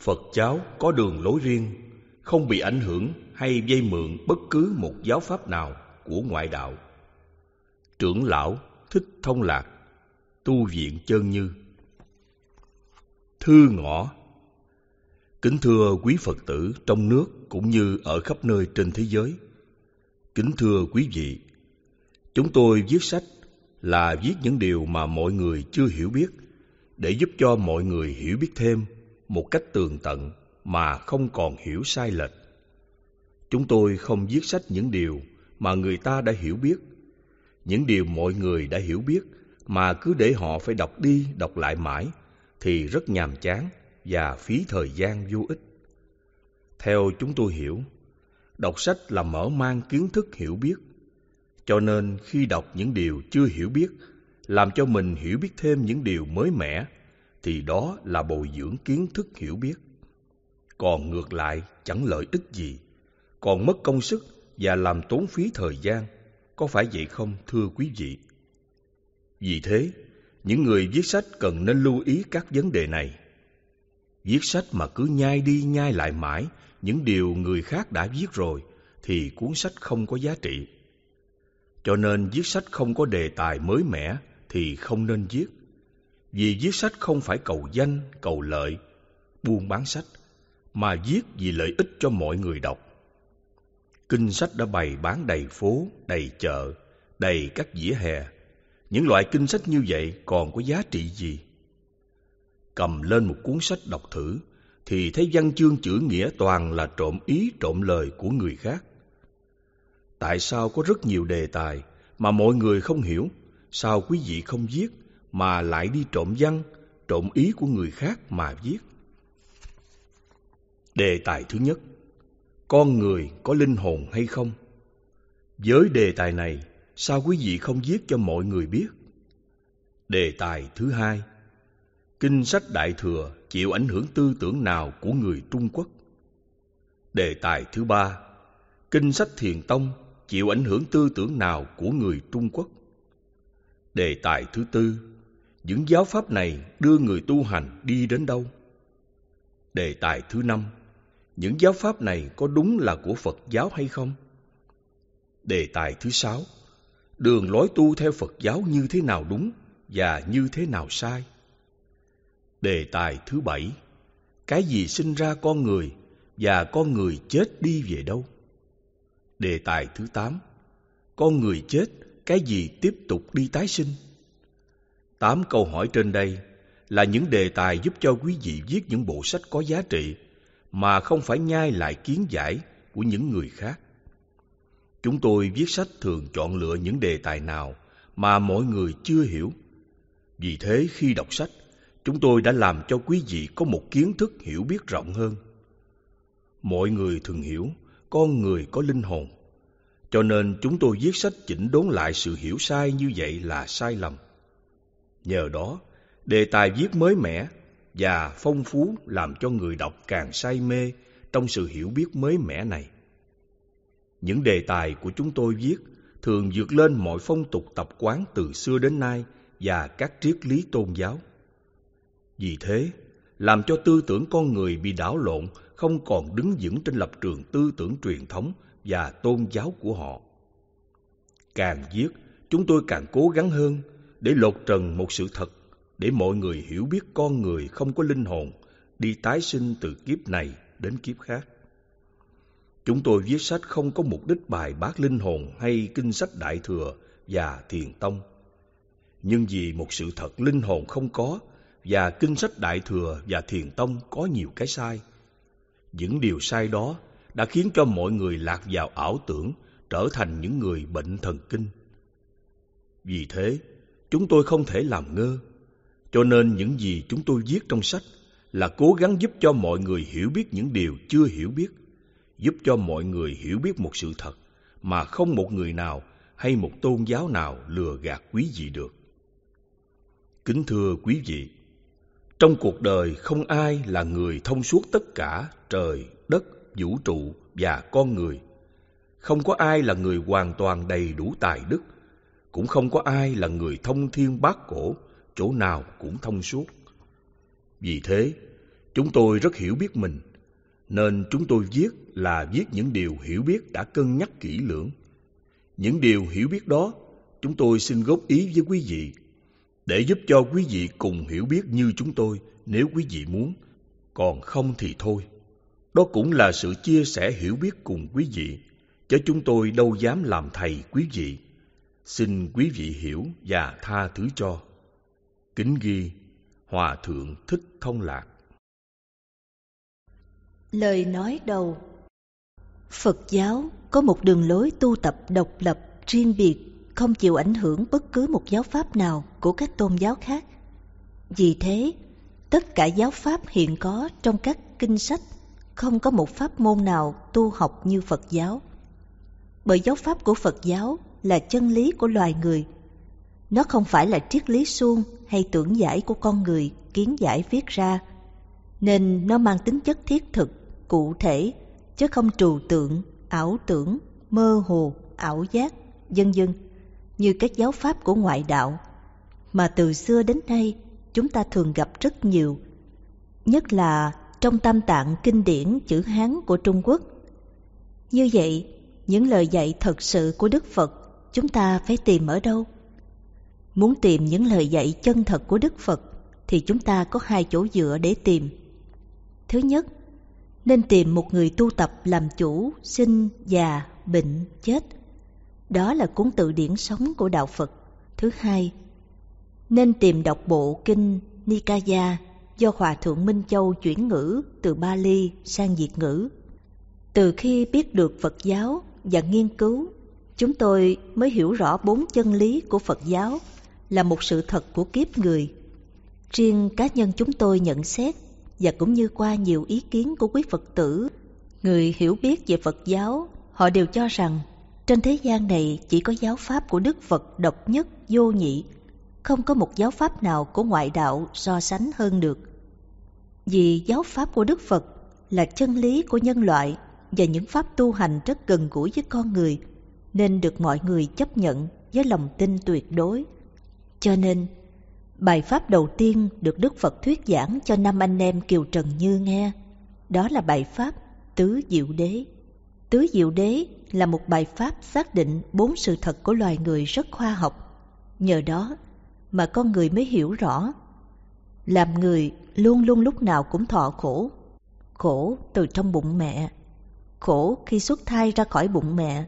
Phật giáo có đường lối riêng, không bị ảnh hưởng hay dây mượn bất cứ một giáo pháp nào của ngoại đạo. Trưởng lão thích thông lạc, tu viện chân như. Thư ngõ Kính thưa quý Phật tử trong nước cũng như ở khắp nơi trên thế giới. Kính thưa quý vị, chúng tôi viết sách là viết những điều mà mọi người chưa hiểu biết để giúp cho mọi người hiểu biết thêm một cách tường tận mà không còn hiểu sai lệch. Chúng tôi không viết sách những điều mà người ta đã hiểu biết, những điều mọi người đã hiểu biết mà cứ để họ phải đọc đi đọc lại mãi thì rất nhàm chán và phí thời gian vô ích. Theo chúng tôi hiểu, đọc sách là mở mang kiến thức hiểu biết. Cho nên khi đọc những điều chưa hiểu biết, làm cho mình hiểu biết thêm những điều mới mẻ thì đó là bồi dưỡng kiến thức hiểu biết. Còn ngược lại chẳng lợi ích gì, còn mất công sức và làm tốn phí thời gian. Có phải vậy không thưa quý vị? Vì thế, những người viết sách cần nên lưu ý các vấn đề này. Viết sách mà cứ nhai đi nhai lại mãi những điều người khác đã viết rồi thì cuốn sách không có giá trị. Cho nên viết sách không có đề tài mới mẻ thì không nên viết vì viết sách không phải cầu danh, cầu lợi, buôn bán sách, mà viết vì lợi ích cho mọi người đọc. Kinh sách đã bày bán đầy phố, đầy chợ, đầy các dĩa hè. Những loại kinh sách như vậy còn có giá trị gì? Cầm lên một cuốn sách đọc thử, thì thấy văn chương chữ nghĩa toàn là trộm ý trộm lời của người khác. Tại sao có rất nhiều đề tài mà mọi người không hiểu? Sao quý vị không viết? mà lại đi trộm văn, trộm ý của người khác mà viết. Đề tài thứ nhất, con người có linh hồn hay không? Với đề tài này, sao quý vị không viết cho mọi người biết? Đề tài thứ hai, kinh sách Đại Thừa chịu ảnh hưởng tư tưởng nào của người Trung Quốc? Đề tài thứ ba, kinh sách Thiền Tông chịu ảnh hưởng tư tưởng nào của người Trung Quốc? Đề tài thứ tư, những giáo pháp này đưa người tu hành đi đến đâu? Đề tài thứ năm, những giáo pháp này có đúng là của Phật giáo hay không? Đề tài thứ sáu, đường lối tu theo Phật giáo như thế nào đúng và như thế nào sai? Đề tài thứ bảy, cái gì sinh ra con người và con người chết đi về đâu? Đề tài thứ tám, con người chết, cái gì tiếp tục đi tái sinh? Tám câu hỏi trên đây là những đề tài giúp cho quý vị viết những bộ sách có giá trị mà không phải nhai lại kiến giải của những người khác. Chúng tôi viết sách thường chọn lựa những đề tài nào mà mọi người chưa hiểu. Vì thế khi đọc sách, chúng tôi đã làm cho quý vị có một kiến thức hiểu biết rộng hơn. Mọi người thường hiểu con người có linh hồn, cho nên chúng tôi viết sách chỉnh đốn lại sự hiểu sai như vậy là sai lầm. Nhờ đó, đề tài viết mới mẻ và phong phú làm cho người đọc càng say mê trong sự hiểu biết mới mẻ này. Những đề tài của chúng tôi viết thường vượt lên mọi phong tục tập quán từ xưa đến nay và các triết lý tôn giáo. Vì thế, làm cho tư tưởng con người bị đảo lộn không còn đứng vững trên lập trường tư tưởng truyền thống và tôn giáo của họ. Càng viết, chúng tôi càng cố gắng hơn để lột trần một sự thật, để mọi người hiểu biết con người không có linh hồn, đi tái sinh từ kiếp này đến kiếp khác. Chúng tôi viết sách không có mục đích bài bác linh hồn hay kinh sách Đại Thừa và Thiền Tông. Nhưng vì một sự thật linh hồn không có và kinh sách Đại Thừa và Thiền Tông có nhiều cái sai. Những điều sai đó đã khiến cho mọi người lạc vào ảo tưởng trở thành những người bệnh thần kinh. Vì thế, chúng tôi không thể làm ngơ. Cho nên những gì chúng tôi viết trong sách là cố gắng giúp cho mọi người hiểu biết những điều chưa hiểu biết, giúp cho mọi người hiểu biết một sự thật mà không một người nào hay một tôn giáo nào lừa gạt quý vị được. Kính thưa quý vị, trong cuộc đời không ai là người thông suốt tất cả trời, đất, vũ trụ và con người. Không có ai là người hoàn toàn đầy đủ tài đức, cũng không có ai là người thông thiên bát cổ, chỗ nào cũng thông suốt. Vì thế, chúng tôi rất hiểu biết mình, nên chúng tôi viết là viết những điều hiểu biết đã cân nhắc kỹ lưỡng. Những điều hiểu biết đó, chúng tôi xin góp ý với quý vị, để giúp cho quý vị cùng hiểu biết như chúng tôi nếu quý vị muốn, còn không thì thôi. Đó cũng là sự chia sẻ hiểu biết cùng quý vị, chứ chúng tôi đâu dám làm thầy quý vị. Xin quý vị hiểu và tha thứ cho. Kính ghi Hòa Thượng Thích Thông Lạc Lời nói đầu Phật giáo có một đường lối tu tập độc lập, riêng biệt, không chịu ảnh hưởng bất cứ một giáo pháp nào của các tôn giáo khác. Vì thế, tất cả giáo pháp hiện có trong các kinh sách không có một pháp môn nào tu học như Phật giáo. Bởi giáo pháp của Phật giáo là chân lý của loài người. Nó không phải là triết lý suông hay tưởng giải của con người kiến giải viết ra, nên nó mang tính chất thiết thực, cụ thể, chứ không trừu tượng, ảo tưởng, mơ hồ, ảo giác, vân vân. như các giáo pháp của ngoại đạo, mà từ xưa đến nay chúng ta thường gặp rất nhiều, nhất là trong tam tạng kinh điển chữ Hán của Trung Quốc. Như vậy, những lời dạy thật sự của Đức Phật chúng ta phải tìm ở đâu? Muốn tìm những lời dạy chân thật của Đức Phật thì chúng ta có hai chỗ dựa để tìm. Thứ nhất, nên tìm một người tu tập làm chủ sinh, già, bệnh, chết. Đó là cuốn tự điển sống của Đạo Phật. Thứ hai, nên tìm đọc bộ kinh Nikaya do Hòa Thượng Minh Châu chuyển ngữ từ Bali sang Việt ngữ. Từ khi biết được Phật giáo và nghiên cứu chúng tôi mới hiểu rõ bốn chân lý của Phật giáo là một sự thật của kiếp người. Riêng cá nhân chúng tôi nhận xét và cũng như qua nhiều ý kiến của quý Phật tử, người hiểu biết về Phật giáo, họ đều cho rằng trên thế gian này chỉ có giáo pháp của Đức Phật độc nhất, vô nhị, không có một giáo pháp nào của ngoại đạo so sánh hơn được. Vì giáo pháp của Đức Phật là chân lý của nhân loại và những pháp tu hành rất gần gũi với con người – nên được mọi người chấp nhận với lòng tin tuyệt đối. Cho nên, bài pháp đầu tiên được Đức Phật thuyết giảng cho năm anh em Kiều Trần Như nghe, đó là bài pháp Tứ Diệu Đế. Tứ Diệu Đế là một bài pháp xác định bốn sự thật của loài người rất khoa học. Nhờ đó mà con người mới hiểu rõ. Làm người luôn luôn lúc nào cũng thọ khổ. Khổ từ trong bụng mẹ. Khổ khi xuất thai ra khỏi bụng mẹ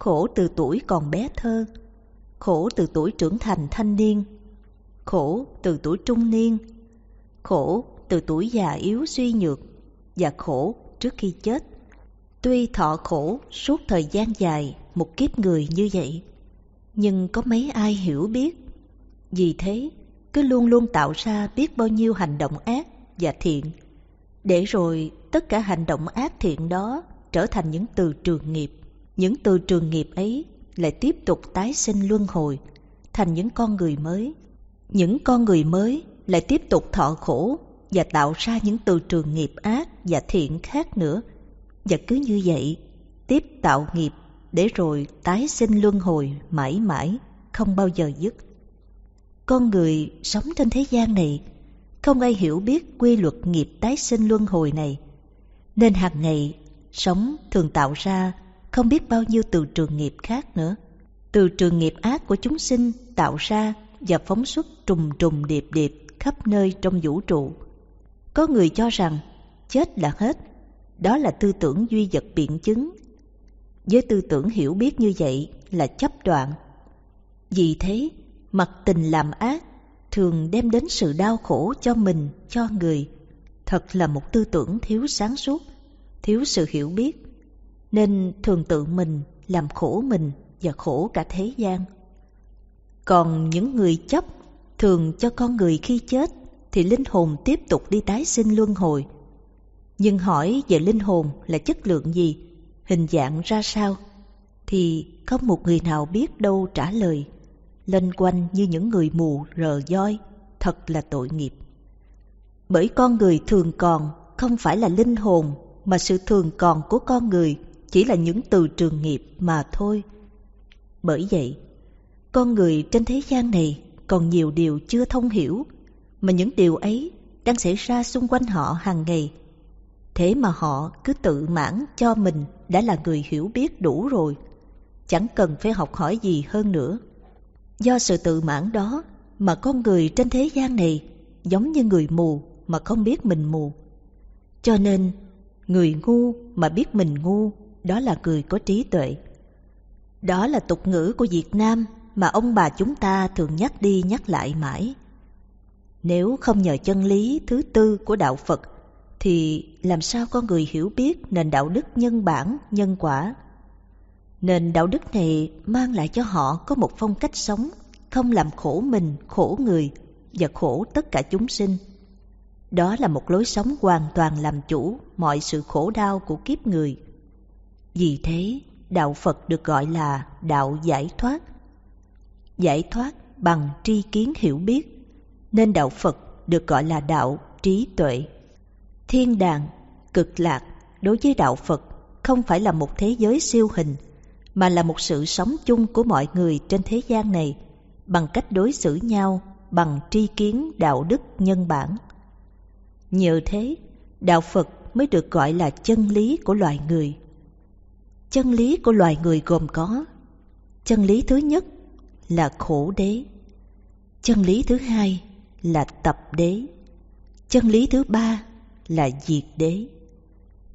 khổ từ tuổi còn bé thơ, khổ từ tuổi trưởng thành thanh niên, khổ từ tuổi trung niên, khổ từ tuổi già yếu suy nhược và khổ trước khi chết. Tuy thọ khổ suốt thời gian dài một kiếp người như vậy, nhưng có mấy ai hiểu biết. Vì thế, cứ luôn luôn tạo ra biết bao nhiêu hành động ác và thiện, để rồi tất cả hành động ác thiện đó trở thành những từ trường nghiệp những từ trường nghiệp ấy lại tiếp tục tái sinh luân hồi thành những con người mới. Những con người mới lại tiếp tục thọ khổ và tạo ra những từ trường nghiệp ác và thiện khác nữa. Và cứ như vậy, tiếp tạo nghiệp để rồi tái sinh luân hồi mãi mãi, không bao giờ dứt. Con người sống trên thế gian này, không ai hiểu biết quy luật nghiệp tái sinh luân hồi này. Nên hàng ngày, sống thường tạo ra không biết bao nhiêu từ trường nghiệp khác nữa. Từ trường nghiệp ác của chúng sinh tạo ra và phóng xuất trùng trùng điệp điệp khắp nơi trong vũ trụ. Có người cho rằng chết là hết, đó là tư tưởng duy vật biện chứng. Với tư tưởng hiểu biết như vậy là chấp đoạn. Vì thế, mặc tình làm ác thường đem đến sự đau khổ cho mình, cho người. Thật là một tư tưởng thiếu sáng suốt, thiếu sự hiểu biết nên thường tự mình làm khổ mình và khổ cả thế gian. Còn những người chấp thường cho con người khi chết thì linh hồn tiếp tục đi tái sinh luân hồi. Nhưng hỏi về linh hồn là chất lượng gì, hình dạng ra sao, thì không một người nào biết đâu trả lời. Lên quanh như những người mù rờ roi, thật là tội nghiệp. Bởi con người thường còn không phải là linh hồn mà sự thường còn của con người chỉ là những từ trường nghiệp mà thôi. Bởi vậy, con người trên thế gian này còn nhiều điều chưa thông hiểu, mà những điều ấy đang xảy ra xung quanh họ hàng ngày. Thế mà họ cứ tự mãn cho mình đã là người hiểu biết đủ rồi, chẳng cần phải học hỏi gì hơn nữa. Do sự tự mãn đó mà con người trên thế gian này giống như người mù mà không biết mình mù. Cho nên, người ngu mà biết mình ngu đó là cười có trí tuệ. Đó là tục ngữ của Việt Nam mà ông bà chúng ta thường nhắc đi nhắc lại mãi. Nếu không nhờ chân lý thứ tư của đạo Phật, thì làm sao con người hiểu biết nền đạo đức nhân bản, nhân quả? Nền đạo đức này mang lại cho họ có một phong cách sống không làm khổ mình, khổ người và khổ tất cả chúng sinh. Đó là một lối sống hoàn toàn làm chủ mọi sự khổ đau của kiếp người. Vì thế, đạo Phật được gọi là đạo giải thoát. Giải thoát bằng tri kiến hiểu biết, nên đạo Phật được gọi là đạo trí tuệ. Thiên đàng, cực lạc đối với đạo Phật không phải là một thế giới siêu hình, mà là một sự sống chung của mọi người trên thế gian này bằng cách đối xử nhau bằng tri kiến đạo đức nhân bản. Nhờ thế, đạo Phật mới được gọi là chân lý của loài người chân lý của loài người gồm có chân lý thứ nhất là khổ đế chân lý thứ hai là tập đế chân lý thứ ba là diệt đế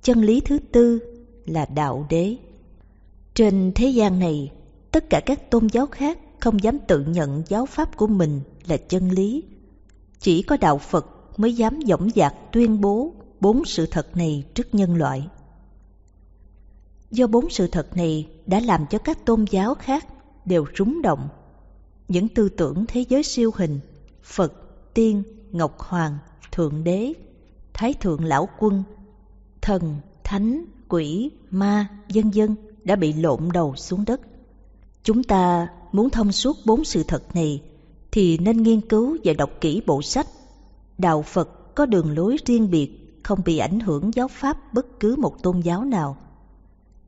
chân lý thứ tư là đạo đế trên thế gian này tất cả các tôn giáo khác không dám tự nhận giáo pháp của mình là chân lý chỉ có đạo phật mới dám dõng dạc tuyên bố bốn sự thật này trước nhân loại Do bốn sự thật này đã làm cho các tôn giáo khác đều rúng động. Những tư tưởng thế giới siêu hình, Phật, Tiên, Ngọc Hoàng, Thượng Đế, Thái Thượng Lão Quân, Thần, Thánh, Quỷ, Ma, dân dân đã bị lộn đầu xuống đất. Chúng ta muốn thông suốt bốn sự thật này thì nên nghiên cứu và đọc kỹ bộ sách. Đạo Phật có đường lối riêng biệt, không bị ảnh hưởng giáo pháp bất cứ một tôn giáo nào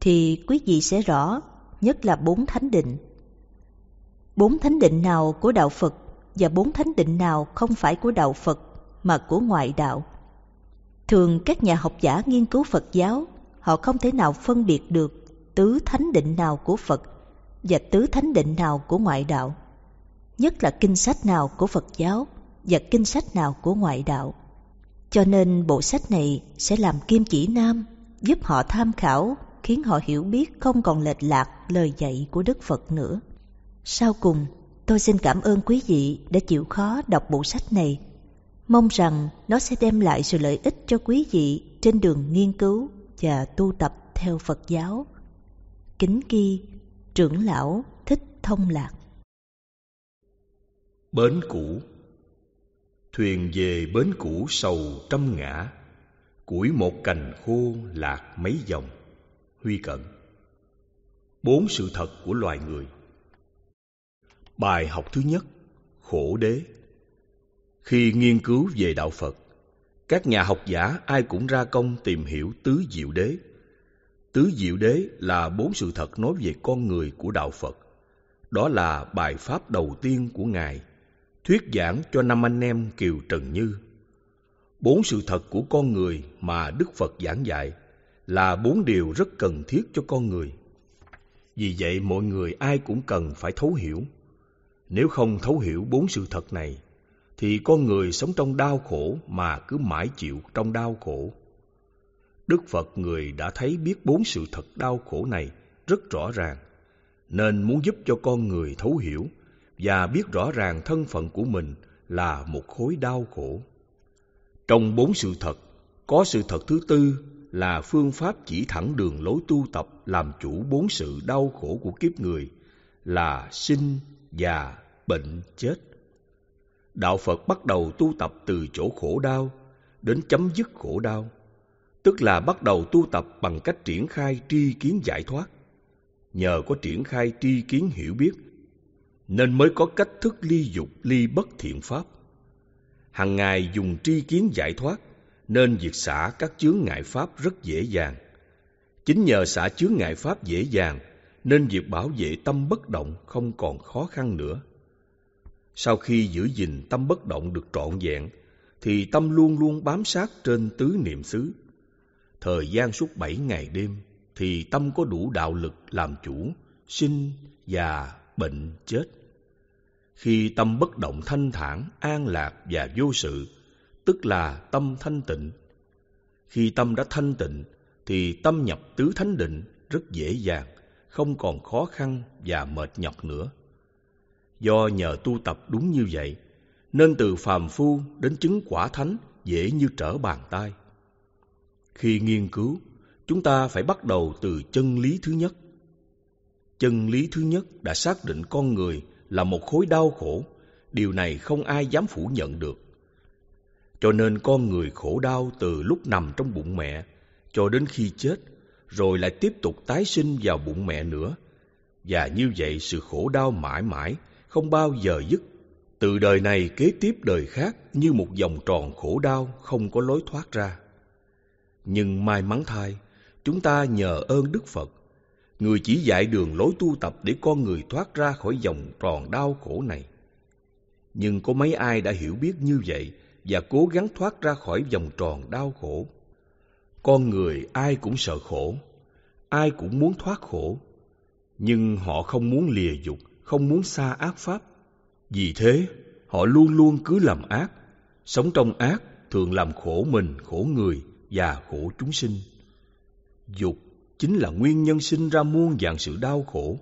thì quý vị sẽ rõ, nhất là bốn thánh định. Bốn thánh định nào của đạo Phật và bốn thánh định nào không phải của đạo Phật mà của ngoại đạo. Thường các nhà học giả nghiên cứu Phật giáo, họ không thể nào phân biệt được tứ thánh định nào của Phật và tứ thánh định nào của ngoại đạo, nhất là kinh sách nào của Phật giáo và kinh sách nào của ngoại đạo. Cho nên bộ sách này sẽ làm kim chỉ nam giúp họ tham khảo khiến họ hiểu biết không còn lệch lạc lời dạy của Đức Phật nữa. Sau cùng, tôi xin cảm ơn quý vị đã chịu khó đọc bộ sách này. Mong rằng nó sẽ đem lại sự lợi ích cho quý vị trên đường nghiên cứu và tu tập theo Phật giáo. Kính Ki, trưởng lão Thích Thông Lạc Bến cũ Thuyền về bến cũ sầu trăm ngã, Củi một cành khô lạc mấy dòng Huy Cận Bốn sự thật của loài người Bài học thứ nhất Khổ đế Khi nghiên cứu về Đạo Phật Các nhà học giả ai cũng ra công tìm hiểu tứ diệu đế Tứ diệu đế là bốn sự thật nói về con người của Đạo Phật Đó là bài pháp đầu tiên của Ngài Thuyết giảng cho năm anh em Kiều Trần Như Bốn sự thật của con người mà Đức Phật giảng dạy – là bốn điều rất cần thiết cho con người. Vì vậy mọi người ai cũng cần phải thấu hiểu. Nếu không thấu hiểu bốn sự thật này, thì con người sống trong đau khổ mà cứ mãi chịu trong đau khổ. Đức Phật người đã thấy biết bốn sự thật đau khổ này rất rõ ràng, nên muốn giúp cho con người thấu hiểu và biết rõ ràng thân phận của mình là một khối đau khổ. Trong bốn sự thật, có sự thật thứ tư là phương pháp chỉ thẳng đường lối tu tập làm chủ bốn sự đau khổ của kiếp người là sinh, già, bệnh, chết. Đạo Phật bắt đầu tu tập từ chỗ khổ đau đến chấm dứt khổ đau, tức là bắt đầu tu tập bằng cách triển khai tri kiến giải thoát. Nhờ có triển khai tri kiến hiểu biết, nên mới có cách thức ly dục ly bất thiện pháp. Hằng ngày dùng tri kiến giải thoát nên việc xả các chướng ngại pháp rất dễ dàng. Chính nhờ xả chướng ngại pháp dễ dàng nên việc bảo vệ tâm bất động không còn khó khăn nữa. Sau khi giữ gìn tâm bất động được trọn vẹn thì tâm luôn luôn bám sát trên tứ niệm xứ. Thời gian suốt bảy ngày đêm thì tâm có đủ đạo lực làm chủ sinh, già, bệnh, chết. Khi tâm bất động thanh thản, an lạc và vô sự tức là tâm thanh tịnh. Khi tâm đã thanh tịnh, thì tâm nhập tứ thánh định rất dễ dàng, không còn khó khăn và mệt nhọc nữa. Do nhờ tu tập đúng như vậy, nên từ phàm phu đến chứng quả thánh dễ như trở bàn tay. Khi nghiên cứu, chúng ta phải bắt đầu từ chân lý thứ nhất. Chân lý thứ nhất đã xác định con người là một khối đau khổ, điều này không ai dám phủ nhận được. Cho nên con người khổ đau từ lúc nằm trong bụng mẹ cho đến khi chết, rồi lại tiếp tục tái sinh vào bụng mẹ nữa. Và như vậy sự khổ đau mãi mãi, không bao giờ dứt. Từ đời này kế tiếp đời khác như một vòng tròn khổ đau không có lối thoát ra. Nhưng may mắn thay, chúng ta nhờ ơn Đức Phật, người chỉ dạy đường lối tu tập để con người thoát ra khỏi vòng tròn đau khổ này. Nhưng có mấy ai đã hiểu biết như vậy và cố gắng thoát ra khỏi vòng tròn đau khổ. Con người ai cũng sợ khổ, ai cũng muốn thoát khổ, nhưng họ không muốn lìa dục, không muốn xa ác pháp. Vì thế, họ luôn luôn cứ làm ác, sống trong ác thường làm khổ mình, khổ người và khổ chúng sinh. Dục chính là nguyên nhân sinh ra muôn dạng sự đau khổ.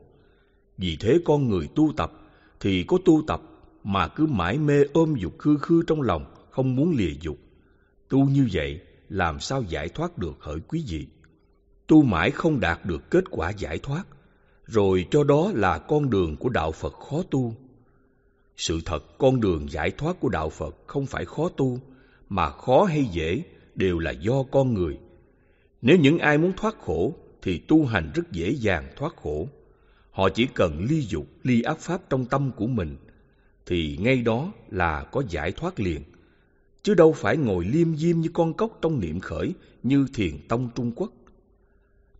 Vì thế con người tu tập thì có tu tập mà cứ mãi mê ôm dục khư khư trong lòng không muốn lìa dục. Tu như vậy, làm sao giải thoát được hỡi quý vị? Tu mãi không đạt được kết quả giải thoát, rồi cho đó là con đường của đạo Phật khó tu. Sự thật con đường giải thoát của đạo Phật không phải khó tu, mà khó hay dễ đều là do con người. Nếu những ai muốn thoát khổ thì tu hành rất dễ dàng thoát khổ. Họ chỉ cần ly dục, ly ác pháp trong tâm của mình thì ngay đó là có giải thoát liền chứ đâu phải ngồi liêm diêm như con cốc trong niệm khởi như thiền tông Trung Quốc.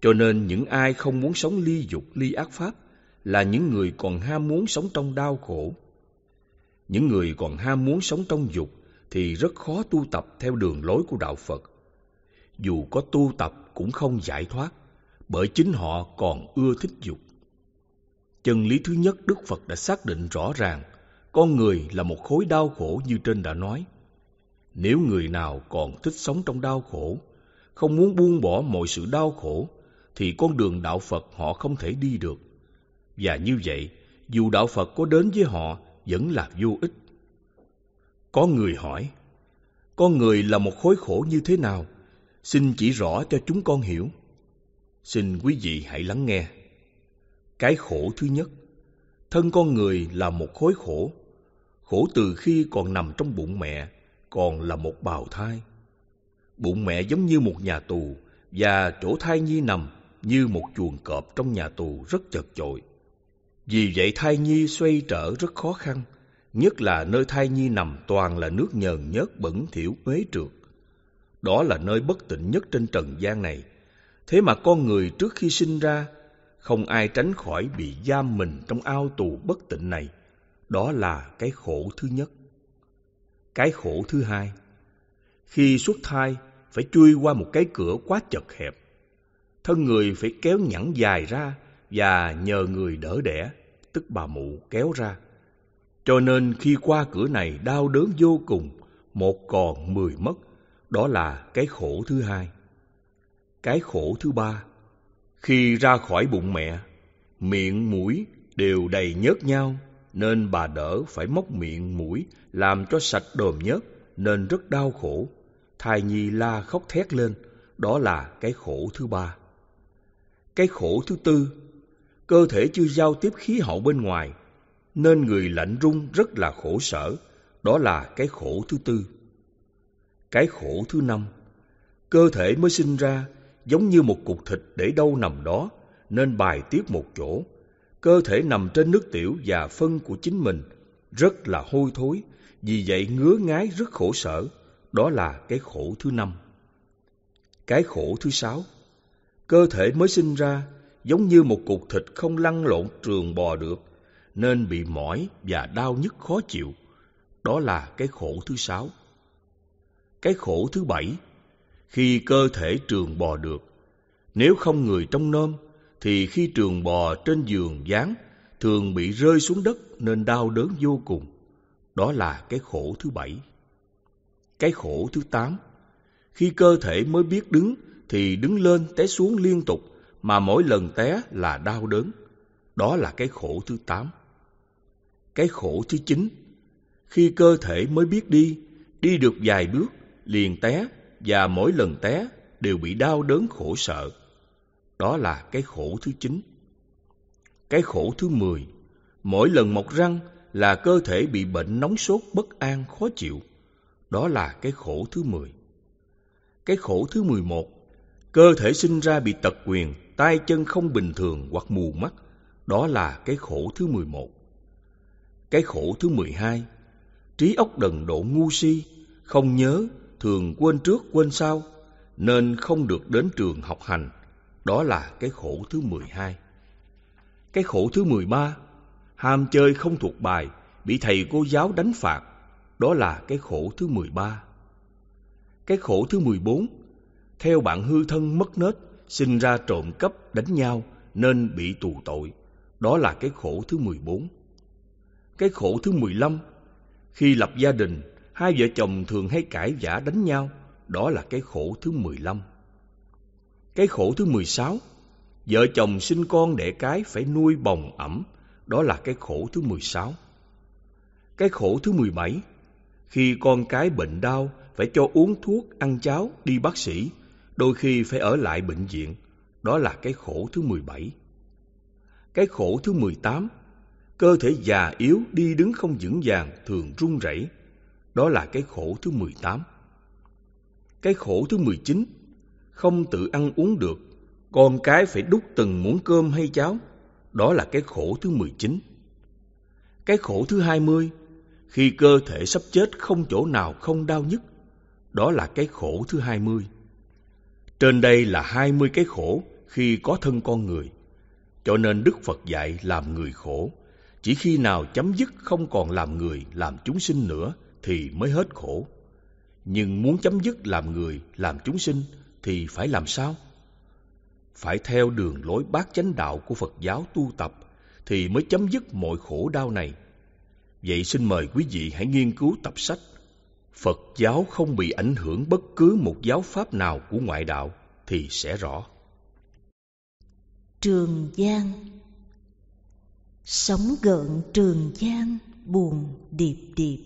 Cho nên những ai không muốn sống ly dục, ly ác pháp là những người còn ham muốn sống trong đau khổ. Những người còn ham muốn sống trong dục thì rất khó tu tập theo đường lối của Đạo Phật. Dù có tu tập cũng không giải thoát, bởi chính họ còn ưa thích dục. Chân lý thứ nhất Đức Phật đã xác định rõ ràng, con người là một khối đau khổ như trên đã nói. Nếu người nào còn thích sống trong đau khổ, không muốn buông bỏ mọi sự đau khổ, thì con đường đạo Phật họ không thể đi được. Và như vậy, dù đạo Phật có đến với họ, vẫn là vô ích. Có người hỏi, con người là một khối khổ như thế nào? Xin chỉ rõ cho chúng con hiểu. Xin quý vị hãy lắng nghe. Cái khổ thứ nhất, thân con người là một khối khổ. Khổ từ khi còn nằm trong bụng mẹ còn là một bào thai. Bụng mẹ giống như một nhà tù và chỗ thai nhi nằm như một chuồng cọp trong nhà tù rất chật chội. Vì vậy thai nhi xoay trở rất khó khăn, nhất là nơi thai nhi nằm toàn là nước nhờn nhớt bẩn thiểu uế trượt. Đó là nơi bất tịnh nhất trên trần gian này. Thế mà con người trước khi sinh ra, không ai tránh khỏi bị giam mình trong ao tù bất tịnh này. Đó là cái khổ thứ nhất. Cái khổ thứ hai, khi xuất thai phải chui qua một cái cửa quá chật hẹp. Thân người phải kéo nhẵn dài ra và nhờ người đỡ đẻ, tức bà mụ kéo ra. Cho nên khi qua cửa này đau đớn vô cùng, một còn mười mất, đó là cái khổ thứ hai. Cái khổ thứ ba, khi ra khỏi bụng mẹ, miệng mũi đều đầy nhớt nhau nên bà đỡ phải móc miệng mũi làm cho sạch đờm nhớt nên rất đau khổ. Thai nhi la khóc thét lên, đó là cái khổ thứ ba. Cái khổ thứ tư, cơ thể chưa giao tiếp khí hậu bên ngoài, nên người lạnh run rất là khổ sở, đó là cái khổ thứ tư. Cái khổ thứ năm, cơ thể mới sinh ra giống như một cục thịt để đâu nằm đó, nên bài tiết một chỗ, cơ thể nằm trên nước tiểu và phân của chính mình, rất là hôi thối, vì vậy ngứa ngái rất khổ sở, đó là cái khổ thứ năm. Cái khổ thứ sáu, cơ thể mới sinh ra giống như một cục thịt không lăn lộn trường bò được, nên bị mỏi và đau nhức khó chịu, đó là cái khổ thứ sáu. Cái khổ thứ bảy, khi cơ thể trường bò được, nếu không người trong nôm thì khi trường bò trên giường dán thường bị rơi xuống đất nên đau đớn vô cùng. Đó là cái khổ thứ bảy. Cái khổ thứ tám, khi cơ thể mới biết đứng thì đứng lên té xuống liên tục mà mỗi lần té là đau đớn. Đó là cái khổ thứ tám. Cái khổ thứ chín, khi cơ thể mới biết đi, đi được vài bước liền té và mỗi lần té đều bị đau đớn khổ sợ. Đó là cái khổ thứ chín. Cái khổ thứ mười, mỗi lần mọc răng là cơ thể bị bệnh nóng sốt, bất an, khó chịu. Đó là cái khổ thứ mười. Cái khổ thứ mười một, cơ thể sinh ra bị tật quyền, tay chân không bình thường hoặc mù mắt. Đó là cái khổ thứ mười một. Cái khổ thứ mười hai, trí óc đần độ ngu si, không nhớ, thường quên trước quên sau, nên không được đến trường học hành đó là cái khổ thứ 12. Cái khổ thứ 13, ham chơi không thuộc bài, bị thầy cô giáo đánh phạt. Đó là cái khổ thứ 13. Cái khổ thứ 14, theo bạn hư thân mất nết, sinh ra trộm cắp, đánh nhau nên bị tù tội. Đó là cái khổ thứ 14. Cái khổ thứ 15, khi lập gia đình, hai vợ chồng thường hay cãi vã đánh nhau. Đó là cái khổ thứ 15. Cái khổ thứ 16, vợ chồng sinh con đẻ cái phải nuôi bồng ẩm, đó là cái khổ thứ 16. Cái khổ thứ 17, khi con cái bệnh đau phải cho uống thuốc, ăn cháo, đi bác sĩ, đôi khi phải ở lại bệnh viện, đó là cái khổ thứ 17. Cái khổ thứ 18, cơ thể già yếu đi đứng không vững vàng, thường run rẩy, đó là cái khổ thứ 18. Cái khổ thứ 19, không tự ăn uống được, con cái phải đút từng muỗng cơm hay cháo, đó là cái khổ thứ mười chín. Cái khổ thứ hai mươi, khi cơ thể sắp chết không chỗ nào không đau nhức, đó là cái khổ thứ hai mươi. Trên đây là hai mươi cái khổ khi có thân con người. Cho nên Đức Phật dạy làm người khổ. Chỉ khi nào chấm dứt không còn làm người, làm chúng sinh nữa thì mới hết khổ. Nhưng muốn chấm dứt làm người, làm chúng sinh thì phải làm sao? Phải theo đường lối bát chánh đạo của Phật giáo tu tập thì mới chấm dứt mọi khổ đau này. Vậy xin mời quý vị hãy nghiên cứu tập sách Phật giáo không bị ảnh hưởng bất cứ một giáo pháp nào của ngoại đạo thì sẽ rõ. Trường Giang Sóng gợn Trường Giang buồn điệp điệp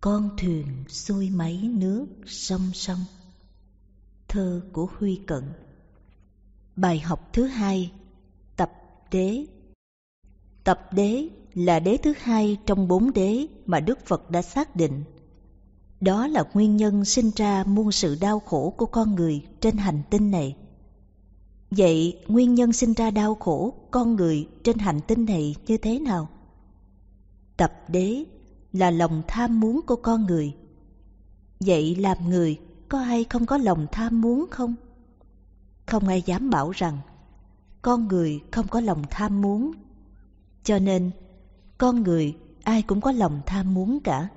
Con thuyền xuôi máy nước song song thơ của Huy Cận. Bài học thứ hai Tập Đế Tập Đế là đế thứ hai trong bốn đế mà Đức Phật đã xác định. Đó là nguyên nhân sinh ra muôn sự đau khổ của con người trên hành tinh này. Vậy nguyên nhân sinh ra đau khổ con người trên hành tinh này như thế nào? Tập đế là lòng tham muốn của con người. Vậy làm người có ai không có lòng tham muốn không? Không ai dám bảo rằng con người không có lòng tham muốn. Cho nên, con người ai cũng có lòng tham muốn cả.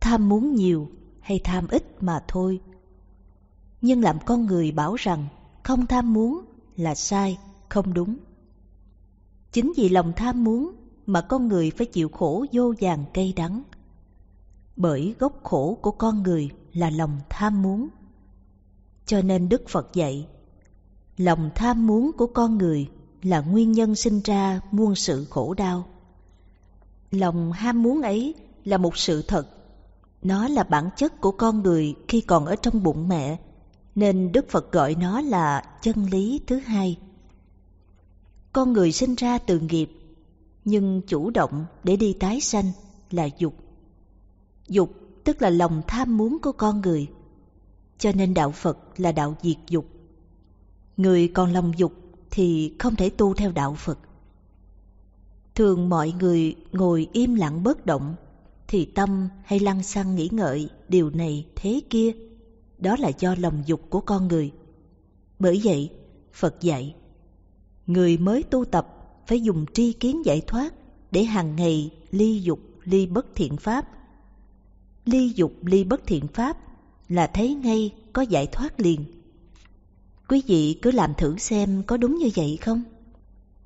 Tham muốn nhiều hay tham ít mà thôi. Nhưng làm con người bảo rằng không tham muốn là sai, không đúng. Chính vì lòng tham muốn mà con người phải chịu khổ vô vàng cay đắng. Bởi gốc khổ của con người là lòng tham muốn. Cho nên Đức Phật dạy, lòng tham muốn của con người là nguyên nhân sinh ra muôn sự khổ đau. Lòng ham muốn ấy là một sự thật. Nó là bản chất của con người khi còn ở trong bụng mẹ, nên Đức Phật gọi nó là chân lý thứ hai. Con người sinh ra từ nghiệp, nhưng chủ động để đi tái sanh là dục. Dục tức là lòng tham muốn của con người. Cho nên đạo Phật là đạo diệt dục. Người còn lòng dục thì không thể tu theo đạo Phật. Thường mọi người ngồi im lặng bất động thì tâm hay lăng xăng nghĩ ngợi điều này thế kia. Đó là do lòng dục của con người. Bởi vậy, Phật dạy, người mới tu tập phải dùng tri kiến giải thoát để hàng ngày ly dục, ly bất thiện pháp – ly dục ly bất thiện pháp là thấy ngay có giải thoát liền. Quý vị cứ làm thử xem có đúng như vậy không?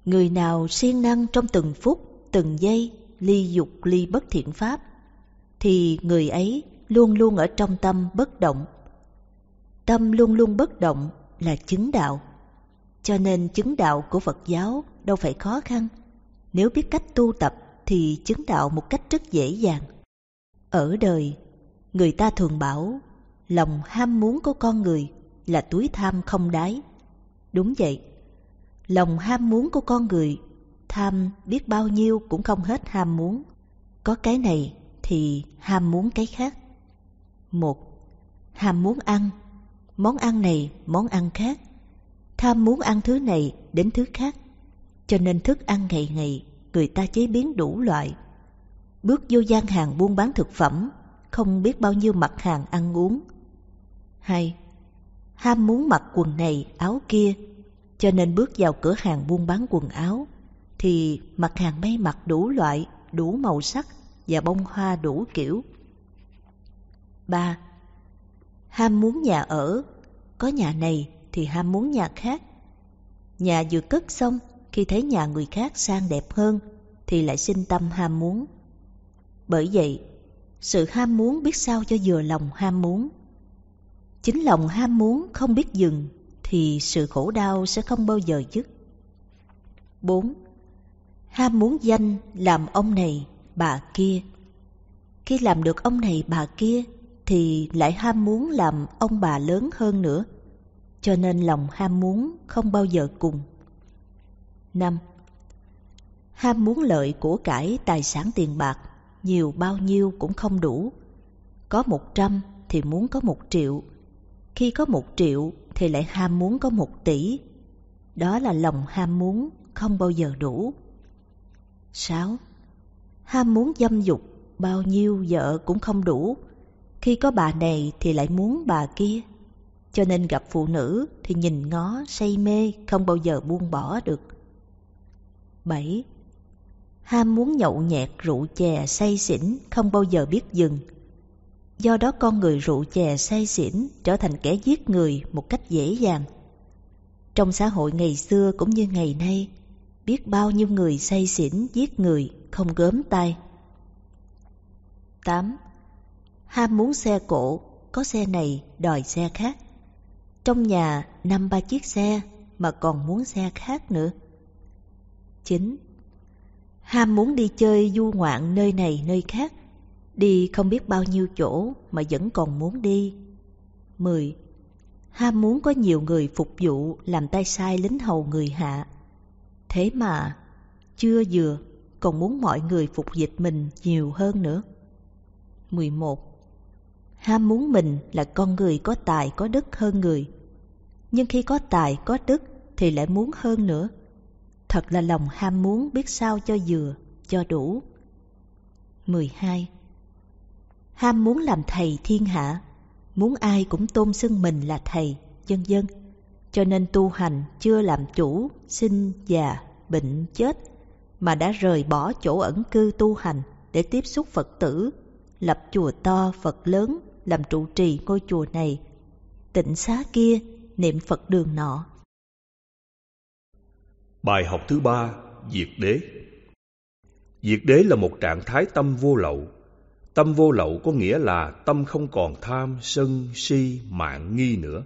Người nào siêng năng trong từng phút, từng giây ly dục ly bất thiện pháp thì người ấy luôn luôn ở trong tâm bất động. Tâm luôn luôn bất động là chứng đạo. Cho nên chứng đạo của Phật giáo đâu phải khó khăn. Nếu biết cách tu tập thì chứng đạo một cách rất dễ dàng. Ở đời, người ta thường bảo lòng ham muốn của con người là túi tham không đáy. Đúng vậy, lòng ham muốn của con người, tham biết bao nhiêu cũng không hết ham muốn. Có cái này thì ham muốn cái khác. Một, ham muốn ăn, món ăn này, món ăn khác. Tham muốn ăn thứ này đến thứ khác. Cho nên thức ăn ngày ngày người ta chế biến đủ loại bước vô gian hàng buôn bán thực phẩm, không biết bao nhiêu mặt hàng ăn uống. hai Ham muốn mặc quần này, áo kia, cho nên bước vào cửa hàng buôn bán quần áo, thì mặt hàng may mặc đủ loại, đủ màu sắc và bông hoa đủ kiểu. ba Ham muốn nhà ở, có nhà này thì ham muốn nhà khác. Nhà vừa cất xong, khi thấy nhà người khác sang đẹp hơn, thì lại sinh tâm ham muốn. Bởi vậy, sự ham muốn biết sao cho vừa lòng ham muốn. Chính lòng ham muốn không biết dừng thì sự khổ đau sẽ không bao giờ dứt. bốn Ham muốn danh làm ông này, bà kia. Khi làm được ông này, bà kia thì lại ham muốn làm ông bà lớn hơn nữa. Cho nên lòng ham muốn không bao giờ cùng. năm Ham muốn lợi của cải tài sản tiền bạc nhiều bao nhiêu cũng không đủ. Có một trăm thì muốn có một triệu. Khi có một triệu thì lại ham muốn có một tỷ. Đó là lòng ham muốn không bao giờ đủ. 6. Ham muốn dâm dục bao nhiêu vợ cũng không đủ. Khi có bà này thì lại muốn bà kia. Cho nên gặp phụ nữ thì nhìn ngó say mê không bao giờ buông bỏ được. 7 ham muốn nhậu nhẹt rượu chè say xỉn không bao giờ biết dừng. Do đó con người rượu chè say xỉn trở thành kẻ giết người một cách dễ dàng. Trong xã hội ngày xưa cũng như ngày nay, biết bao nhiêu người say xỉn giết người không gớm tay. 8. Ham muốn xe cổ có xe này đòi xe khác. Trong nhà năm ba chiếc xe mà còn muốn xe khác nữa. 9 ham muốn đi chơi du ngoạn nơi này nơi khác, đi không biết bao nhiêu chỗ mà vẫn còn muốn đi. 10. Ham muốn có nhiều người phục vụ làm tay sai lính hầu người hạ. Thế mà, chưa vừa, còn muốn mọi người phục dịch mình nhiều hơn nữa. 11. Ham muốn mình là con người có tài có đức hơn người. Nhưng khi có tài có đức thì lại muốn hơn nữa Thật là lòng ham muốn biết sao cho vừa, cho đủ. 12. Ham muốn làm thầy thiên hạ, muốn ai cũng tôn xưng mình là thầy, vân vân. Cho nên tu hành chưa làm chủ, sinh, già, bệnh, chết, mà đã rời bỏ chỗ ẩn cư tu hành để tiếp xúc Phật tử, lập chùa to, Phật lớn, làm trụ trì ngôi chùa này, tịnh xá kia, niệm Phật đường nọ, Bài học thứ ba, diệt đế. Diệt đế là một trạng thái tâm vô lậu. Tâm vô lậu có nghĩa là tâm không còn tham, sân, si, mạng, nghi nữa.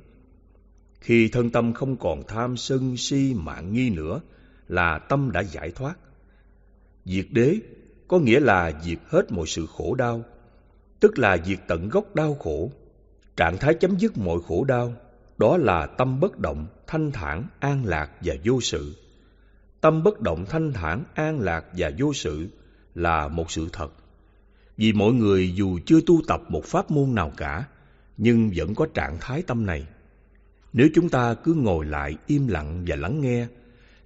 Khi thân tâm không còn tham, sân, si, mạng, nghi nữa là tâm đã giải thoát. Diệt đế có nghĩa là diệt hết mọi sự khổ đau, tức là diệt tận gốc đau khổ. Trạng thái chấm dứt mọi khổ đau, đó là tâm bất động, thanh thản, an lạc và vô sự Tâm bất động thanh thản, an lạc và vô sự là một sự thật. Vì mọi người dù chưa tu tập một pháp môn nào cả, nhưng vẫn có trạng thái tâm này. Nếu chúng ta cứ ngồi lại im lặng và lắng nghe,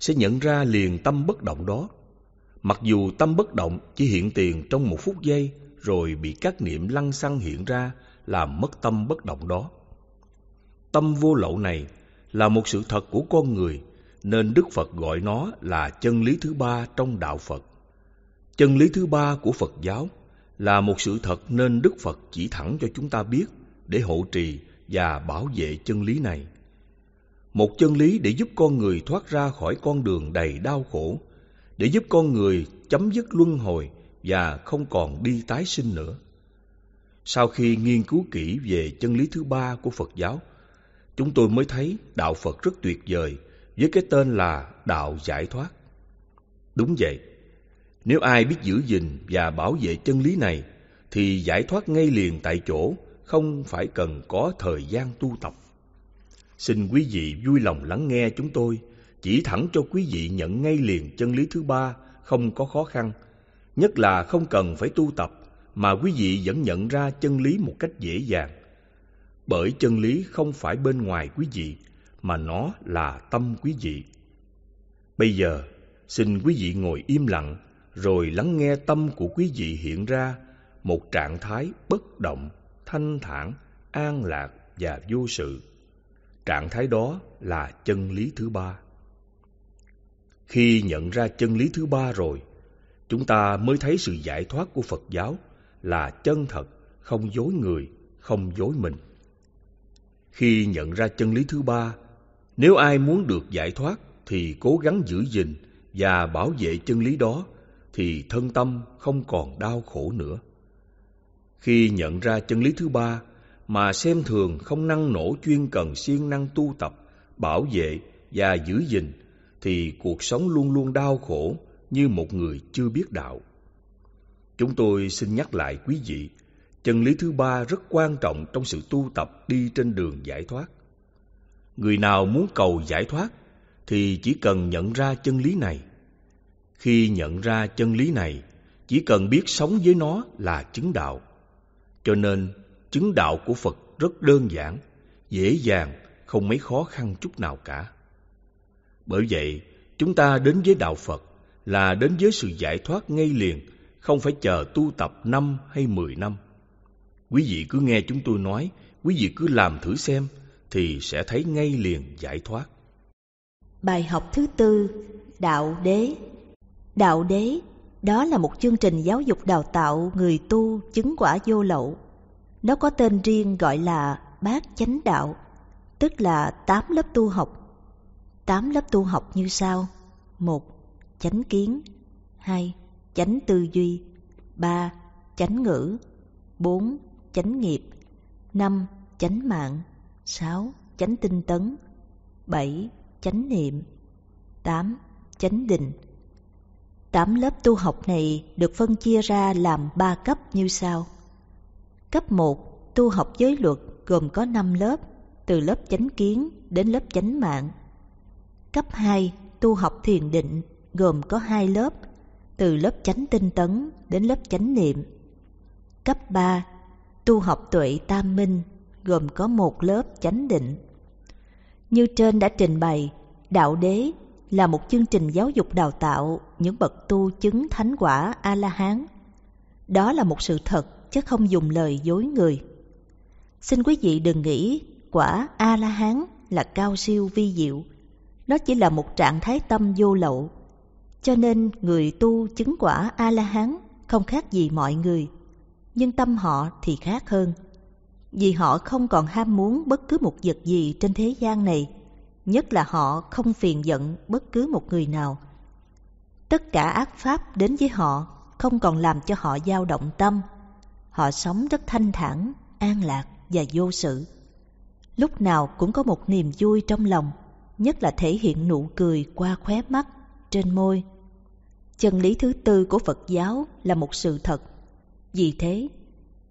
sẽ nhận ra liền tâm bất động đó. Mặc dù tâm bất động chỉ hiện tiền trong một phút giây rồi bị các niệm lăng xăng hiện ra làm mất tâm bất động đó. Tâm vô lậu này là một sự thật của con người nên Đức Phật gọi nó là chân lý thứ ba trong đạo Phật. Chân lý thứ ba của Phật giáo là một sự thật nên Đức Phật chỉ thẳng cho chúng ta biết để hộ trì và bảo vệ chân lý này. Một chân lý để giúp con người thoát ra khỏi con đường đầy đau khổ, để giúp con người chấm dứt luân hồi và không còn đi tái sinh nữa. Sau khi nghiên cứu kỹ về chân lý thứ ba của Phật giáo, chúng tôi mới thấy đạo Phật rất tuyệt vời với cái tên là đạo giải thoát. Đúng vậy, nếu ai biết giữ gìn và bảo vệ chân lý này thì giải thoát ngay liền tại chỗ, không phải cần có thời gian tu tập. Xin quý vị vui lòng lắng nghe chúng tôi, chỉ thẳng cho quý vị nhận ngay liền chân lý thứ ba, không có khó khăn. Nhất là không cần phải tu tập mà quý vị vẫn nhận ra chân lý một cách dễ dàng. Bởi chân lý không phải bên ngoài quý vị, mà nó là tâm quý vị. Bây giờ, xin quý vị ngồi im lặng rồi lắng nghe tâm của quý vị hiện ra một trạng thái bất động, thanh thản, an lạc và vô sự. Trạng thái đó là chân lý thứ ba. Khi nhận ra chân lý thứ ba rồi, chúng ta mới thấy sự giải thoát của Phật giáo là chân thật, không dối người, không dối mình. Khi nhận ra chân lý thứ ba, nếu ai muốn được giải thoát thì cố gắng giữ gìn và bảo vệ chân lý đó thì thân tâm không còn đau khổ nữa. Khi nhận ra chân lý thứ ba mà xem thường không năng nổ chuyên cần siêng năng tu tập, bảo vệ và giữ gìn thì cuộc sống luôn luôn đau khổ như một người chưa biết đạo. Chúng tôi xin nhắc lại quý vị, chân lý thứ ba rất quan trọng trong sự tu tập đi trên đường giải thoát người nào muốn cầu giải thoát thì chỉ cần nhận ra chân lý này khi nhận ra chân lý này chỉ cần biết sống với nó là chứng đạo cho nên chứng đạo của phật rất đơn giản dễ dàng không mấy khó khăn chút nào cả bởi vậy chúng ta đến với đạo phật là đến với sự giải thoát ngay liền không phải chờ tu tập năm hay mười năm quý vị cứ nghe chúng tôi nói quý vị cứ làm thử xem thì sẽ thấy ngay liền giải thoát. Bài học thứ tư, Đạo Đế Đạo Đế, đó là một chương trình giáo dục đào tạo người tu chứng quả vô lậu. Nó có tên riêng gọi là Bát Chánh Đạo, tức là tám lớp tu học. tám lớp tu học như sau. một Chánh kiến 2. Chánh tư duy 3. Chánh ngữ 4. Chánh nghiệp 5. Chánh mạng 6. Chánh tinh tấn 7. Chánh niệm 8. Chánh định 8 lớp tu học này được phân chia ra làm 3 cấp như sau. Cấp 1, tu học giới luật gồm có 5 lớp, từ lớp chánh kiến đến lớp chánh mạng. Cấp 2, tu học thiền định gồm có 2 lớp, từ lớp chánh tinh tấn đến lớp chánh niệm. Cấp 3, tu học tuệ tam minh gồm có một lớp chánh định. Như trên đã trình bày, Đạo Đế là một chương trình giáo dục đào tạo những bậc tu chứng thánh quả A-la-hán. Đó là một sự thật, chứ không dùng lời dối người. Xin quý vị đừng nghĩ quả A-la-hán là cao siêu vi diệu. Nó chỉ là một trạng thái tâm vô lậu. Cho nên người tu chứng quả A-la-hán không khác gì mọi người, nhưng tâm họ thì khác hơn vì họ không còn ham muốn bất cứ một vật gì trên thế gian này, nhất là họ không phiền giận bất cứ một người nào. Tất cả ác pháp đến với họ không còn làm cho họ dao động tâm. Họ sống rất thanh thản, an lạc và vô sự. Lúc nào cũng có một niềm vui trong lòng, nhất là thể hiện nụ cười qua khóe mắt, trên môi. Chân lý thứ tư của Phật giáo là một sự thật. Vì thế,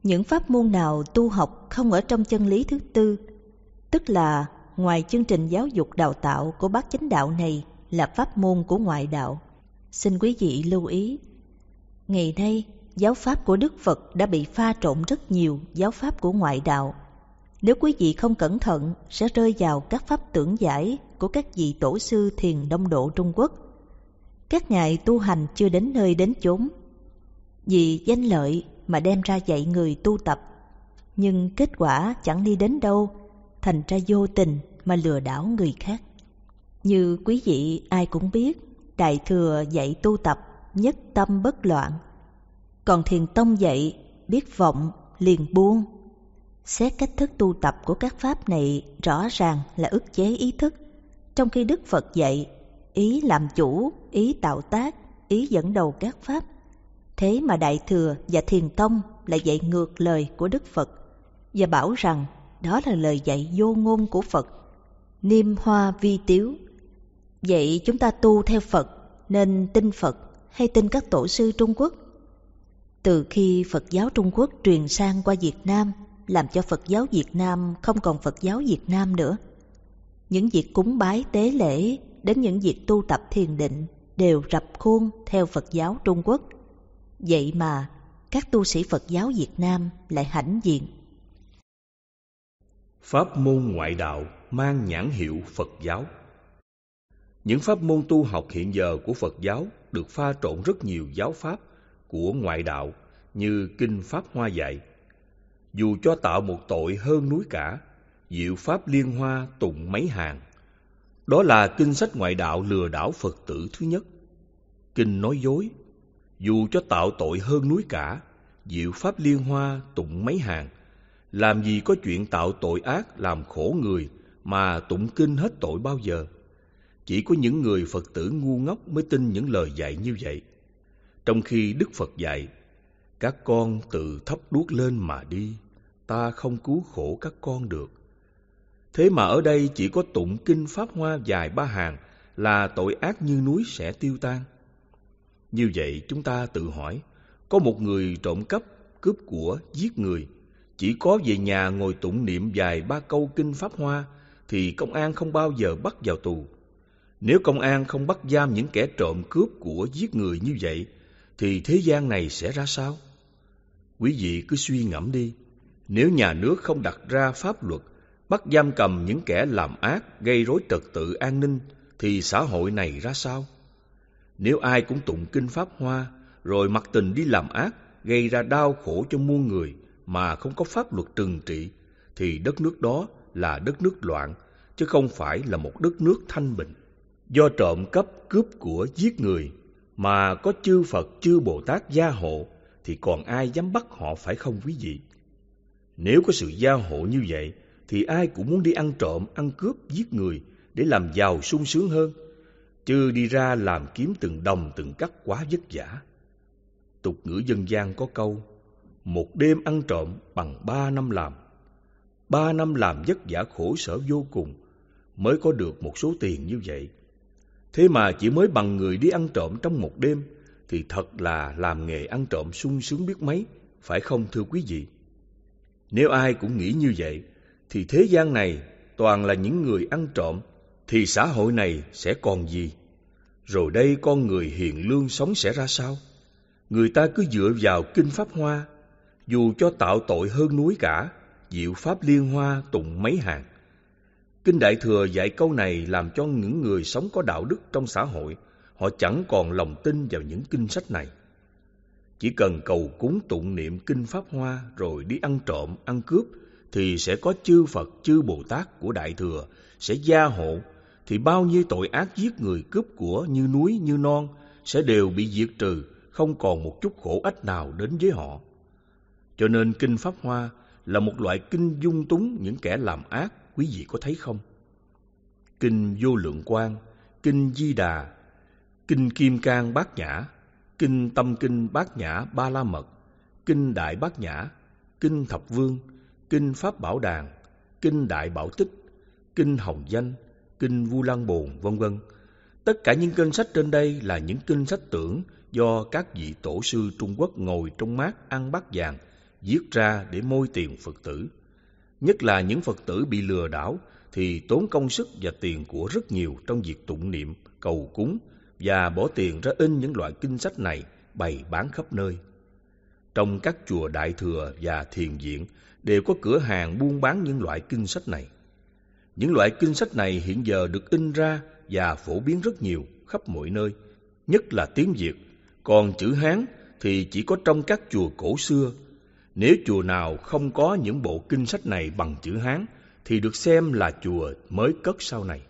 những pháp môn nào tu học không ở trong chân lý thứ tư, tức là ngoài chương trình giáo dục đào tạo của bác chánh đạo này là pháp môn của ngoại đạo. Xin quý vị lưu ý, ngày nay giáo pháp của Đức Phật đã bị pha trộn rất nhiều giáo pháp của ngoại đạo. Nếu quý vị không cẩn thận sẽ rơi vào các pháp tưởng giải của các vị tổ sư thiền đông độ Trung Quốc. Các ngài tu hành chưa đến nơi đến chốn. Vì danh lợi mà đem ra dạy người tu tập. Nhưng kết quả chẳng đi đến đâu, thành ra vô tình mà lừa đảo người khác. Như quý vị ai cũng biết, Đại Thừa dạy tu tập nhất tâm bất loạn. Còn Thiền Tông dạy biết vọng liền buông. Xét cách thức tu tập của các pháp này rõ ràng là ức chế ý thức, trong khi Đức Phật dạy ý làm chủ, ý tạo tác, ý dẫn đầu các pháp Thế mà Đại Thừa và Thiền Tông lại dạy ngược lời của Đức Phật và bảo rằng đó là lời dạy vô ngôn của Phật, niêm hoa vi tiếu. Vậy chúng ta tu theo Phật nên tin Phật hay tin các tổ sư Trung Quốc? Từ khi Phật giáo Trung Quốc truyền sang qua Việt Nam, làm cho Phật giáo Việt Nam không còn Phật giáo Việt Nam nữa. Những việc cúng bái tế lễ đến những việc tu tập thiền định đều rập khuôn theo Phật giáo Trung Quốc – Vậy mà các tu sĩ Phật giáo Việt Nam lại hãnh diện. Pháp môn ngoại đạo mang nhãn hiệu Phật giáo. Những pháp môn tu học hiện giờ của Phật giáo được pha trộn rất nhiều giáo pháp của ngoại đạo như Kinh Pháp Hoa dạy. Dù cho tạo một tội hơn núi cả, diệu pháp liên hoa tụng mấy hàng. Đó là kinh sách ngoại đạo lừa đảo Phật tử thứ nhất. Kinh nói dối dù cho tạo tội hơn núi cả, diệu pháp liên hoa tụng mấy hàng, làm gì có chuyện tạo tội ác làm khổ người mà tụng kinh hết tội bao giờ. Chỉ có những người Phật tử ngu ngốc mới tin những lời dạy như vậy. Trong khi Đức Phật dạy, các con tự thấp đuốc lên mà đi, ta không cứu khổ các con được. Thế mà ở đây chỉ có tụng kinh Pháp Hoa dài ba hàng là tội ác như núi sẽ tiêu tan. Như vậy chúng ta tự hỏi, có một người trộm cắp, cướp của, giết người, chỉ có về nhà ngồi tụng niệm vài ba câu kinh Pháp Hoa thì công an không bao giờ bắt vào tù. Nếu công an không bắt giam những kẻ trộm cướp của giết người như vậy thì thế gian này sẽ ra sao? Quý vị cứ suy ngẫm đi. Nếu nhà nước không đặt ra pháp luật bắt giam cầm những kẻ làm ác gây rối trật tự an ninh thì xã hội này ra sao? Nếu ai cũng tụng kinh Pháp Hoa, rồi mặc tình đi làm ác, gây ra đau khổ cho muôn người mà không có pháp luật trừng trị, thì đất nước đó là đất nước loạn, chứ không phải là một đất nước thanh bình. Do trộm cắp, cướp của, giết người, mà có chư Phật, chư Bồ Tát gia hộ, thì còn ai dám bắt họ phải không quý vị? Nếu có sự gia hộ như vậy, thì ai cũng muốn đi ăn trộm, ăn cướp, giết người để làm giàu sung sướng hơn chứ đi ra làm kiếm từng đồng từng cắt quá vất vả. Tục ngữ dân gian có câu, một đêm ăn trộm bằng ba năm làm. Ba năm làm vất vả khổ sở vô cùng mới có được một số tiền như vậy. Thế mà chỉ mới bằng người đi ăn trộm trong một đêm thì thật là làm nghề ăn trộm sung sướng biết mấy, phải không thưa quý vị? Nếu ai cũng nghĩ như vậy thì thế gian này toàn là những người ăn trộm thì xã hội này sẽ còn gì? Rồi đây con người hiền lương sống sẽ ra sao? Người ta cứ dựa vào kinh pháp hoa, dù cho tạo tội hơn núi cả, diệu pháp liên hoa tụng mấy hàng. Kinh Đại Thừa dạy câu này làm cho những người sống có đạo đức trong xã hội, họ chẳng còn lòng tin vào những kinh sách này. Chỉ cần cầu cúng tụng niệm kinh Pháp Hoa rồi đi ăn trộm, ăn cướp, thì sẽ có chư Phật, chư Bồ Tát của Đại Thừa sẽ gia hộ thì bao nhiêu tội ác giết người cướp của như núi như non sẽ đều bị diệt trừ, không còn một chút khổ ách nào đến với họ. Cho nên kinh Pháp Hoa là một loại kinh dung túng những kẻ làm ác, quý vị có thấy không? Kinh Vô Lượng Quang, Kinh Di Đà, Kinh Kim Cang Bát Nhã, Kinh Tâm Kinh Bát Nhã Ba La Mật, Kinh Đại Bát Nhã, Kinh Thập Vương, Kinh Pháp Bảo Đàn, Kinh Đại Bảo Tích, Kinh Hồng Danh, kinh Vu Lan Bồn, vân vân. Tất cả những kinh sách trên đây là những kinh sách tưởng do các vị tổ sư Trung Quốc ngồi trong mát ăn bát vàng viết ra để môi tiền Phật tử. Nhất là những Phật tử bị lừa đảo thì tốn công sức và tiền của rất nhiều trong việc tụng niệm, cầu cúng và bỏ tiền ra in những loại kinh sách này bày bán khắp nơi. Trong các chùa Đại Thừa và Thiền Viện đều có cửa hàng buôn bán những loại kinh sách này. Những loại kinh sách này hiện giờ được in ra và phổ biến rất nhiều khắp mọi nơi, nhất là tiếng Việt. Còn chữ Hán thì chỉ có trong các chùa cổ xưa. Nếu chùa nào không có những bộ kinh sách này bằng chữ Hán thì được xem là chùa mới cất sau này.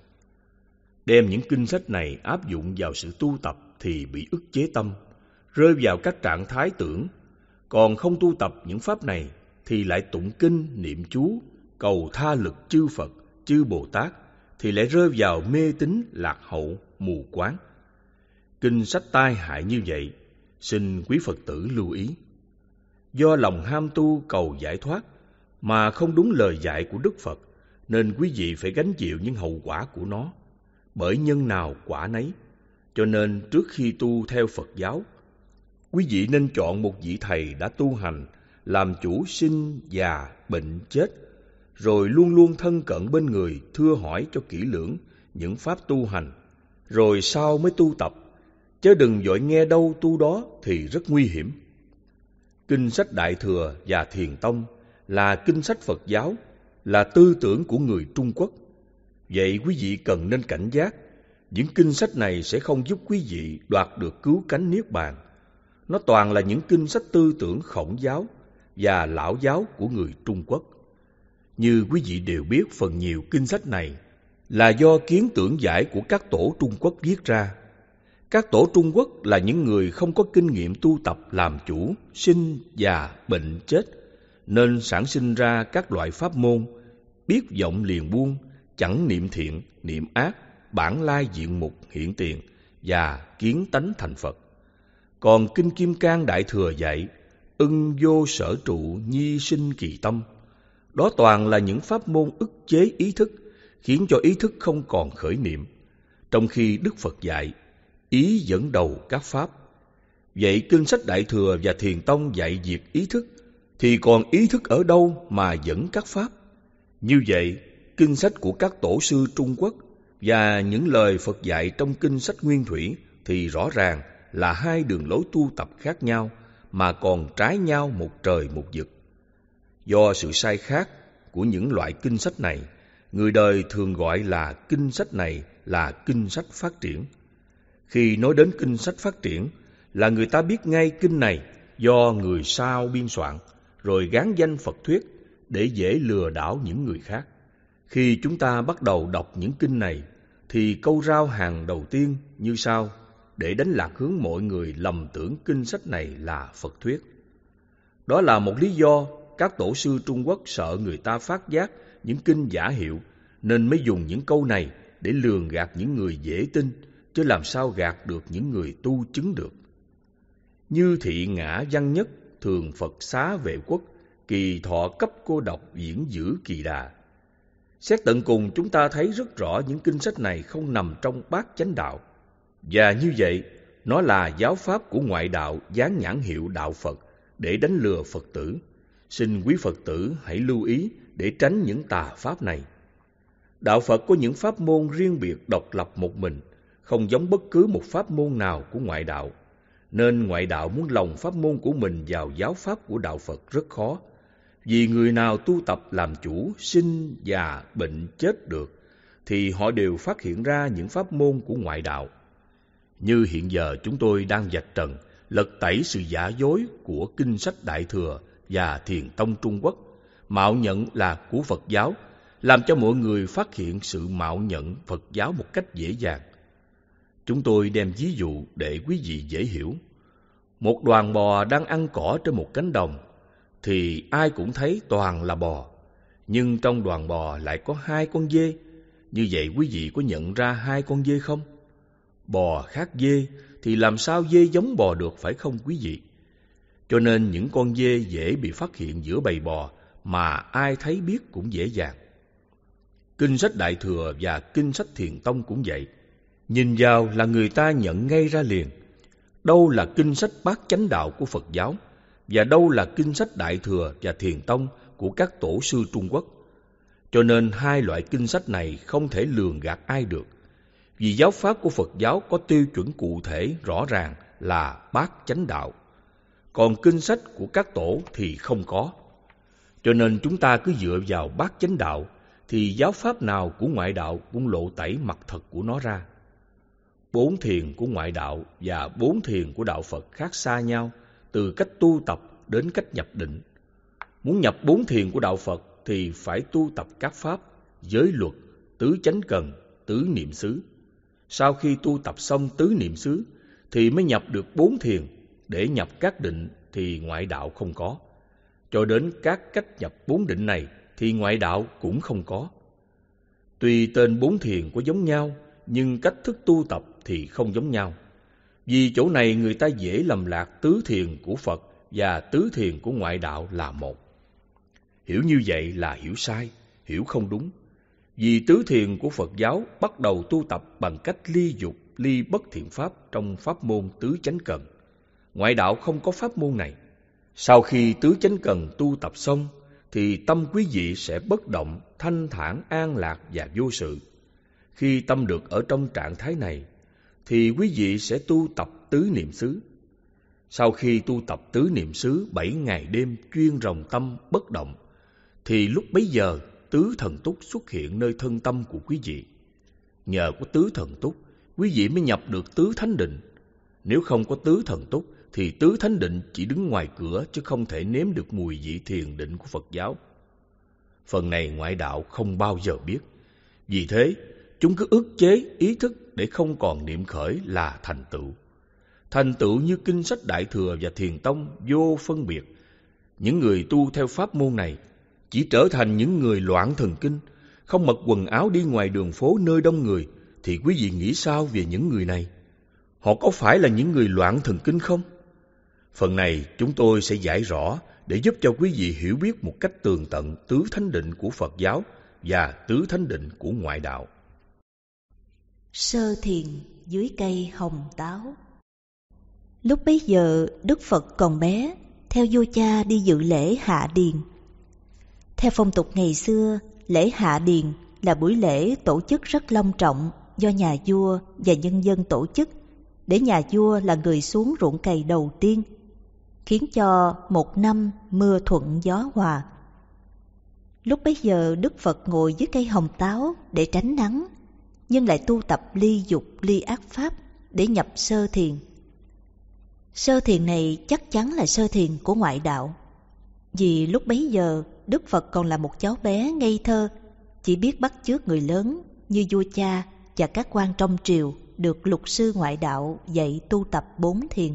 Đem những kinh sách này áp dụng vào sự tu tập thì bị ức chế tâm, rơi vào các trạng thái tưởng. Còn không tu tập những pháp này thì lại tụng kinh, niệm chú, cầu tha lực chư Phật, chư Bồ Tát thì lại rơi vào mê tín lạc hậu, mù quáng. Kinh sách tai hại như vậy, xin quý Phật tử lưu ý. Do lòng ham tu cầu giải thoát mà không đúng lời dạy của Đức Phật, nên quý vị phải gánh chịu những hậu quả của nó. Bởi nhân nào quả nấy, cho nên trước khi tu theo Phật giáo, quý vị nên chọn một vị thầy đã tu hành, làm chủ sinh, già, bệnh, chết rồi luôn luôn thân cận bên người thưa hỏi cho kỹ lưỡng những pháp tu hành, rồi sau mới tu tập, chứ đừng vội nghe đâu tu đó thì rất nguy hiểm. Kinh sách Đại Thừa và Thiền Tông là kinh sách Phật giáo, là tư tưởng của người Trung Quốc. Vậy quý vị cần nên cảnh giác, những kinh sách này sẽ không giúp quý vị đoạt được cứu cánh Niết Bàn. Nó toàn là những kinh sách tư tưởng khổng giáo và lão giáo của người Trung Quốc. Như quý vị đều biết phần nhiều kinh sách này là do kiến tưởng giải của các tổ Trung Quốc viết ra. Các tổ Trung Quốc là những người không có kinh nghiệm tu tập làm chủ, sinh, già, bệnh, chết, nên sản sinh ra các loại pháp môn, biết vọng liền buông, chẳng niệm thiện, niệm ác, bản lai diện mục hiện tiền và kiến tánh thành Phật. Còn Kinh Kim Cang Đại Thừa dạy, ưng vô sở trụ nhi sinh kỳ tâm, đó toàn là những pháp môn ức chế ý thức, khiến cho ý thức không còn khởi niệm. Trong khi Đức Phật dạy, ý dẫn đầu các pháp. Vậy kinh sách Đại Thừa và Thiền Tông dạy diệt ý thức, thì còn ý thức ở đâu mà dẫn các pháp? Như vậy, kinh sách của các tổ sư Trung Quốc và những lời Phật dạy trong kinh sách Nguyên Thủy thì rõ ràng là hai đường lối tu tập khác nhau mà còn trái nhau một trời một vực. Do sự sai khác của những loại kinh sách này, người đời thường gọi là kinh sách này là kinh sách phát triển. Khi nói đến kinh sách phát triển là người ta biết ngay kinh này do người sao biên soạn rồi gán danh Phật thuyết để dễ lừa đảo những người khác. Khi chúng ta bắt đầu đọc những kinh này thì câu rao hàng đầu tiên như sau để đánh lạc hướng mọi người lầm tưởng kinh sách này là Phật thuyết. Đó là một lý do các tổ sư Trung Quốc sợ người ta phát giác những kinh giả hiệu nên mới dùng những câu này để lường gạt những người dễ tin, chứ làm sao gạt được những người tu chứng được. Như thị ngã văn nhất, thường Phật xá vệ quốc, kỳ thọ cấp cô độc diễn giữ kỳ đà. Xét tận cùng chúng ta thấy rất rõ những kinh sách này không nằm trong bát chánh đạo. Và như vậy, nó là giáo pháp của ngoại đạo dán nhãn hiệu đạo Phật để đánh lừa Phật tử. Xin quý Phật tử hãy lưu ý để tránh những tà pháp này. Đạo Phật có những pháp môn riêng biệt độc lập một mình, không giống bất cứ một pháp môn nào của ngoại đạo. Nên ngoại đạo muốn lồng pháp môn của mình vào giáo pháp của đạo Phật rất khó. Vì người nào tu tập làm chủ sinh, già, bệnh, chết được, thì họ đều phát hiện ra những pháp môn của ngoại đạo. Như hiện giờ chúng tôi đang dạch trần, lật tẩy sự giả dối của kinh sách Đại Thừa – và thiền tông Trung Quốc mạo nhận là của Phật giáo làm cho mọi người phát hiện sự mạo nhận Phật giáo một cách dễ dàng. Chúng tôi đem ví dụ để quý vị dễ hiểu. Một đoàn bò đang ăn cỏ trên một cánh đồng thì ai cũng thấy toàn là bò, nhưng trong đoàn bò lại có hai con dê. Như vậy quý vị có nhận ra hai con dê không? Bò khác dê thì làm sao dê giống bò được phải không quý vị? Cho nên những con dê dễ bị phát hiện giữa bầy bò mà ai thấy biết cũng dễ dàng. Kinh sách Đại Thừa và Kinh sách Thiền Tông cũng vậy. Nhìn vào là người ta nhận ngay ra liền. Đâu là kinh sách bát chánh đạo của Phật giáo và đâu là kinh sách Đại Thừa và Thiền Tông của các tổ sư Trung Quốc. Cho nên hai loại kinh sách này không thể lường gạt ai được. Vì giáo pháp của Phật giáo có tiêu chuẩn cụ thể rõ ràng là bát chánh đạo còn kinh sách của các tổ thì không có. Cho nên chúng ta cứ dựa vào bát chánh đạo thì giáo pháp nào của ngoại đạo cũng lộ tẩy mặt thật của nó ra. Bốn thiền của ngoại đạo và bốn thiền của đạo Phật khác xa nhau từ cách tu tập đến cách nhập định. Muốn nhập bốn thiền của đạo Phật thì phải tu tập các pháp, giới luật, tứ chánh cần, tứ niệm xứ. Sau khi tu tập xong tứ niệm xứ thì mới nhập được bốn thiền để nhập các định thì ngoại đạo không có. Cho đến các cách nhập bốn định này thì ngoại đạo cũng không có. Tuy tên bốn thiền có giống nhau, nhưng cách thức tu tập thì không giống nhau. Vì chỗ này người ta dễ lầm lạc tứ thiền của Phật và tứ thiền của ngoại đạo là một. Hiểu như vậy là hiểu sai, hiểu không đúng. Vì tứ thiền của Phật giáo bắt đầu tu tập bằng cách ly dục, ly bất thiện pháp trong pháp môn tứ chánh cần ngoại đạo không có pháp môn này. Sau khi tứ chánh cần tu tập xong, thì tâm quý vị sẽ bất động, thanh thản, an lạc và vô sự. Khi tâm được ở trong trạng thái này, thì quý vị sẽ tu tập tứ niệm xứ. Sau khi tu tập tứ niệm xứ bảy ngày đêm chuyên rồng tâm bất động, thì lúc bấy giờ tứ thần túc xuất hiện nơi thân tâm của quý vị. Nhờ có tứ thần túc, quý vị mới nhập được tứ thánh định. Nếu không có tứ thần túc thì tứ thánh định chỉ đứng ngoài cửa chứ không thể nếm được mùi vị thiền định của Phật giáo. Phần này ngoại đạo không bao giờ biết. Vì thế, chúng cứ ức chế ý thức để không còn niệm khởi là thành tựu. Thành tựu như kinh sách Đại Thừa và Thiền Tông vô phân biệt. Những người tu theo pháp môn này chỉ trở thành những người loạn thần kinh, không mặc quần áo đi ngoài đường phố nơi đông người, thì quý vị nghĩ sao về những người này? Họ có phải là những người loạn thần kinh không? Phần này chúng tôi sẽ giải rõ để giúp cho quý vị hiểu biết một cách tường tận tứ thánh định của Phật giáo và tứ thánh định của ngoại đạo. Sơ thiền dưới cây hồng táo Lúc bấy giờ Đức Phật còn bé, theo vua cha đi dự lễ hạ điền. Theo phong tục ngày xưa, lễ hạ điền là buổi lễ tổ chức rất long trọng do nhà vua và nhân dân tổ chức để nhà vua là người xuống ruộng cày đầu tiên khiến cho một năm mưa thuận gió hòa. Lúc bấy giờ Đức Phật ngồi dưới cây hồng táo để tránh nắng, nhưng lại tu tập ly dục ly ác pháp để nhập sơ thiền. Sơ thiền này chắc chắn là sơ thiền của ngoại đạo, vì lúc bấy giờ Đức Phật còn là một cháu bé ngây thơ, chỉ biết bắt chước người lớn như vua cha và các quan trong triều được lục sư ngoại đạo dạy tu tập bốn thiền.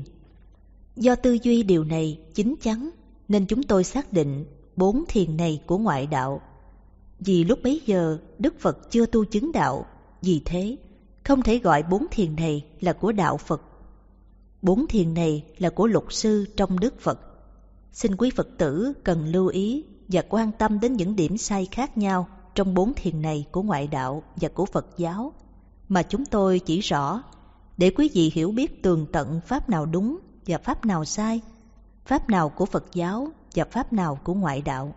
Do tư duy điều này chính chắn nên chúng tôi xác định bốn thiền này của ngoại đạo. Vì lúc bấy giờ Đức Phật chưa tu chứng đạo, vì thế không thể gọi bốn thiền này là của đạo Phật. Bốn thiền này là của lục sư trong Đức Phật. Xin quý Phật tử cần lưu ý và quan tâm đến những điểm sai khác nhau trong bốn thiền này của ngoại đạo và của Phật giáo mà chúng tôi chỉ rõ để quý vị hiểu biết tường tận pháp nào đúng và pháp nào sai, pháp nào của Phật giáo và pháp nào của ngoại đạo.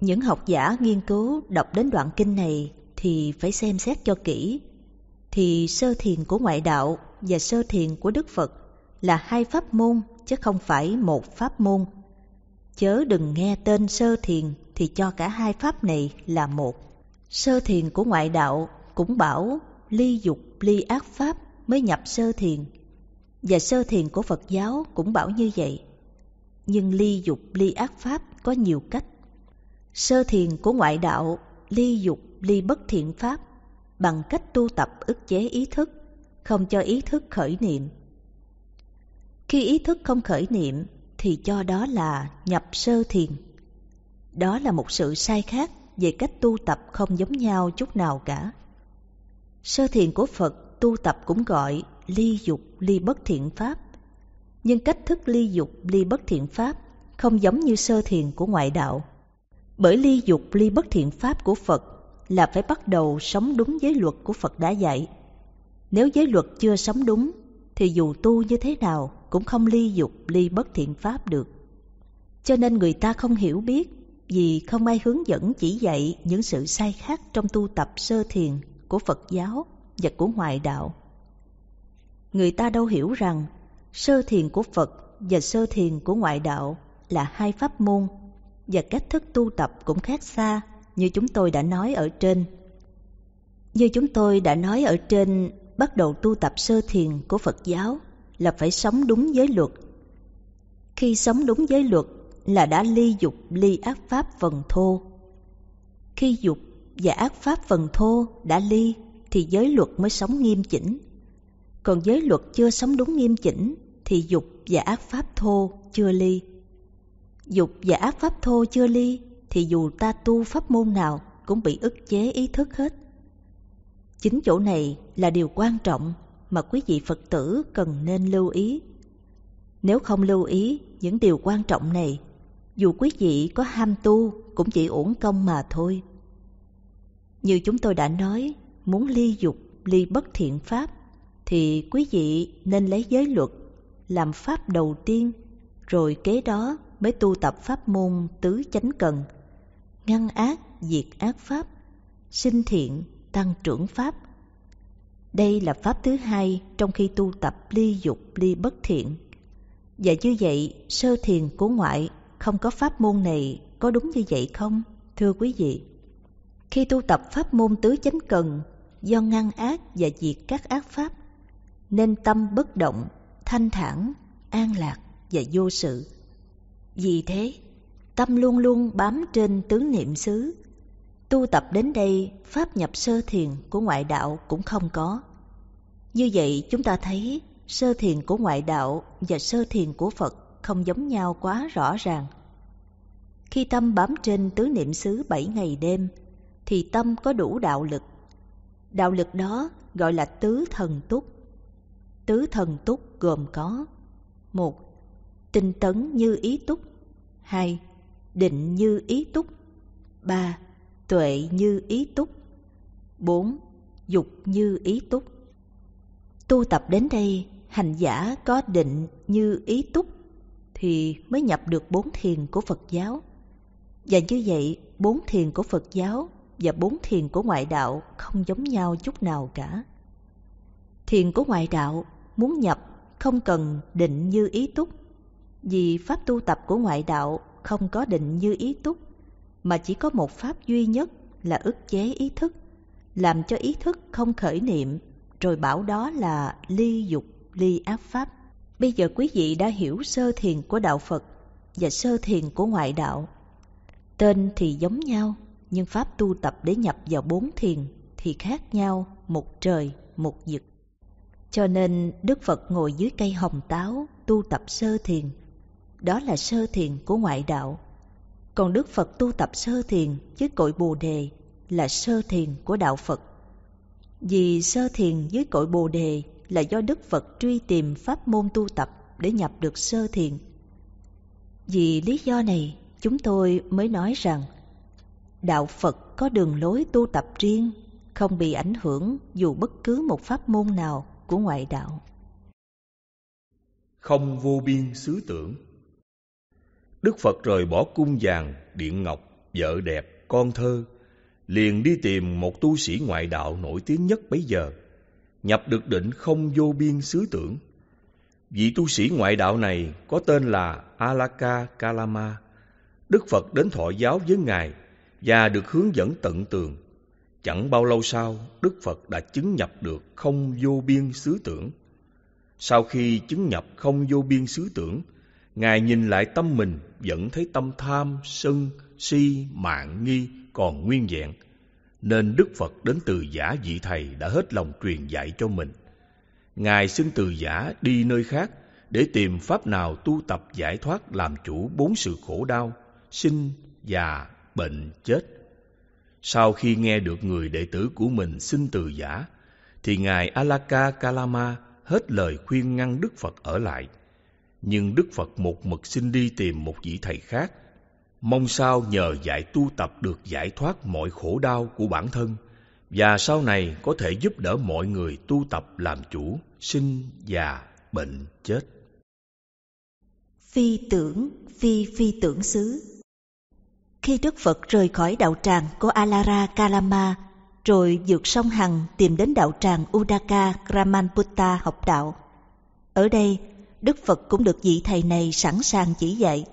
Những học giả nghiên cứu đọc đến đoạn kinh này thì phải xem xét cho kỹ. Thì sơ thiền của ngoại đạo và sơ thiền của Đức Phật là hai pháp môn chứ không phải một pháp môn. Chớ đừng nghe tên sơ thiền thì cho cả hai pháp này là một. Sơ thiền của ngoại đạo cũng bảo ly dục ly ác pháp mới nhập sơ thiền và sơ thiền của Phật giáo cũng bảo như vậy. Nhưng ly dục ly ác pháp có nhiều cách. Sơ thiền của ngoại đạo ly dục ly bất thiện pháp bằng cách tu tập ức chế ý thức, không cho ý thức khởi niệm. Khi ý thức không khởi niệm thì cho đó là nhập sơ thiền. Đó là một sự sai khác về cách tu tập không giống nhau chút nào cả. Sơ thiền của Phật tu tập cũng gọi ly dục ly bất thiện pháp. Nhưng cách thức ly dục ly bất thiện pháp không giống như sơ thiền của ngoại đạo. Bởi ly dục ly bất thiện pháp của Phật là phải bắt đầu sống đúng giới luật của Phật đã dạy. Nếu giới luật chưa sống đúng, thì dù tu như thế nào cũng không ly dục ly bất thiện pháp được. Cho nên người ta không hiểu biết vì không ai hướng dẫn chỉ dạy những sự sai khác trong tu tập sơ thiền của Phật giáo và của ngoại đạo người ta đâu hiểu rằng sơ thiền của Phật và sơ thiền của ngoại đạo là hai pháp môn và cách thức tu tập cũng khác xa như chúng tôi đã nói ở trên. Như chúng tôi đã nói ở trên, bắt đầu tu tập sơ thiền của Phật giáo là phải sống đúng giới luật. Khi sống đúng giới luật là đã ly dục ly ác pháp phần thô. Khi dục và ác pháp phần thô đã ly thì giới luật mới sống nghiêm chỉnh còn giới luật chưa sống đúng nghiêm chỉnh thì dục và ác pháp thô chưa ly. Dục và ác pháp thô chưa ly thì dù ta tu pháp môn nào cũng bị ức chế ý thức hết. Chính chỗ này là điều quan trọng mà quý vị Phật tử cần nên lưu ý. Nếu không lưu ý những điều quan trọng này, dù quý vị có ham tu cũng chỉ uổng công mà thôi. Như chúng tôi đã nói, muốn ly dục, ly bất thiện pháp thì quý vị nên lấy giới luật làm pháp đầu tiên rồi kế đó mới tu tập pháp môn tứ chánh cần ngăn ác diệt ác pháp sinh thiện tăng trưởng pháp đây là pháp thứ hai trong khi tu tập ly dục ly bất thiện và như vậy sơ thiền của ngoại không có pháp môn này có đúng như vậy không thưa quý vị khi tu tập pháp môn tứ chánh cần do ngăn ác và diệt các ác pháp nên tâm bất động, thanh thản, an lạc và vô sự. Vì thế, tâm luôn luôn bám trên tứ niệm xứ. Tu tập đến đây, pháp nhập sơ thiền của ngoại đạo cũng không có. Như vậy chúng ta thấy sơ thiền của ngoại đạo và sơ thiền của Phật không giống nhau quá rõ ràng. Khi tâm bám trên tứ niệm xứ bảy ngày đêm, thì tâm có đủ đạo lực. Đạo lực đó gọi là tứ thần túc. Tứ thần túc gồm có một Tinh tấn như ý túc hai Định như ý túc ba Tuệ như ý túc bốn Dục như ý túc Tu tập đến đây, hành giả có định như ý túc thì mới nhập được bốn thiền của Phật giáo. Và như vậy, bốn thiền của Phật giáo và bốn thiền của ngoại đạo không giống nhau chút nào cả. Thiền của ngoại đạo muốn nhập không cần định như ý túc vì pháp tu tập của ngoại đạo không có định như ý túc mà chỉ có một pháp duy nhất là ức chế ý thức làm cho ý thức không khởi niệm rồi bảo đó là ly dục ly ác pháp bây giờ quý vị đã hiểu sơ thiền của đạo phật và sơ thiền của ngoại đạo tên thì giống nhau nhưng pháp tu tập để nhập vào bốn thiền thì khác nhau một trời một vực cho nên Đức Phật ngồi dưới cây hồng táo tu tập sơ thiền. Đó là sơ thiền của ngoại đạo. Còn Đức Phật tu tập sơ thiền dưới cội bồ đề là sơ thiền của đạo Phật. Vì sơ thiền dưới cội bồ đề là do Đức Phật truy tìm pháp môn tu tập để nhập được sơ thiền. Vì lý do này, chúng tôi mới nói rằng đạo Phật có đường lối tu tập riêng, không bị ảnh hưởng dù bất cứ một pháp môn nào của ngoại đạo Không vô biên xứ tưởng Đức Phật rời bỏ cung vàng, điện ngọc, vợ đẹp, con thơ Liền đi tìm một tu sĩ ngoại đạo nổi tiếng nhất bấy giờ Nhập được định không vô biên xứ tưởng Vị tu sĩ ngoại đạo này có tên là Alaka Kalama Đức Phật đến thọ giáo với Ngài Và được hướng dẫn tận tường Chẳng bao lâu sau, Đức Phật đã chứng nhập được không vô biên xứ tưởng. Sau khi chứng nhập không vô biên xứ tưởng, Ngài nhìn lại tâm mình vẫn thấy tâm tham, sân, si, mạng, nghi còn nguyên vẹn. Nên Đức Phật đến từ giả vị Thầy đã hết lòng truyền dạy cho mình. Ngài xưng từ giả đi nơi khác để tìm pháp nào tu tập giải thoát làm chủ bốn sự khổ đau, sinh, già, bệnh, chết. Sau khi nghe được người đệ tử của mình xin từ giả, thì Ngài Alaka Kalama hết lời khuyên ngăn Đức Phật ở lại. Nhưng Đức Phật một mực xin đi tìm một vị thầy khác, mong sao nhờ dạy tu tập được giải thoát mọi khổ đau của bản thân và sau này có thể giúp đỡ mọi người tu tập làm chủ sinh già bệnh chết phi tưởng phi phi tưởng xứ khi Đức Phật rời khỏi đạo tràng của Alara Kalama, rồi vượt sông Hằng tìm đến đạo tràng Udaka Ramanputta học đạo. Ở đây, Đức Phật cũng được vị thầy này sẵn sàng chỉ dạy.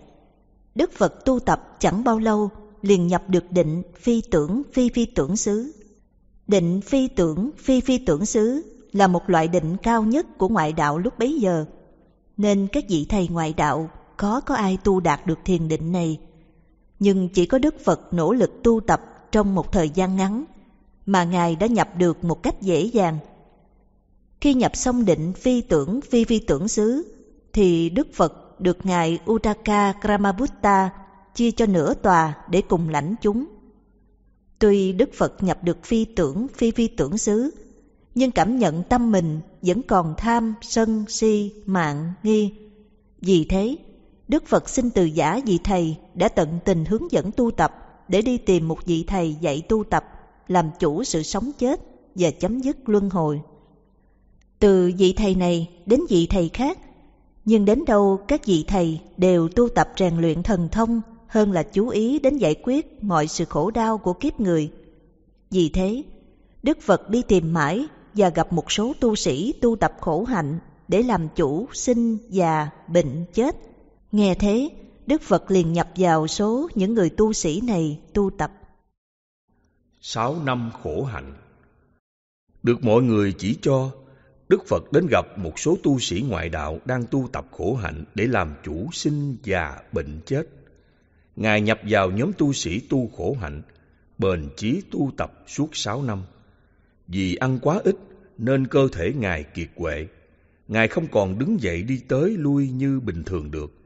Đức Phật tu tập chẳng bao lâu liền nhập được định phi tưởng phi phi tưởng xứ. Định phi tưởng phi phi tưởng xứ là một loại định cao nhất của ngoại đạo lúc bấy giờ. Nên các vị thầy ngoại đạo khó có ai tu đạt được thiền định này nhưng chỉ có Đức Phật nỗ lực tu tập trong một thời gian ngắn mà Ngài đã nhập được một cách dễ dàng. Khi nhập xong định phi tưởng phi vi tưởng xứ thì Đức Phật được Ngài Udaka Kramabutta chia cho nửa tòa để cùng lãnh chúng. Tuy Đức Phật nhập được phi tưởng phi vi tưởng xứ nhưng cảm nhận tâm mình vẫn còn tham, sân, si, mạng, nghi. Vì thế, Đức Phật xin từ giả vị thầy đã tận tình hướng dẫn tu tập để đi tìm một vị thầy dạy tu tập, làm chủ sự sống chết và chấm dứt luân hồi. Từ vị thầy này đến vị thầy khác, nhưng đến đâu các vị thầy đều tu tập rèn luyện thần thông hơn là chú ý đến giải quyết mọi sự khổ đau của kiếp người. Vì thế, Đức Phật đi tìm mãi và gặp một số tu sĩ tu tập khổ hạnh để làm chủ sinh già bệnh chết Nghe thế, Đức Phật liền nhập vào số những người tu sĩ này tu tập. Sáu năm khổ hạnh Được mọi người chỉ cho, Đức Phật đến gặp một số tu sĩ ngoại đạo đang tu tập khổ hạnh để làm chủ sinh già bệnh chết. Ngài nhập vào nhóm tu sĩ tu khổ hạnh, bền chí tu tập suốt sáu năm. Vì ăn quá ít nên cơ thể Ngài kiệt quệ. Ngài không còn đứng dậy đi tới lui như bình thường được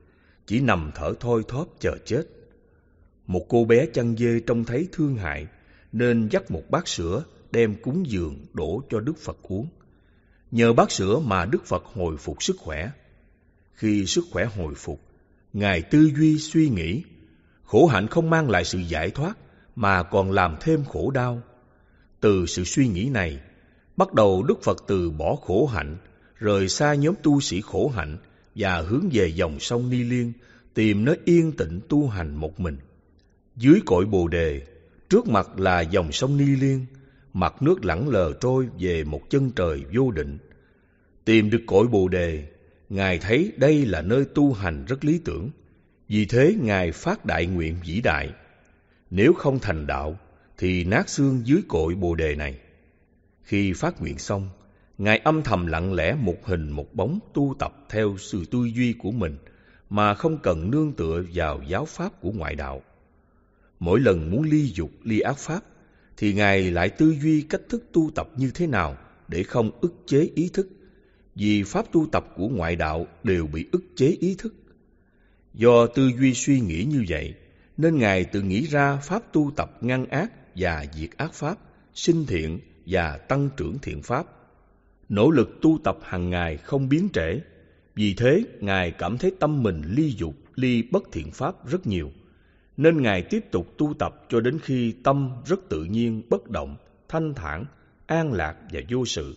chỉ nằm thở thoi thóp chờ chết. Một cô bé chăn dê trông thấy thương hại, nên dắt một bát sữa đem cúng dường đổ cho Đức Phật uống. Nhờ bát sữa mà Đức Phật hồi phục sức khỏe. Khi sức khỏe hồi phục, Ngài tư duy suy nghĩ, khổ hạnh không mang lại sự giải thoát mà còn làm thêm khổ đau. Từ sự suy nghĩ này, bắt đầu Đức Phật từ bỏ khổ hạnh, rời xa nhóm tu sĩ khổ hạnh và hướng về dòng sông Ni Liên, tìm nơi yên tĩnh tu hành một mình. Dưới cội bồ đề, trước mặt là dòng sông Ni Liên, mặt nước lẳng lờ trôi về một chân trời vô định. Tìm được cội bồ đề, Ngài thấy đây là nơi tu hành rất lý tưởng. Vì thế Ngài phát đại nguyện vĩ đại. Nếu không thành đạo, thì nát xương dưới cội bồ đề này. Khi phát nguyện xong, Ngài âm thầm lặng lẽ một hình một bóng tu tập theo sự tư duy của mình mà không cần nương tựa vào giáo pháp của ngoại đạo. Mỗi lần muốn ly dục, ly ác pháp, thì Ngài lại tư duy cách thức tu tập như thế nào để không ức chế ý thức, vì pháp tu tập của ngoại đạo đều bị ức chế ý thức. Do tư duy suy nghĩ như vậy, nên Ngài tự nghĩ ra pháp tu tập ngăn ác và diệt ác pháp, sinh thiện và tăng trưởng thiện pháp nỗ lực tu tập hàng ngày không biến trễ. Vì thế, Ngài cảm thấy tâm mình ly dục, ly bất thiện pháp rất nhiều. Nên Ngài tiếp tục tu tập cho đến khi tâm rất tự nhiên, bất động, thanh thản, an lạc và vô sự.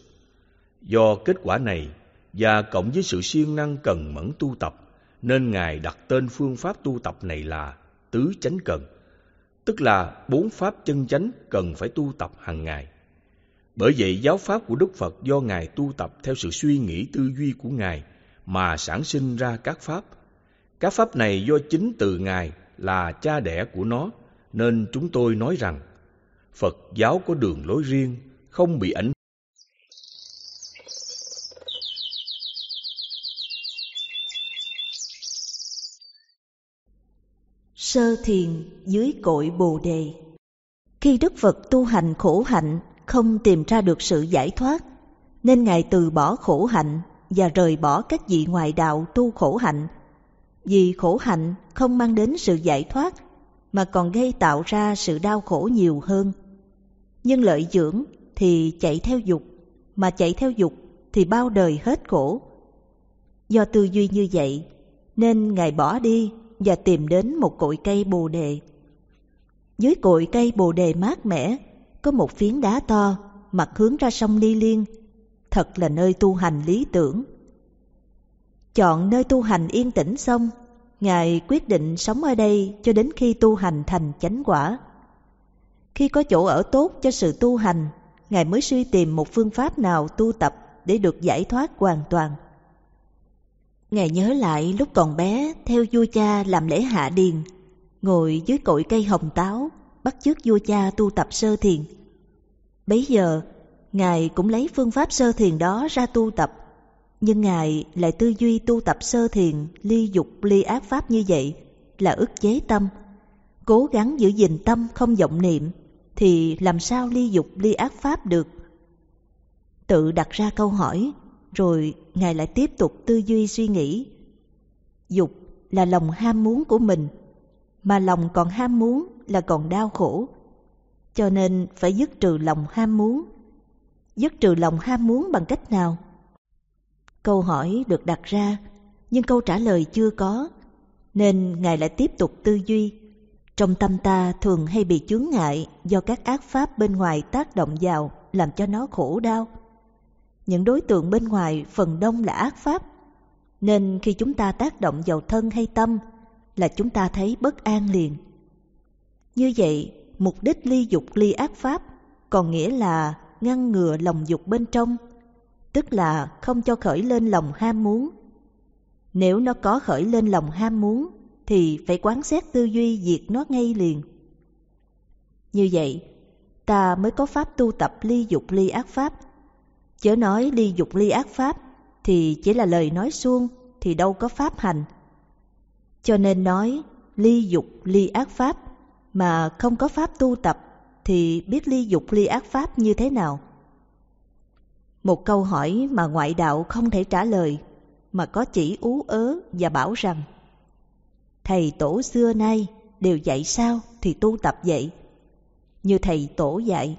Do kết quả này, và cộng với sự siêng năng cần mẫn tu tập, nên Ngài đặt tên phương pháp tu tập này là Tứ Chánh Cần, tức là bốn pháp chân chánh cần phải tu tập hàng ngày. Bởi vậy giáo pháp của Đức Phật do Ngài tu tập theo sự suy nghĩ tư duy của Ngài mà sản sinh ra các pháp. Các pháp này do chính từ Ngài là cha đẻ của nó, nên chúng tôi nói rằng Phật giáo có đường lối riêng, không bị ảnh Sơ thiền dưới cội Bồ đề Khi Đức Phật tu hành khổ hạnh không tìm ra được sự giải thoát, nên Ngài từ bỏ khổ hạnh và rời bỏ các vị ngoài đạo tu khổ hạnh. Vì khổ hạnh không mang đến sự giải thoát mà còn gây tạo ra sự đau khổ nhiều hơn. Nhưng lợi dưỡng thì chạy theo dục, mà chạy theo dục thì bao đời hết khổ. Do tư duy như vậy, nên Ngài bỏ đi và tìm đến một cội cây bồ đề. Dưới cội cây bồ đề mát mẻ, có một phiến đá to, mặt hướng ra sông Ni Liên. Thật là nơi tu hành lý tưởng. Chọn nơi tu hành yên tĩnh xong, Ngài quyết định sống ở đây cho đến khi tu hành thành chánh quả. Khi có chỗ ở tốt cho sự tu hành, Ngài mới suy tìm một phương pháp nào tu tập để được giải thoát hoàn toàn. Ngài nhớ lại lúc còn bé theo vua cha làm lễ hạ điền, ngồi dưới cội cây hồng táo, bắt chước vua cha tu tập sơ thiền. Bấy giờ, Ngài cũng lấy phương pháp sơ thiền đó ra tu tập. Nhưng Ngài lại tư duy tu tập sơ thiền ly dục ly ác pháp như vậy là ức chế tâm. Cố gắng giữ gìn tâm không vọng niệm thì làm sao ly dục ly ác pháp được? Tự đặt ra câu hỏi, rồi Ngài lại tiếp tục tư duy suy nghĩ. Dục là lòng ham muốn của mình, mà lòng còn ham muốn là còn đau khổ, cho nên phải dứt trừ lòng ham muốn. Dứt trừ lòng ham muốn bằng cách nào? Câu hỏi được đặt ra, nhưng câu trả lời chưa có, nên Ngài lại tiếp tục tư duy. Trong tâm ta thường hay bị chướng ngại do các ác pháp bên ngoài tác động vào làm cho nó khổ đau. Những đối tượng bên ngoài phần đông là ác pháp, nên khi chúng ta tác động vào thân hay tâm là chúng ta thấy bất an liền. Như vậy, mục đích ly dục ly ác pháp còn nghĩa là ngăn ngừa lòng dục bên trong, tức là không cho khởi lên lòng ham muốn. Nếu nó có khởi lên lòng ham muốn, thì phải quán xét tư duy diệt nó ngay liền. Như vậy, ta mới có pháp tu tập ly dục ly ác pháp. Chớ nói ly dục ly ác pháp, thì chỉ là lời nói suông, thì đâu có pháp hành. Cho nên nói ly dục ly ác pháp mà không có pháp tu tập thì biết ly dục ly ác pháp như thế nào? Một câu hỏi mà ngoại đạo không thể trả lời mà có chỉ ú ớ và bảo rằng Thầy tổ xưa nay đều dạy sao thì tu tập vậy. Như thầy tổ dạy,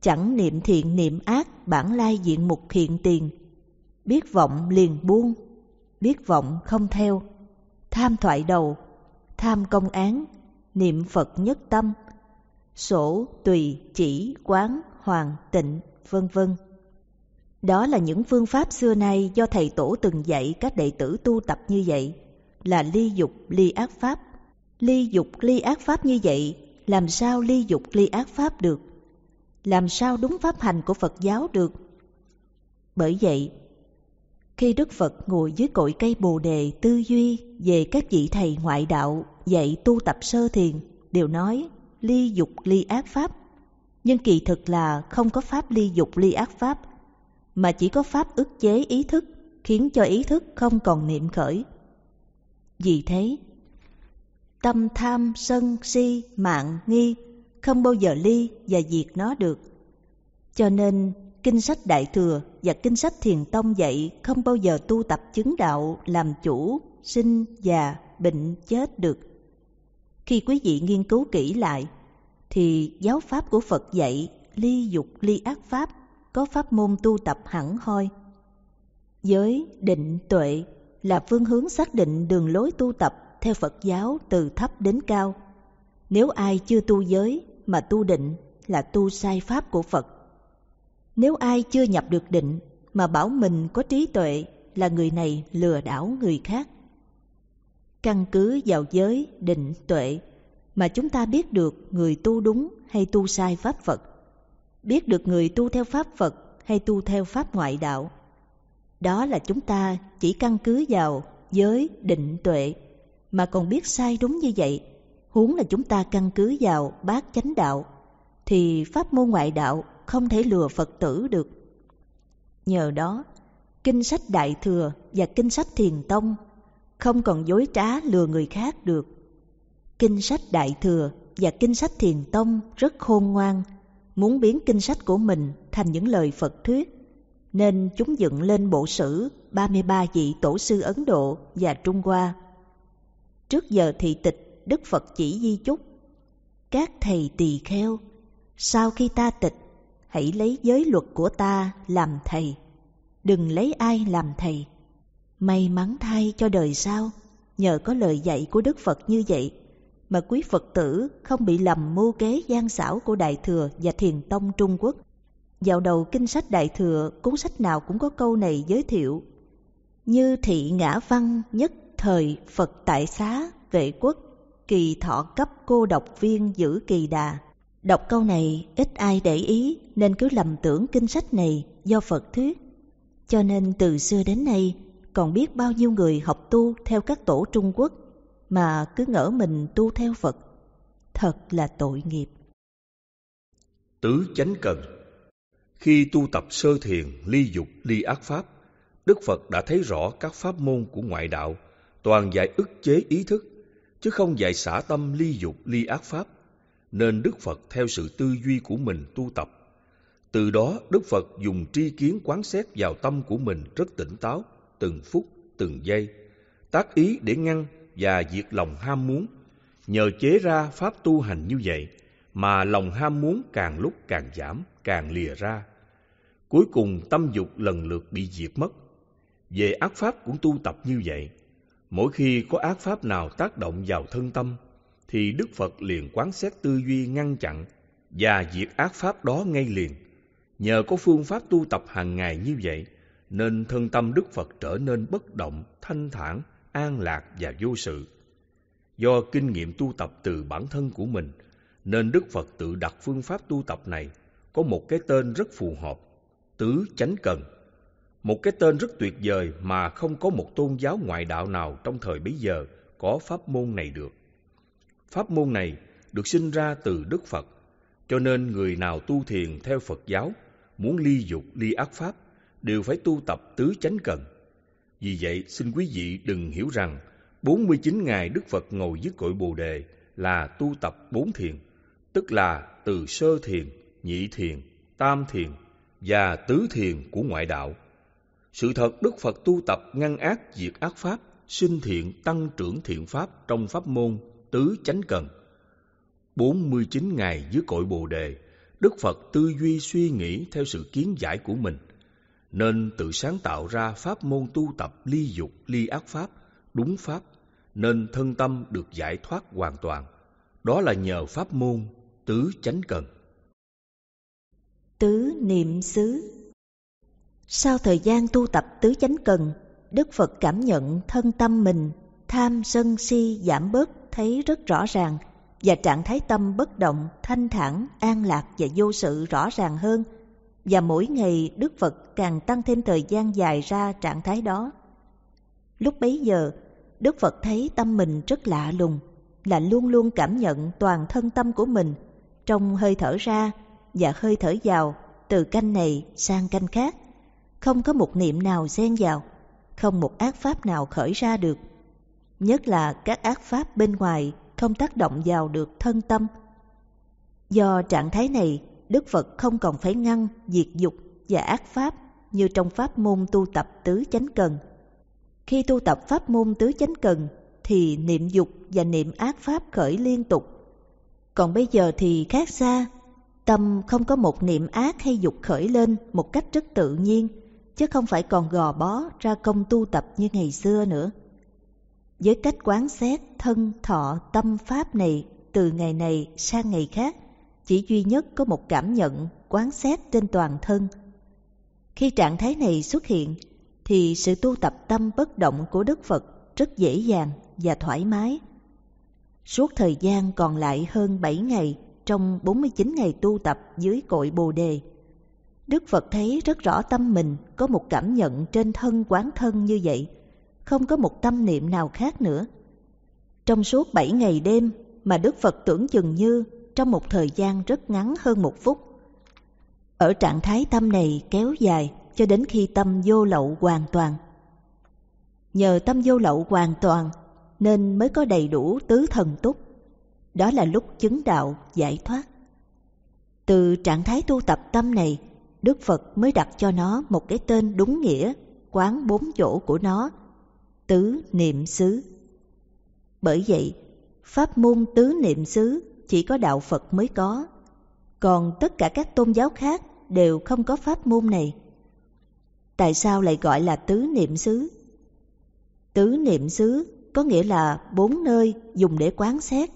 chẳng niệm thiện niệm ác bản lai diện mục hiện tiền. Biết vọng liền buông, biết vọng không theo, tham thoại đầu, tham công án, niệm Phật nhất tâm, sổ, tùy, chỉ, quán, hoàng, tịnh, vân vân. Đó là những phương pháp xưa nay do Thầy Tổ từng dạy các đệ tử tu tập như vậy, là ly dục, ly ác pháp. Ly dục, ly ác pháp như vậy, làm sao ly dục, ly ác pháp được? Làm sao đúng pháp hành của Phật giáo được? Bởi vậy, khi Đức Phật ngồi dưới cội cây Bồ Đề tư duy về các vị thầy ngoại đạo dạy tu tập sơ thiền đều nói ly dục ly ác pháp. Nhưng kỳ thực là không có pháp ly dục ly ác pháp, mà chỉ có pháp ức chế ý thức khiến cho ý thức không còn niệm khởi. Vì thế, tâm tham sân si mạng nghi không bao giờ ly và diệt nó được. Cho nên, kinh sách Đại Thừa và kinh sách Thiền Tông dạy không bao giờ tu tập chứng đạo làm chủ, sinh, già, bệnh, chết được khi quý vị nghiên cứu kỹ lại, thì giáo pháp của Phật dạy ly dục ly ác pháp, có pháp môn tu tập hẳn hoi. Giới, định, tuệ là phương hướng xác định đường lối tu tập theo Phật giáo từ thấp đến cao. Nếu ai chưa tu giới mà tu định là tu sai pháp của Phật. Nếu ai chưa nhập được định mà bảo mình có trí tuệ là người này lừa đảo người khác căn cứ vào giới định tuệ mà chúng ta biết được người tu đúng hay tu sai pháp Phật, biết được người tu theo pháp Phật hay tu theo pháp ngoại đạo. Đó là chúng ta chỉ căn cứ vào giới định tuệ mà còn biết sai đúng như vậy, huống là chúng ta căn cứ vào bát chánh đạo thì pháp môn ngoại đạo không thể lừa Phật tử được. Nhờ đó, kinh sách Đại Thừa và kinh sách Thiền Tông không còn dối trá lừa người khác được. Kinh sách Đại Thừa và kinh sách Thiền Tông rất khôn ngoan, muốn biến kinh sách của mình thành những lời Phật thuyết, nên chúng dựng lên bộ sử 33 vị tổ sư Ấn Độ và Trung Hoa. Trước giờ thị tịch, Đức Phật chỉ di chúc, các thầy tỳ kheo, sau khi ta tịch, hãy lấy giới luật của ta làm thầy, đừng lấy ai làm thầy May mắn thay cho đời sau, nhờ có lời dạy của Đức Phật như vậy, mà quý Phật tử không bị lầm mưu kế gian xảo của Đại Thừa và Thiền Tông Trung Quốc. Dạo đầu kinh sách Đại Thừa, cuốn sách nào cũng có câu này giới thiệu. Như thị ngã văn nhất thời Phật tại xá, vệ quốc, kỳ thọ cấp cô độc viên giữ kỳ đà. Đọc câu này ít ai để ý nên cứ lầm tưởng kinh sách này do Phật thuyết. Cho nên từ xưa đến nay, còn biết bao nhiêu người học tu theo các tổ Trung Quốc mà cứ ngỡ mình tu theo Phật. Thật là tội nghiệp. Tứ chánh cần Khi tu tập sơ thiền, ly dục, ly ác pháp, Đức Phật đã thấy rõ các pháp môn của ngoại đạo toàn dạy ức chế ý thức, chứ không dạy xả tâm ly dục ly ác pháp, nên Đức Phật theo sự tư duy của mình tu tập. Từ đó Đức Phật dùng tri kiến quán xét vào tâm của mình rất tỉnh táo, từng phút, từng giây, tác ý để ngăn và diệt lòng ham muốn. Nhờ chế ra pháp tu hành như vậy mà lòng ham muốn càng lúc càng giảm, càng lìa ra. Cuối cùng tâm dục lần lượt bị diệt mất. Về ác pháp cũng tu tập như vậy. Mỗi khi có ác pháp nào tác động vào thân tâm, thì Đức Phật liền quán xét tư duy ngăn chặn và diệt ác pháp đó ngay liền. Nhờ có phương pháp tu tập hàng ngày như vậy, nên thân tâm Đức Phật trở nên bất động, thanh thản, an lạc và vô sự. Do kinh nghiệm tu tập từ bản thân của mình, nên Đức Phật tự đặt phương pháp tu tập này có một cái tên rất phù hợp, tứ chánh cần. Một cái tên rất tuyệt vời mà không có một tôn giáo ngoại đạo nào trong thời bấy giờ có pháp môn này được. Pháp môn này được sinh ra từ Đức Phật, cho nên người nào tu thiền theo Phật giáo, muốn ly dục ly ác pháp đều phải tu tập tứ chánh cần. Vì vậy, xin quý vị đừng hiểu rằng 49 ngày Đức Phật ngồi dưới cội Bồ đề là tu tập bốn thiền, tức là từ sơ thiền, nhị thiền, tam thiền và tứ thiền của ngoại đạo. Sự thật Đức Phật tu tập ngăn ác diệt ác pháp, sinh thiện tăng trưởng thiện pháp trong pháp môn tứ chánh cần. 49 ngày dưới cội Bồ đề, Đức Phật tư duy suy nghĩ theo sự kiến giải của mình – nên tự sáng tạo ra pháp môn tu tập ly dục ly ác pháp, đúng pháp, nên thân tâm được giải thoát hoàn toàn. Đó là nhờ pháp môn tứ chánh cần. Tứ niệm xứ Sau thời gian tu tập tứ chánh cần, Đức Phật cảm nhận thân tâm mình, tham sân si giảm bớt thấy rất rõ ràng và trạng thái tâm bất động, thanh thản, an lạc và vô sự rõ ràng hơn – và mỗi ngày Đức Phật càng tăng thêm thời gian dài ra trạng thái đó. Lúc bấy giờ, Đức Phật thấy tâm mình rất lạ lùng, là luôn luôn cảm nhận toàn thân tâm của mình trong hơi thở ra và hơi thở vào từ canh này sang canh khác. Không có một niệm nào xen vào, không một ác pháp nào khởi ra được. Nhất là các ác pháp bên ngoài không tác động vào được thân tâm. Do trạng thái này, Đức Phật không còn phải ngăn diệt dục và ác pháp như trong pháp môn tu tập tứ chánh cần. Khi tu tập pháp môn tứ chánh cần thì niệm dục và niệm ác pháp khởi liên tục. Còn bây giờ thì khác xa, tâm không có một niệm ác hay dục khởi lên một cách rất tự nhiên, chứ không phải còn gò bó ra công tu tập như ngày xưa nữa. Với cách quán xét thân, thọ, tâm, pháp này từ ngày này sang ngày khác, chỉ duy nhất có một cảm nhận quán xét trên toàn thân. Khi trạng thái này xuất hiện, thì sự tu tập tâm bất động của Đức Phật rất dễ dàng và thoải mái. Suốt thời gian còn lại hơn bảy ngày trong bốn mươi chín ngày tu tập dưới cội Bồ Đề, Đức Phật thấy rất rõ tâm mình có một cảm nhận trên thân quán thân như vậy, không có một tâm niệm nào khác nữa. Trong suốt bảy ngày đêm mà Đức Phật tưởng chừng như trong một thời gian rất ngắn hơn một phút. Ở trạng thái tâm này kéo dài cho đến khi tâm vô lậu hoàn toàn. Nhờ tâm vô lậu hoàn toàn nên mới có đầy đủ tứ thần túc. Đó là lúc chứng đạo giải thoát. Từ trạng thái tu tập tâm này, Đức Phật mới đặt cho nó một cái tên đúng nghĩa, quán bốn chỗ của nó, tứ niệm xứ. Bởi vậy, pháp môn tứ niệm xứ chỉ có đạo Phật mới có, còn tất cả các tôn giáo khác đều không có pháp môn này. Tại sao lại gọi là tứ niệm xứ? Tứ niệm xứ có nghĩa là bốn nơi dùng để quán xét.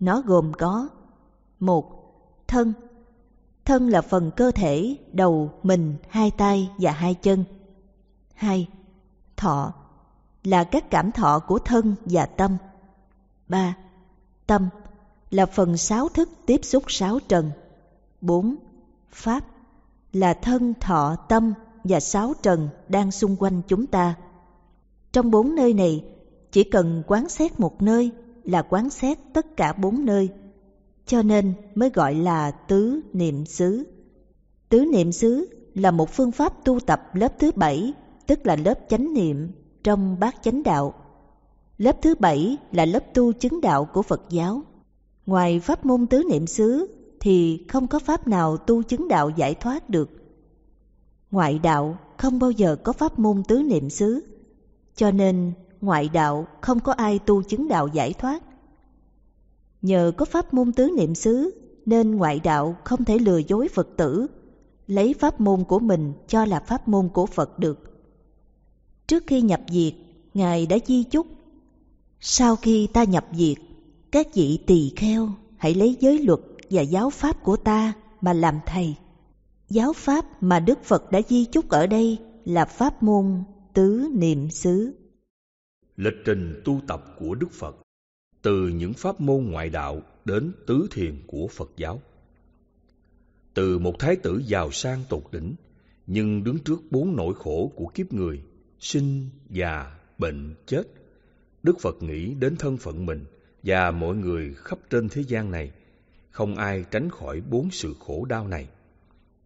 Nó gồm có một Thân Thân là phần cơ thể, đầu, mình, hai tay và hai chân. hai Thọ Là các cảm thọ của thân và tâm. ba Tâm là phần sáu thức tiếp xúc sáu trần. 4. Pháp là thân, thọ, tâm và sáu trần đang xung quanh chúng ta. Trong bốn nơi này, chỉ cần quán xét một nơi là quán xét tất cả bốn nơi. Cho nên mới gọi là tứ niệm xứ. Tứ niệm xứ là một phương pháp tu tập lớp thứ bảy, tức là lớp chánh niệm trong bát chánh đạo. Lớp thứ bảy là lớp tu chứng đạo của Phật giáo. Ngoài pháp môn tứ niệm xứ thì không có pháp nào tu chứng đạo giải thoát được. Ngoại đạo không bao giờ có pháp môn tứ niệm xứ, cho nên ngoại đạo không có ai tu chứng đạo giải thoát. Nhờ có pháp môn tứ niệm xứ nên ngoại đạo không thể lừa dối Phật tử, lấy pháp môn của mình cho là pháp môn của Phật được. Trước khi nhập diệt, Ngài đã di chúc, sau khi ta nhập diệt, các vị tỳ kheo hãy lấy giới luật và giáo pháp của ta mà làm thầy. Giáo pháp mà Đức Phật đã di chúc ở đây là pháp môn tứ niệm xứ. Lịch trình tu tập của Đức Phật từ những pháp môn ngoại đạo đến tứ thiền của Phật giáo. Từ một thái tử giàu sang tột đỉnh, nhưng đứng trước bốn nỗi khổ của kiếp người, sinh, già, bệnh, chết, Đức Phật nghĩ đến thân phận mình và mọi người khắp trên thế gian này không ai tránh khỏi bốn sự khổ đau này.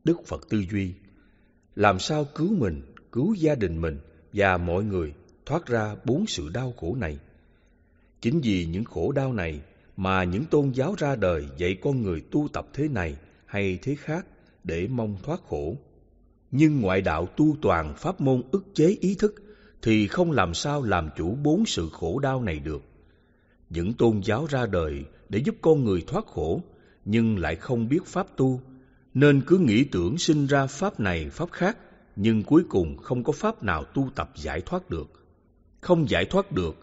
Đức Phật tư duy, làm sao cứu mình, cứu gia đình mình và mọi người thoát ra bốn sự đau khổ này. Chính vì những khổ đau này mà những tôn giáo ra đời dạy con người tu tập thế này hay thế khác để mong thoát khổ. Nhưng ngoại đạo tu toàn pháp môn ức chế ý thức thì không làm sao làm chủ bốn sự khổ đau này được. Những tôn giáo ra đời để giúp con người thoát khổ, nhưng lại không biết pháp tu, nên cứ nghĩ tưởng sinh ra pháp này pháp khác, nhưng cuối cùng không có pháp nào tu tập giải thoát được. Không giải thoát được,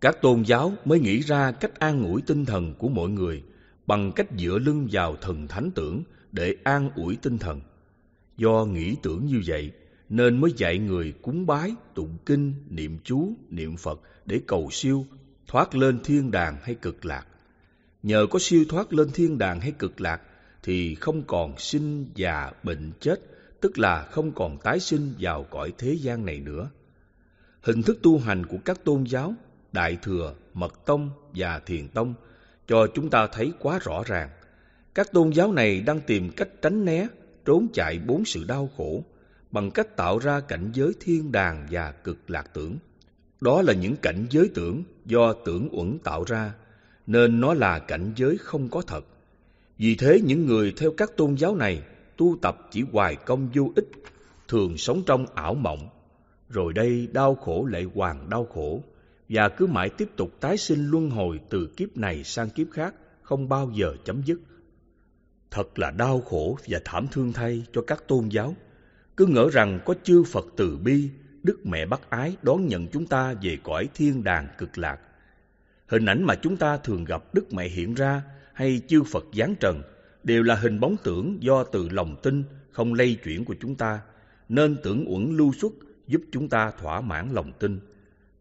các tôn giáo mới nghĩ ra cách an ủi tinh thần của mọi người bằng cách dựa lưng vào thần thánh tưởng để an ủi tinh thần. Do nghĩ tưởng như vậy, nên mới dạy người cúng bái, tụng kinh, niệm chú, niệm Phật để cầu siêu, thoát lên thiên đàng hay cực lạc. Nhờ có siêu thoát lên thiên đàng hay cực lạc thì không còn sinh già bệnh chết, tức là không còn tái sinh vào cõi thế gian này nữa. Hình thức tu hành của các tôn giáo, Đại Thừa, Mật Tông và Thiền Tông cho chúng ta thấy quá rõ ràng. Các tôn giáo này đang tìm cách tránh né, trốn chạy bốn sự đau khổ bằng cách tạo ra cảnh giới thiên đàng và cực lạc tưởng. Đó là những cảnh giới tưởng do tưởng uẩn tạo ra, nên nó là cảnh giới không có thật. Vì thế những người theo các tôn giáo này tu tập chỉ hoài công vô ích, thường sống trong ảo mộng, rồi đây đau khổ lại hoàng đau khổ, và cứ mãi tiếp tục tái sinh luân hồi từ kiếp này sang kiếp khác, không bao giờ chấm dứt. Thật là đau khổ và thảm thương thay cho các tôn giáo, cứ ngỡ rằng có chư Phật từ bi Đức Mẹ Bác Ái đón nhận chúng ta về cõi thiên đàng cực lạc. Hình ảnh mà chúng ta thường gặp Đức Mẹ hiện ra hay chư Phật giáng trần đều là hình bóng tưởng do từ lòng tin không lây chuyển của chúng ta, nên tưởng uẩn lưu xuất giúp chúng ta thỏa mãn lòng tin.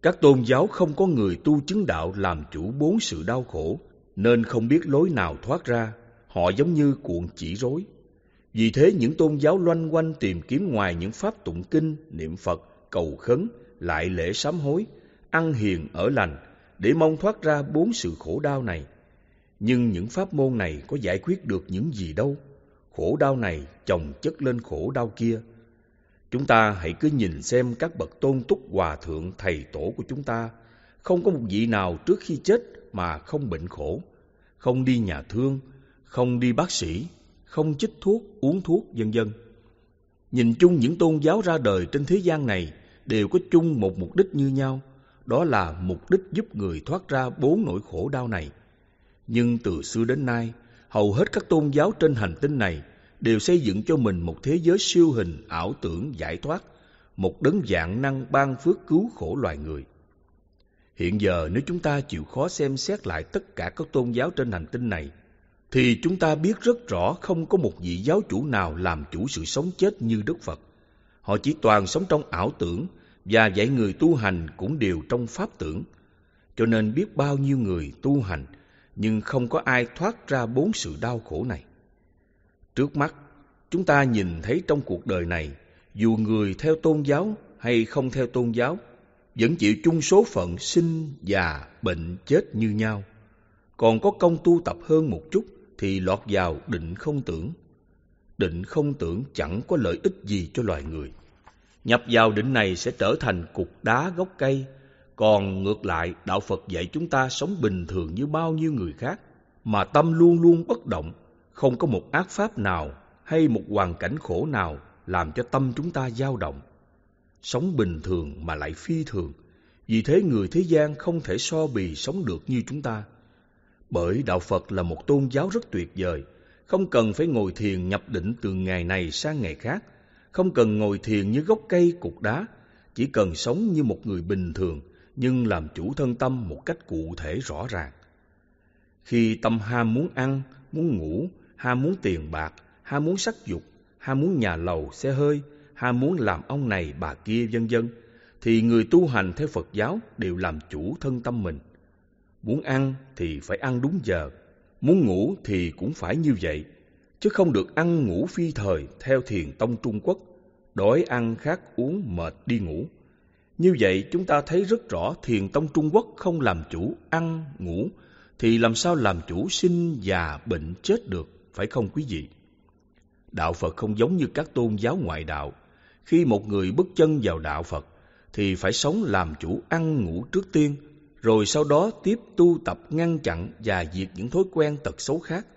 Các tôn giáo không có người tu chứng đạo làm chủ bốn sự đau khổ, nên không biết lối nào thoát ra, họ giống như cuộn chỉ rối. Vì thế những tôn giáo loanh quanh tìm kiếm ngoài những pháp tụng kinh, niệm Phật cầu khấn, lại lễ sám hối, ăn hiền ở lành để mong thoát ra bốn sự khổ đau này. Nhưng những pháp môn này có giải quyết được những gì đâu. Khổ đau này chồng chất lên khổ đau kia. Chúng ta hãy cứ nhìn xem các bậc tôn túc hòa thượng thầy tổ của chúng ta. Không có một vị nào trước khi chết mà không bệnh khổ, không đi nhà thương, không đi bác sĩ, không chích thuốc, uống thuốc, vân vân. Nhìn chung những tôn giáo ra đời trên thế gian này đều có chung một mục đích như nhau, đó là mục đích giúp người thoát ra bốn nỗi khổ đau này. Nhưng từ xưa đến nay, hầu hết các tôn giáo trên hành tinh này đều xây dựng cho mình một thế giới siêu hình ảo tưởng giải thoát, một đấng dạng năng ban phước cứu khổ loài người. Hiện giờ nếu chúng ta chịu khó xem xét lại tất cả các tôn giáo trên hành tinh này, thì chúng ta biết rất rõ không có một vị giáo chủ nào làm chủ sự sống chết như Đức Phật. Họ chỉ toàn sống trong ảo tưởng và dạy người tu hành cũng đều trong pháp tưởng. Cho nên biết bao nhiêu người tu hành nhưng không có ai thoát ra bốn sự đau khổ này. Trước mắt, chúng ta nhìn thấy trong cuộc đời này, dù người theo tôn giáo hay không theo tôn giáo, vẫn chịu chung số phận sinh, già, bệnh, chết như nhau. Còn có công tu tập hơn một chút thì lọt vào định không tưởng. Định không tưởng chẳng có lợi ích gì cho loài người nhập vào định này sẽ trở thành cục đá gốc cây. Còn ngược lại, Đạo Phật dạy chúng ta sống bình thường như bao nhiêu người khác, mà tâm luôn luôn bất động, không có một ác pháp nào hay một hoàn cảnh khổ nào làm cho tâm chúng ta dao động. Sống bình thường mà lại phi thường, vì thế người thế gian không thể so bì sống được như chúng ta. Bởi Đạo Phật là một tôn giáo rất tuyệt vời, không cần phải ngồi thiền nhập định từ ngày này sang ngày khác, không cần ngồi thiền như gốc cây cục đá, chỉ cần sống như một người bình thường nhưng làm chủ thân tâm một cách cụ thể rõ ràng. Khi tâm ham muốn ăn, muốn ngủ, ham muốn tiền bạc, ham muốn sắc dục, ham muốn nhà lầu, xe hơi, ham muốn làm ông này bà kia vân vân thì người tu hành theo Phật giáo đều làm chủ thân tâm mình. Muốn ăn thì phải ăn đúng giờ, muốn ngủ thì cũng phải như vậy, chứ không được ăn ngủ phi thời theo thiền tông Trung Quốc đói ăn khát uống mệt đi ngủ. Như vậy chúng ta thấy rất rõ thiền tông Trung Quốc không làm chủ ăn, ngủ, thì làm sao làm chủ sinh già bệnh chết được, phải không quý vị? Đạo Phật không giống như các tôn giáo ngoại đạo. Khi một người bước chân vào đạo Phật, thì phải sống làm chủ ăn ngủ trước tiên, rồi sau đó tiếp tu tập ngăn chặn và diệt những thói quen tật xấu khác.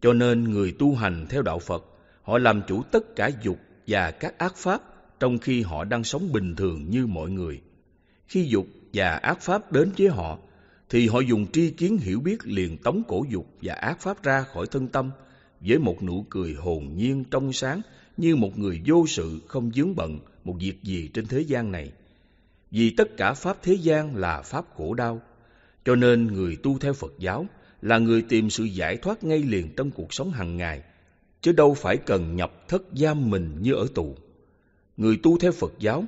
Cho nên người tu hành theo đạo Phật, họ làm chủ tất cả dục và các ác pháp trong khi họ đang sống bình thường như mọi người. Khi dục và ác pháp đến với họ, thì họ dùng tri kiến hiểu biết liền tống cổ dục và ác pháp ra khỏi thân tâm với một nụ cười hồn nhiên trong sáng như một người vô sự không dướng bận một việc gì trên thế gian này. Vì tất cả pháp thế gian là pháp khổ đau, cho nên người tu theo Phật giáo là người tìm sự giải thoát ngay liền trong cuộc sống hàng ngày chứ đâu phải cần nhập thất giam mình như ở tù. Người tu theo Phật giáo,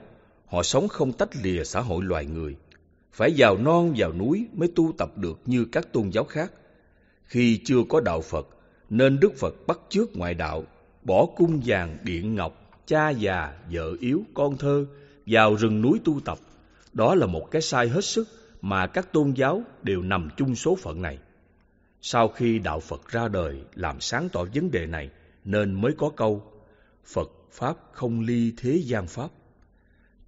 họ sống không tách lìa xã hội loài người, phải vào non vào núi mới tu tập được như các tôn giáo khác. Khi chưa có đạo Phật, nên Đức Phật bắt chước ngoại đạo, bỏ cung vàng điện ngọc, cha già, vợ yếu, con thơ, vào rừng núi tu tập. Đó là một cái sai hết sức mà các tôn giáo đều nằm chung số phận này. Sau khi đạo Phật ra đời làm sáng tỏ vấn đề này, nên mới có câu Phật Pháp không ly thế gian Pháp.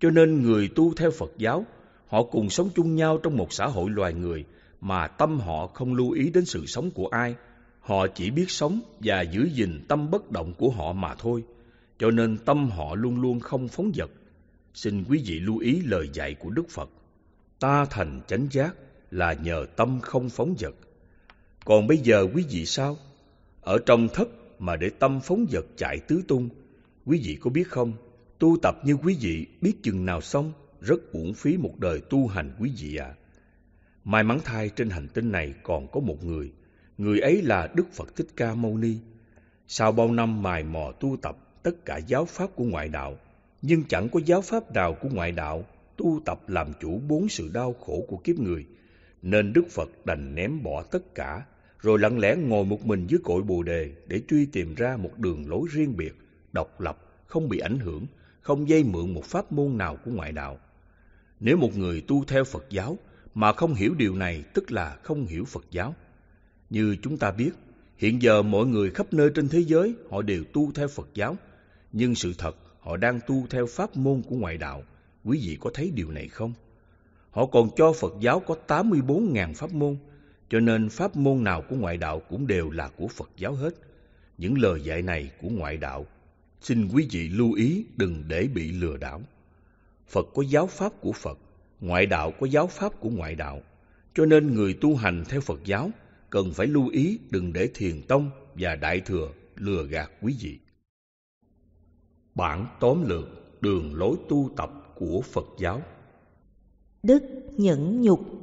Cho nên người tu theo Phật giáo, họ cùng sống chung nhau trong một xã hội loài người mà tâm họ không lưu ý đến sự sống của ai. Họ chỉ biết sống và giữ gìn tâm bất động của họ mà thôi, cho nên tâm họ luôn luôn không phóng dật. Xin quý vị lưu ý lời dạy của Đức Phật. Ta thành chánh giác là nhờ tâm không phóng dật. Còn bây giờ quý vị sao? Ở trong thất mà để tâm phóng vật chạy tứ tung. Quý vị có biết không, tu tập như quý vị biết chừng nào xong, rất uổng phí một đời tu hành quý vị ạ. À. May mắn thay trên hành tinh này còn có một người, người ấy là Đức Phật Thích Ca Mâu Ni. Sau bao năm mài mò tu tập tất cả giáo pháp của ngoại đạo, nhưng chẳng có giáo pháp nào của ngoại đạo tu tập làm chủ bốn sự đau khổ của kiếp người, nên Đức Phật đành ném bỏ tất cả rồi lặng lẽ ngồi một mình dưới cội bồ đề để truy tìm ra một đường lối riêng biệt, độc lập, không bị ảnh hưởng, không dây mượn một pháp môn nào của ngoại đạo. Nếu một người tu theo Phật giáo mà không hiểu điều này tức là không hiểu Phật giáo. Như chúng ta biết, hiện giờ mọi người khắp nơi trên thế giới họ đều tu theo Phật giáo, nhưng sự thật họ đang tu theo pháp môn của ngoại đạo. Quý vị có thấy điều này không? Họ còn cho Phật giáo có 84.000 pháp môn, cho nên pháp môn nào của ngoại đạo cũng đều là của Phật giáo hết. Những lời dạy này của ngoại đạo, xin quý vị lưu ý đừng để bị lừa đảo. Phật có giáo pháp của Phật, ngoại đạo có giáo pháp của ngoại đạo. Cho nên người tu hành theo Phật giáo cần phải lưu ý đừng để thiền tông và đại thừa lừa gạt quý vị. Bản tóm lược đường lối tu tập của Phật giáo Đức nhẫn nhục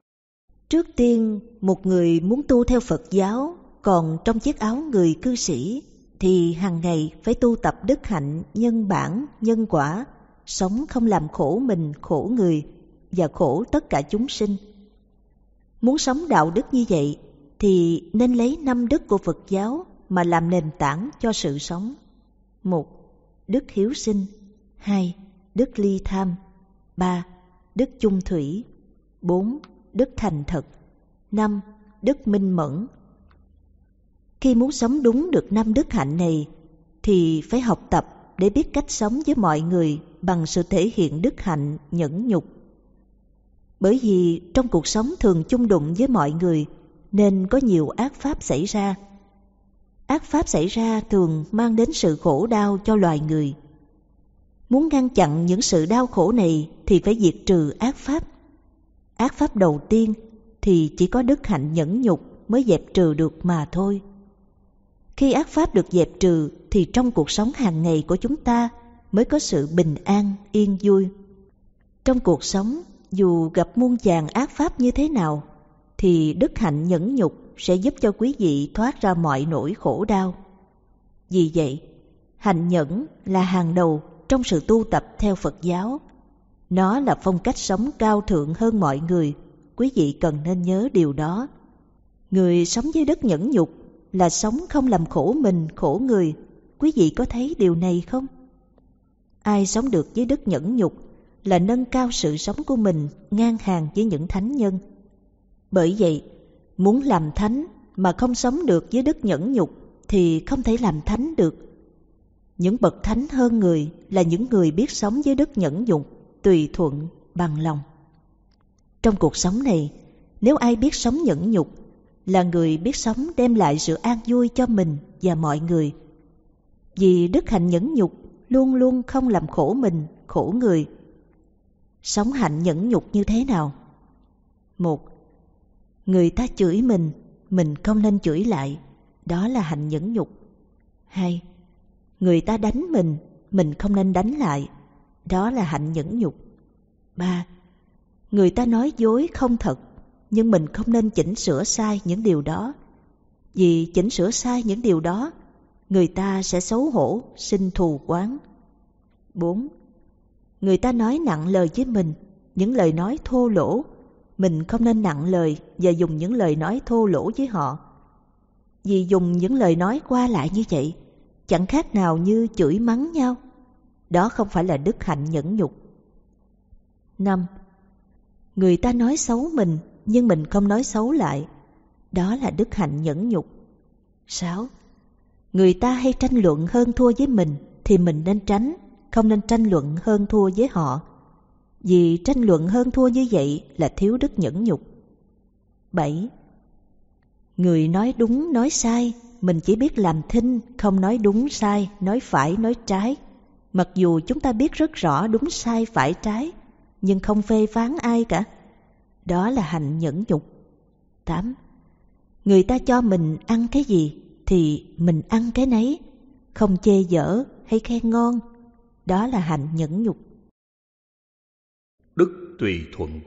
Trước tiên, một người muốn tu theo Phật giáo còn trong chiếc áo người cư sĩ thì hàng ngày phải tu tập đức hạnh, nhân bản, nhân quả, sống không làm khổ mình, khổ người và khổ tất cả chúng sinh. Muốn sống đạo đức như vậy thì nên lấy năm đức của Phật giáo mà làm nền tảng cho sự sống. một Đức hiếu sinh 2. Đức ly tham 3. Đức chung thủy 4 đức thành thật. 5. Đức minh mẫn. Khi muốn sống đúng được năm đức hạnh này thì phải học tập để biết cách sống với mọi người bằng sự thể hiện đức hạnh nhẫn nhục. Bởi vì trong cuộc sống thường chung đụng với mọi người nên có nhiều ác pháp xảy ra. Ác pháp xảy ra thường mang đến sự khổ đau cho loài người. Muốn ngăn chặn những sự đau khổ này thì phải diệt trừ ác pháp ác pháp đầu tiên thì chỉ có đức hạnh nhẫn nhục mới dẹp trừ được mà thôi. Khi ác pháp được dẹp trừ thì trong cuộc sống hàng ngày của chúng ta mới có sự bình an, yên vui. Trong cuộc sống, dù gặp muôn vàng ác pháp như thế nào, thì đức hạnh nhẫn nhục sẽ giúp cho quý vị thoát ra mọi nỗi khổ đau. Vì vậy, hạnh nhẫn là hàng đầu trong sự tu tập theo Phật giáo nó là phong cách sống cao thượng hơn mọi người. Quý vị cần nên nhớ điều đó. Người sống dưới đất nhẫn nhục là sống không làm khổ mình, khổ người. Quý vị có thấy điều này không? Ai sống được dưới đất nhẫn nhục là nâng cao sự sống của mình ngang hàng với những thánh nhân. Bởi vậy, muốn làm thánh mà không sống được dưới đất nhẫn nhục thì không thể làm thánh được. Những bậc thánh hơn người là những người biết sống dưới đất nhẫn nhục tùy thuận, bằng lòng. Trong cuộc sống này, nếu ai biết sống nhẫn nhục, là người biết sống đem lại sự an vui cho mình và mọi người. Vì đức hạnh nhẫn nhục luôn luôn không làm khổ mình, khổ người. Sống hạnh nhẫn nhục như thế nào? một Người ta chửi mình, mình không nên chửi lại. Đó là hạnh nhẫn nhục. hai Người ta đánh mình, mình không nên đánh lại. Đó là hạnh nhẫn nhục. ba Người ta nói dối không thật, nhưng mình không nên chỉnh sửa sai những điều đó. Vì chỉnh sửa sai những điều đó, người ta sẽ xấu hổ, sinh thù quán. bốn Người ta nói nặng lời với mình, những lời nói thô lỗ. Mình không nên nặng lời và dùng những lời nói thô lỗ với họ. Vì dùng những lời nói qua lại như vậy, chẳng khác nào như chửi mắng nhau. Đó không phải là đức hạnh nhẫn nhục. 5. Người ta nói xấu mình, nhưng mình không nói xấu lại. Đó là đức hạnh nhẫn nhục. 6. Người ta hay tranh luận hơn thua với mình thì mình nên tránh, không nên tranh luận hơn thua với họ. Vì tranh luận hơn thua như vậy là thiếu đức nhẫn nhục. 7. Người nói đúng nói sai, mình chỉ biết làm thinh, không nói đúng sai, nói phải, nói trái, Mặc dù chúng ta biết rất rõ đúng sai phải trái, nhưng không phê phán ai cả. Đó là hành nhẫn nhục. tám Người ta cho mình ăn cái gì thì mình ăn cái nấy, không chê dở hay khen ngon. Đó là hành nhẫn nhục. Đức tùy thuận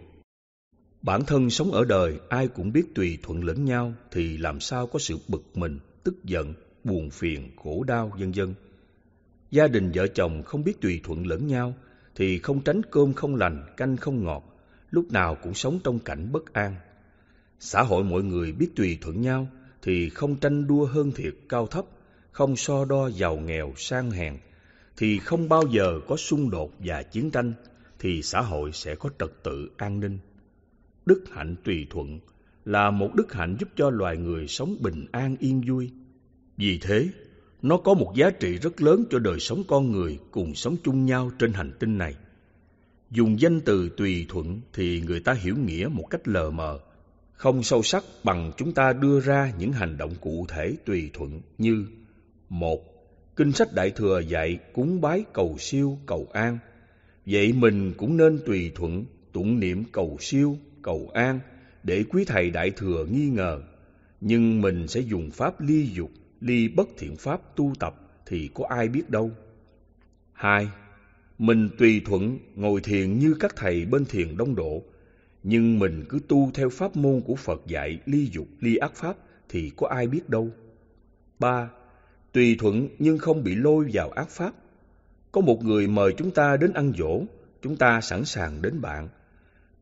Bản thân sống ở đời ai cũng biết tùy thuận lẫn nhau thì làm sao có sự bực mình, tức giận, buồn phiền, khổ đau vân vân gia đình vợ chồng không biết tùy thuận lẫn nhau thì không tránh cơm không lành, canh không ngọt, lúc nào cũng sống trong cảnh bất an. Xã hội mọi người biết tùy thuận nhau thì không tranh đua hơn thiệt cao thấp, không so đo giàu nghèo sang hèn, thì không bao giờ có xung đột và chiến tranh, thì xã hội sẽ có trật tự an ninh. Đức hạnh tùy thuận là một đức hạnh giúp cho loài người sống bình an yên vui. Vì thế, nó có một giá trị rất lớn cho đời sống con người cùng sống chung nhau trên hành tinh này. Dùng danh từ tùy thuận thì người ta hiểu nghĩa một cách lờ mờ, không sâu sắc bằng chúng ta đưa ra những hành động cụ thể tùy thuận như một Kinh sách Đại Thừa dạy cúng bái cầu siêu cầu an, vậy mình cũng nên tùy thuận tụng niệm cầu siêu cầu an để quý thầy Đại Thừa nghi ngờ, nhưng mình sẽ dùng pháp ly dục đi bất thiện pháp tu tập thì có ai biết đâu. Hai, mình tùy thuận ngồi thiền như các thầy bên thiền đông độ, nhưng mình cứ tu theo pháp môn của Phật dạy ly dục ly ác pháp thì có ai biết đâu. Ba, tùy thuận nhưng không bị lôi vào ác pháp. Có một người mời chúng ta đến ăn dỗ, chúng ta sẵn sàng đến bạn.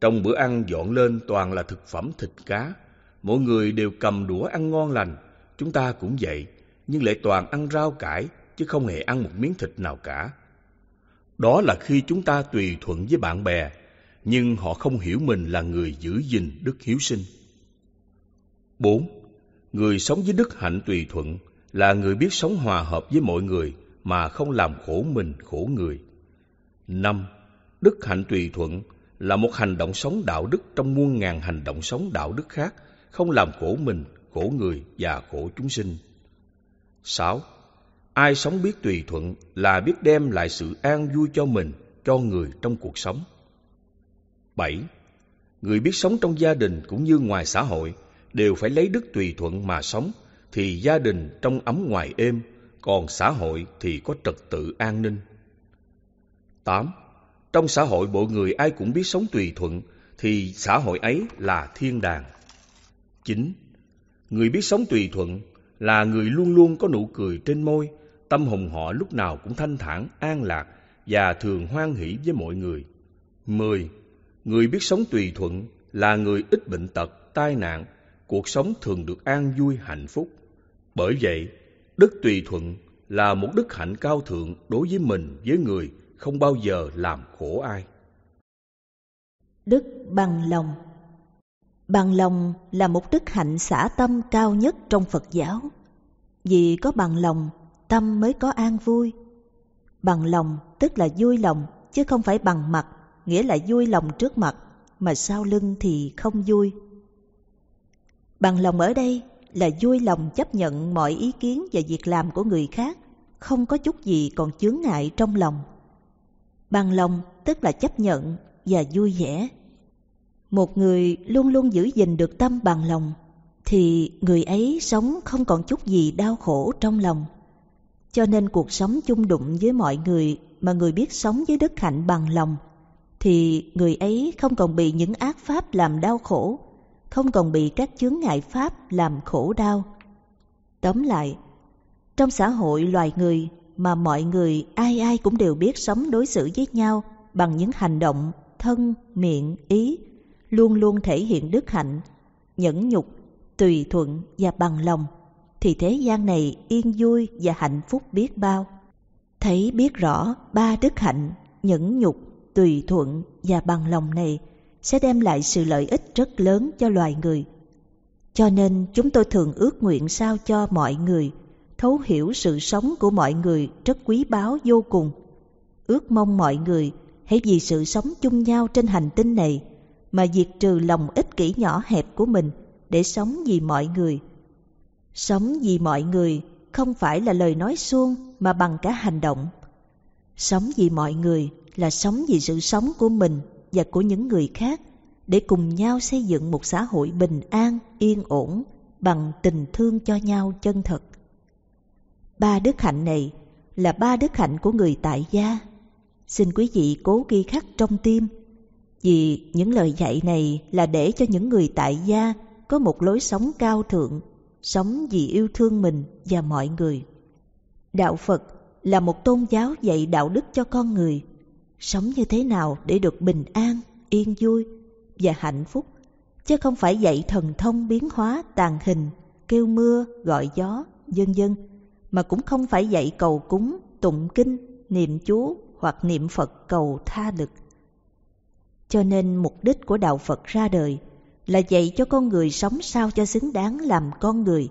Trong bữa ăn dọn lên toàn là thực phẩm thịt cá, mỗi người đều cầm đũa ăn ngon lành, Chúng ta cũng vậy, nhưng lại toàn ăn rau cải, chứ không hề ăn một miếng thịt nào cả. Đó là khi chúng ta tùy thuận với bạn bè, nhưng họ không hiểu mình là người giữ gìn đức hiếu sinh. 4. Người sống với đức hạnh tùy thuận là người biết sống hòa hợp với mọi người mà không làm khổ mình khổ người. 5. Đức hạnh tùy thuận là một hành động sống đạo đức trong muôn ngàn hành động sống đạo đức khác, không làm khổ mình khổ người và khổ chúng sinh. 6. Ai sống biết tùy thuận là biết đem lại sự an vui cho mình, cho người trong cuộc sống. 7. Người biết sống trong gia đình cũng như ngoài xã hội đều phải lấy đức tùy thuận mà sống thì gia đình trong ấm ngoài êm, còn xã hội thì có trật tự an ninh. 8. Trong xã hội bộ người ai cũng biết sống tùy thuận thì xã hội ấy là thiên đàng. 9. Người biết sống tùy thuận là người luôn luôn có nụ cười trên môi, tâm hồn họ lúc nào cũng thanh thản, an lạc và thường hoan hỷ với mọi người. 10. Người biết sống tùy thuận là người ít bệnh tật, tai nạn, cuộc sống thường được an vui hạnh phúc. Bởi vậy, đức tùy thuận là một đức hạnh cao thượng đối với mình, với người, không bao giờ làm khổ ai. Đức bằng lòng Bằng lòng là một đức hạnh xả tâm cao nhất trong Phật giáo. Vì có bằng lòng, tâm mới có an vui. Bằng lòng tức là vui lòng, chứ không phải bằng mặt, nghĩa là vui lòng trước mặt, mà sau lưng thì không vui. Bằng lòng ở đây là vui lòng chấp nhận mọi ý kiến và việc làm của người khác, không có chút gì còn chướng ngại trong lòng. Bằng lòng tức là chấp nhận và vui vẻ một người luôn luôn giữ gìn được tâm bằng lòng thì người ấy sống không còn chút gì đau khổ trong lòng cho nên cuộc sống chung đụng với mọi người mà người biết sống với đức hạnh bằng lòng thì người ấy không còn bị những ác pháp làm đau khổ không còn bị các chướng ngại pháp làm khổ đau tóm lại trong xã hội loài người mà mọi người ai ai cũng đều biết sống đối xử với nhau bằng những hành động thân miệng ý luôn luôn thể hiện đức hạnh, nhẫn nhục, tùy thuận và bằng lòng, thì thế gian này yên vui và hạnh phúc biết bao. Thấy biết rõ ba đức hạnh, nhẫn nhục, tùy thuận và bằng lòng này sẽ đem lại sự lợi ích rất lớn cho loài người. Cho nên chúng tôi thường ước nguyện sao cho mọi người thấu hiểu sự sống của mọi người rất quý báu vô cùng. Ước mong mọi người hãy vì sự sống chung nhau trên hành tinh này mà diệt trừ lòng ích kỷ nhỏ hẹp của mình để sống vì mọi người. Sống vì mọi người không phải là lời nói suông mà bằng cả hành động. Sống vì mọi người là sống vì sự sống của mình và của những người khác để cùng nhau xây dựng một xã hội bình an, yên ổn bằng tình thương cho nhau chân thật. Ba đức hạnh này là ba đức hạnh của người tại gia. Xin quý vị cố ghi khắc trong tim vì những lời dạy này là để cho những người tại gia có một lối sống cao thượng, sống vì yêu thương mình và mọi người. Đạo Phật là một tôn giáo dạy đạo đức cho con người. Sống như thế nào để được bình an, yên vui và hạnh phúc, chứ không phải dạy thần thông biến hóa tàn hình, kêu mưa, gọi gió, vân vân mà cũng không phải dạy cầu cúng, tụng kinh, niệm chú hoặc niệm Phật cầu tha lực. Cho nên mục đích của đạo Phật ra đời là dạy cho con người sống sao cho xứng đáng làm con người,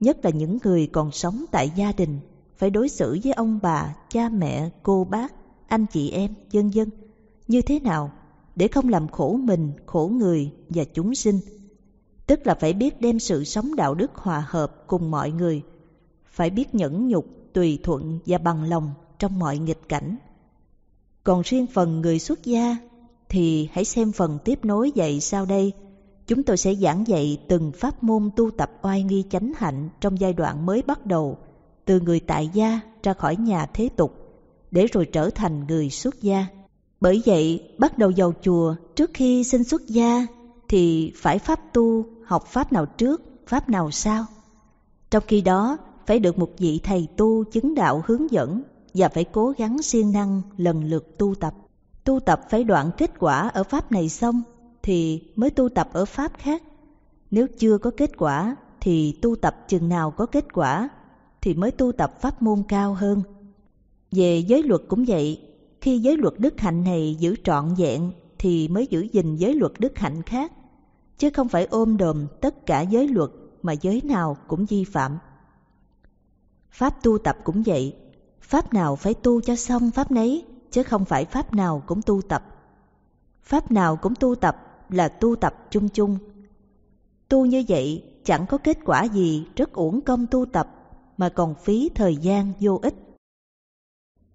nhất là những người còn sống tại gia đình, phải đối xử với ông bà, cha mẹ, cô bác, anh chị em, dân dân như thế nào để không làm khổ mình, khổ người và chúng sinh. Tức là phải biết đem sự sống đạo đức hòa hợp cùng mọi người, phải biết nhẫn nhục, tùy thuận và bằng lòng trong mọi nghịch cảnh. Còn riêng phần người xuất gia thì hãy xem phần tiếp nối dạy sau đây. Chúng tôi sẽ giảng dạy từng pháp môn tu tập oai nghi chánh hạnh trong giai đoạn mới bắt đầu, từ người tại gia ra khỏi nhà thế tục, để rồi trở thành người xuất gia. Bởi vậy, bắt đầu vào chùa trước khi sinh xuất gia thì phải pháp tu, học pháp nào trước, pháp nào sau. Trong khi đó, phải được một vị thầy tu chứng đạo hướng dẫn và phải cố gắng siêng năng lần lượt tu tập tu tập phải đoạn kết quả ở pháp này xong thì mới tu tập ở pháp khác. Nếu chưa có kết quả thì tu tập chừng nào có kết quả thì mới tu tập pháp môn cao hơn. Về giới luật cũng vậy, khi giới luật đức hạnh này giữ trọn vẹn thì mới giữ gìn giới luật đức hạnh khác, chứ không phải ôm đồm tất cả giới luật mà giới nào cũng vi phạm. Pháp tu tập cũng vậy, pháp nào phải tu cho xong pháp nấy chứ không phải pháp nào cũng tu tập. Pháp nào cũng tu tập là tu tập chung chung. Tu như vậy chẳng có kết quả gì rất uổng công tu tập mà còn phí thời gian vô ích.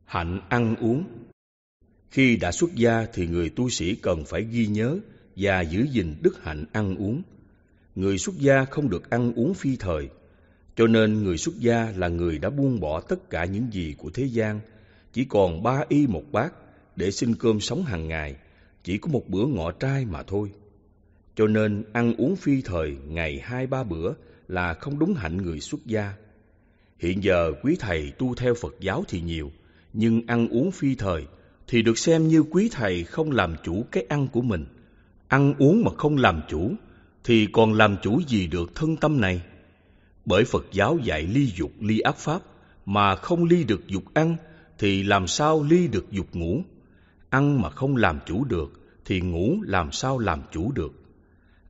Hạnh ăn uống Khi đã xuất gia thì người tu sĩ cần phải ghi nhớ và giữ gìn đức hạnh ăn uống. Người xuất gia không được ăn uống phi thời, cho nên người xuất gia là người đã buông bỏ tất cả những gì của thế gian – chỉ còn ba y một bát để xin cơm sống hàng ngày, chỉ có một bữa ngọ trai mà thôi. Cho nên ăn uống phi thời ngày hai ba bữa là không đúng hạnh người xuất gia. Hiện giờ quý thầy tu theo Phật giáo thì nhiều, nhưng ăn uống phi thời thì được xem như quý thầy không làm chủ cái ăn của mình. Ăn uống mà không làm chủ thì còn làm chủ gì được thân tâm này? Bởi Phật giáo dạy ly dục ly ác pháp mà không ly được dục ăn thì làm sao ly được dục ngủ? Ăn mà không làm chủ được thì ngủ làm sao làm chủ được?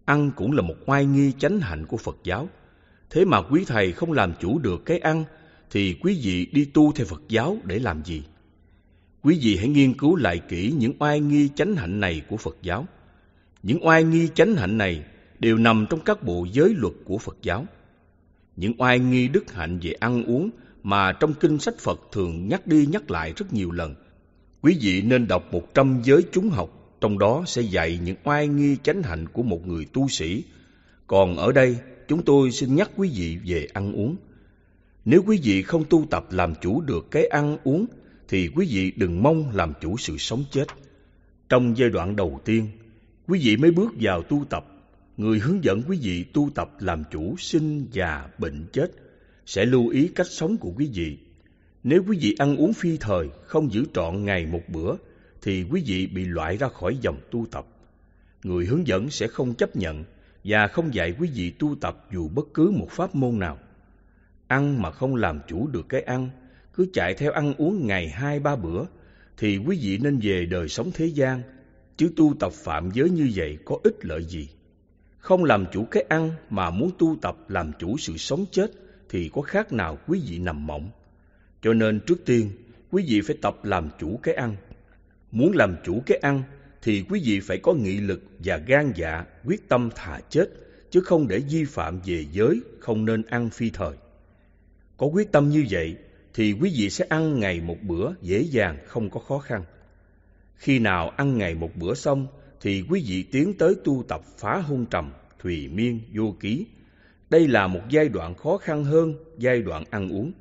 Ăn cũng là một oai nghi chánh hạnh của Phật giáo. Thế mà quý thầy không làm chủ được cái ăn thì quý vị đi tu theo Phật giáo để làm gì? Quý vị hãy nghiên cứu lại kỹ những oai nghi chánh hạnh này của Phật giáo. Những oai nghi chánh hạnh này đều nằm trong các bộ giới luật của Phật giáo. Những oai nghi đức hạnh về ăn uống mà trong kinh sách Phật thường nhắc đi nhắc lại rất nhiều lần. Quý vị nên đọc một trăm giới chúng học, trong đó sẽ dạy những oai nghi chánh hạnh của một người tu sĩ. Còn ở đây, chúng tôi xin nhắc quý vị về ăn uống. Nếu quý vị không tu tập làm chủ được cái ăn uống, thì quý vị đừng mong làm chủ sự sống chết. Trong giai đoạn đầu tiên, quý vị mới bước vào tu tập, người hướng dẫn quý vị tu tập làm chủ sinh già bệnh chết sẽ lưu ý cách sống của quý vị. Nếu quý vị ăn uống phi thời, không giữ trọn ngày một bữa, thì quý vị bị loại ra khỏi dòng tu tập. Người hướng dẫn sẽ không chấp nhận và không dạy quý vị tu tập dù bất cứ một pháp môn nào. Ăn mà không làm chủ được cái ăn, cứ chạy theo ăn uống ngày hai ba bữa, thì quý vị nên về đời sống thế gian, chứ tu tập phạm giới như vậy có ích lợi gì. Không làm chủ cái ăn mà muốn tu tập làm chủ sự sống chết thì có khác nào quý vị nằm mộng. Cho nên trước tiên, quý vị phải tập làm chủ cái ăn. Muốn làm chủ cái ăn thì quý vị phải có nghị lực và gan dạ, quyết tâm thà chết, chứ không để vi phạm về giới, không nên ăn phi thời. Có quyết tâm như vậy thì quý vị sẽ ăn ngày một bữa dễ dàng, không có khó khăn. Khi nào ăn ngày một bữa xong thì quý vị tiến tới tu tập phá hung trầm, thùy miên, vô ký, đây là một giai đoạn khó khăn hơn giai đoạn ăn uống.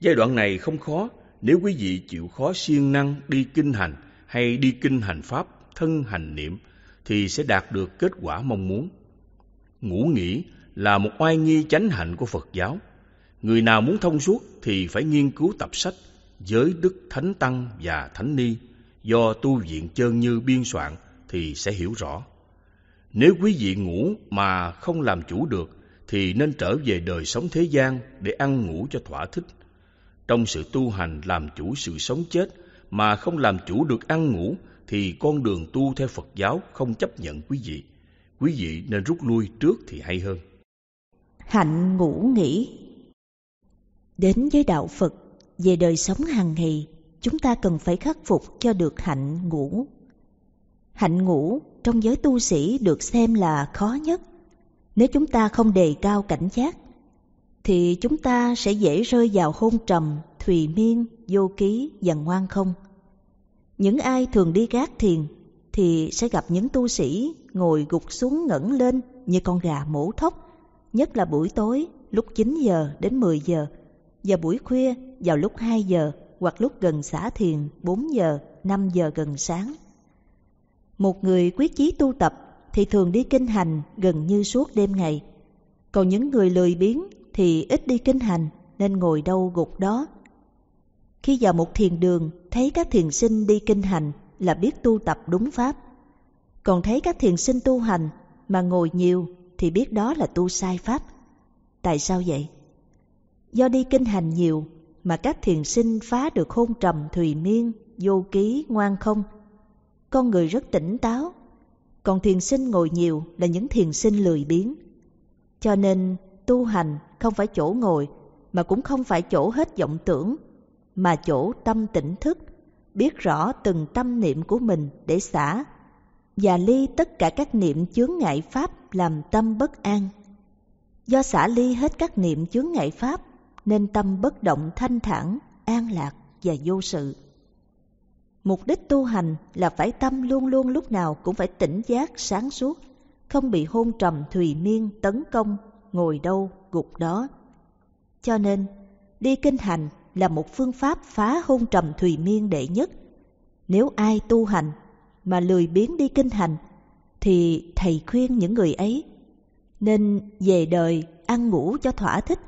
Giai đoạn này không khó nếu quý vị chịu khó siêng năng đi kinh hành hay đi kinh hành pháp thân hành niệm thì sẽ đạt được kết quả mong muốn. Ngủ nghỉ là một oai nghi chánh hạnh của Phật giáo. Người nào muốn thông suốt thì phải nghiên cứu tập sách Giới Đức Thánh Tăng và Thánh Ni do tu viện chơn như biên soạn thì sẽ hiểu rõ. Nếu quý vị ngủ mà không làm chủ được thì nên trở về đời sống thế gian để ăn ngủ cho thỏa thích. Trong sự tu hành làm chủ sự sống chết mà không làm chủ được ăn ngủ thì con đường tu theo Phật giáo không chấp nhận quý vị. Quý vị nên rút lui trước thì hay hơn. Hạnh ngủ nghỉ Đến với đạo Phật, về đời sống hàng ngày, chúng ta cần phải khắc phục cho được hạnh ngủ. Hạnh ngủ trong giới tu sĩ được xem là khó nhất nếu chúng ta không đề cao cảnh giác, thì chúng ta sẽ dễ rơi vào hôn trầm, thùy miên, vô ký và ngoan không. Những ai thường đi gác thiền thì sẽ gặp những tu sĩ ngồi gục xuống ngẩng lên như con gà mổ thóc, nhất là buổi tối lúc 9 giờ đến 10 giờ và buổi khuya vào lúc 2 giờ hoặc lúc gần xả thiền 4 giờ, 5 giờ gần sáng. Một người quyết chí tu tập thì thường đi kinh hành gần như suốt đêm ngày. Còn những người lười biếng thì ít đi kinh hành nên ngồi đâu gục đó. Khi vào một thiền đường, thấy các thiền sinh đi kinh hành là biết tu tập đúng pháp. Còn thấy các thiền sinh tu hành mà ngồi nhiều thì biết đó là tu sai pháp. Tại sao vậy? Do đi kinh hành nhiều mà các thiền sinh phá được hôn trầm thùy miên, vô ký, ngoan không. Con người rất tỉnh táo, còn thiền sinh ngồi nhiều là những thiền sinh lười biếng. Cho nên tu hành không phải chỗ ngồi mà cũng không phải chỗ hết vọng tưởng mà chỗ tâm tỉnh thức biết rõ từng tâm niệm của mình để xả và ly tất cả các niệm chướng ngại pháp làm tâm bất an. Do xả ly hết các niệm chướng ngại pháp nên tâm bất động thanh thản, an lạc và vô sự. Mục đích tu hành là phải tâm luôn luôn lúc nào cũng phải tỉnh giác, sáng suốt, không bị hôn trầm thùy miên tấn công, ngồi đâu, gục đó. Cho nên, đi kinh hành là một phương pháp phá hôn trầm thùy miên đệ nhất. Nếu ai tu hành mà lười biếng đi kinh hành, thì thầy khuyên những người ấy nên về đời ăn ngủ cho thỏa thích.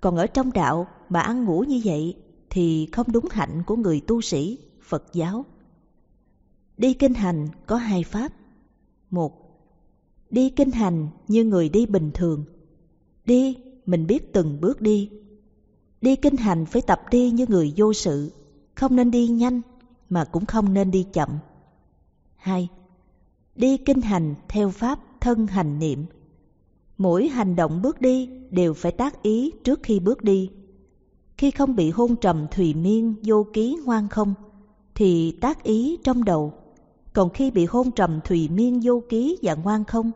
Còn ở trong đạo mà ăn ngủ như vậy thì không đúng hạnh của người tu sĩ. Phật giáo. Đi kinh hành có hai pháp. Một, đi kinh hành như người đi bình thường. Đi, mình biết từng bước đi. Đi kinh hành phải tập đi như người vô sự, không nên đi nhanh mà cũng không nên đi chậm. Hai, đi kinh hành theo pháp thân hành niệm. Mỗi hành động bước đi đều phải tác ý trước khi bước đi. Khi không bị hôn trầm thùy miên, vô ký ngoan không – thì tác ý trong đầu. Còn khi bị hôn trầm thùy miên vô ký và ngoan không,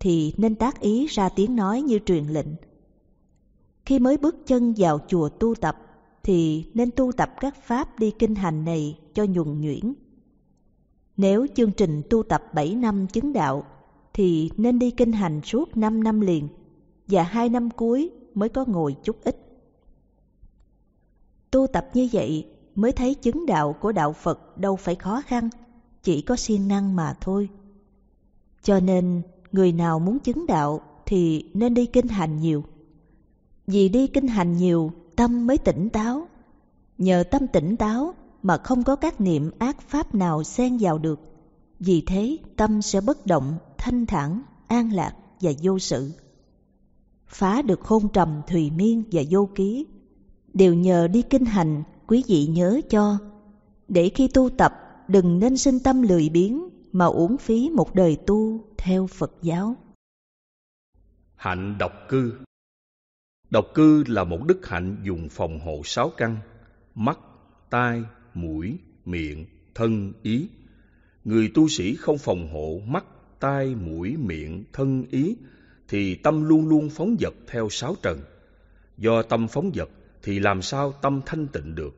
thì nên tác ý ra tiếng nói như truyền lệnh. Khi mới bước chân vào chùa tu tập, thì nên tu tập các pháp đi kinh hành này cho nhuần nhuyễn. Nếu chương trình tu tập 7 năm chứng đạo, thì nên đi kinh hành suốt 5 năm liền, và hai năm cuối mới có ngồi chút ít. Tu tập như vậy mới thấy chứng đạo của đạo Phật đâu phải khó khăn, chỉ có siêng năng mà thôi. Cho nên, người nào muốn chứng đạo thì nên đi kinh hành nhiều. Vì đi kinh hành nhiều, tâm mới tỉnh táo. Nhờ tâm tỉnh táo mà không có các niệm ác pháp nào xen vào được. Vì thế, tâm sẽ bất động, thanh thản, an lạc và vô sự. Phá được hôn trầm thùy miên và vô ký đều nhờ đi kinh hành quý vị nhớ cho. Để khi tu tập, đừng nên sinh tâm lười biếng mà uổng phí một đời tu theo Phật giáo. Hạnh độc cư Độc cư là một đức hạnh dùng phòng hộ sáu căn, mắt, tai, mũi, miệng, thân, ý. Người tu sĩ không phòng hộ mắt, tai, mũi, miệng, thân, ý, thì tâm luôn luôn phóng dật theo sáu trần. Do tâm phóng dật thì làm sao tâm thanh tịnh được?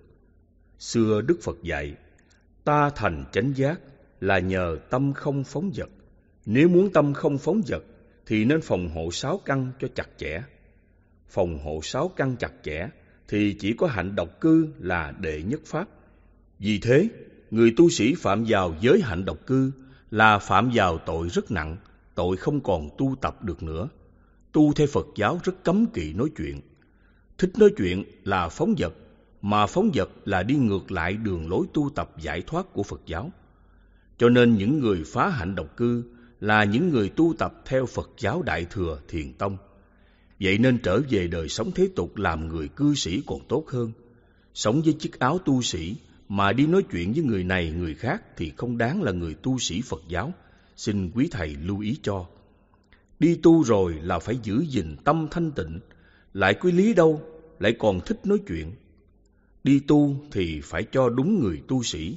Xưa Đức Phật dạy, ta thành chánh giác là nhờ tâm không phóng dật. Nếu muốn tâm không phóng dật, thì nên phòng hộ sáu căn cho chặt chẽ. Phòng hộ sáu căn chặt chẽ, thì chỉ có hạnh độc cư là đệ nhất pháp. Vì thế, người tu sĩ phạm vào giới hạnh độc cư là phạm vào tội rất nặng, tội không còn tu tập được nữa. Tu theo Phật giáo rất cấm kỵ nói chuyện, thích nói chuyện là phóng vật, mà phóng vật là đi ngược lại đường lối tu tập giải thoát của Phật giáo. Cho nên những người phá hạnh độc cư là những người tu tập theo Phật giáo Đại Thừa Thiền Tông. Vậy nên trở về đời sống thế tục làm người cư sĩ còn tốt hơn. Sống với chiếc áo tu sĩ mà đi nói chuyện với người này người khác thì không đáng là người tu sĩ Phật giáo. Xin quý Thầy lưu ý cho. Đi tu rồi là phải giữ gìn tâm thanh tịnh, lại quy lý đâu, lại còn thích nói chuyện. Đi tu thì phải cho đúng người tu sĩ,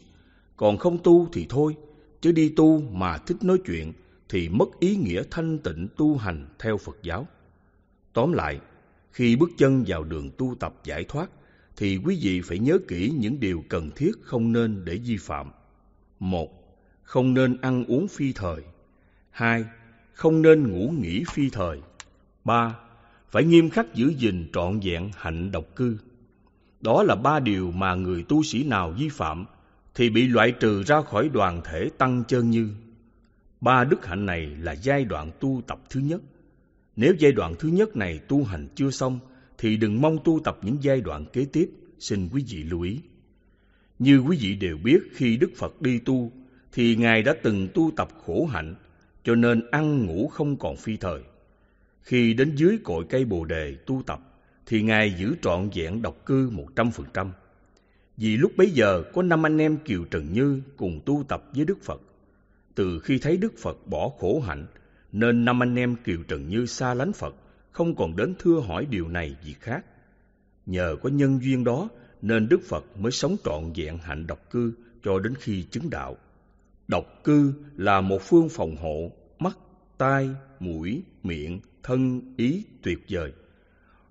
còn không tu thì thôi, chứ đi tu mà thích nói chuyện thì mất ý nghĩa thanh tịnh tu hành theo Phật giáo. Tóm lại, khi bước chân vào đường tu tập giải thoát, thì quý vị phải nhớ kỹ những điều cần thiết không nên để vi phạm. Một, không nên ăn uống phi thời. Hai, không nên ngủ nghỉ phi thời. Ba, phải nghiêm khắc giữ gìn trọn vẹn hạnh độc cư. Đó là ba điều mà người tu sĩ nào vi phạm thì bị loại trừ ra khỏi đoàn thể tăng chân như. Ba đức hạnh này là giai đoạn tu tập thứ nhất. Nếu giai đoạn thứ nhất này tu hành chưa xong thì đừng mong tu tập những giai đoạn kế tiếp, xin quý vị lưu ý. Như quý vị đều biết khi Đức Phật đi tu thì Ngài đã từng tu tập khổ hạnh cho nên ăn ngủ không còn phi thời. Khi đến dưới cội cây bồ đề tu tập, thì Ngài giữ trọn vẹn độc cư một trăm phần trăm Vì lúc bấy giờ có năm anh em Kiều Trần Như cùng tu tập với Đức Phật. Từ khi thấy Đức Phật bỏ khổ hạnh, nên năm anh em Kiều Trần Như xa lánh Phật, không còn đến thưa hỏi điều này gì khác. Nhờ có nhân duyên đó nên Đức Phật mới sống trọn vẹn hạnh độc cư cho đến khi chứng đạo. Độc cư là một phương phòng hộ mắt, tai, mũi, miệng, thân, ý tuyệt vời.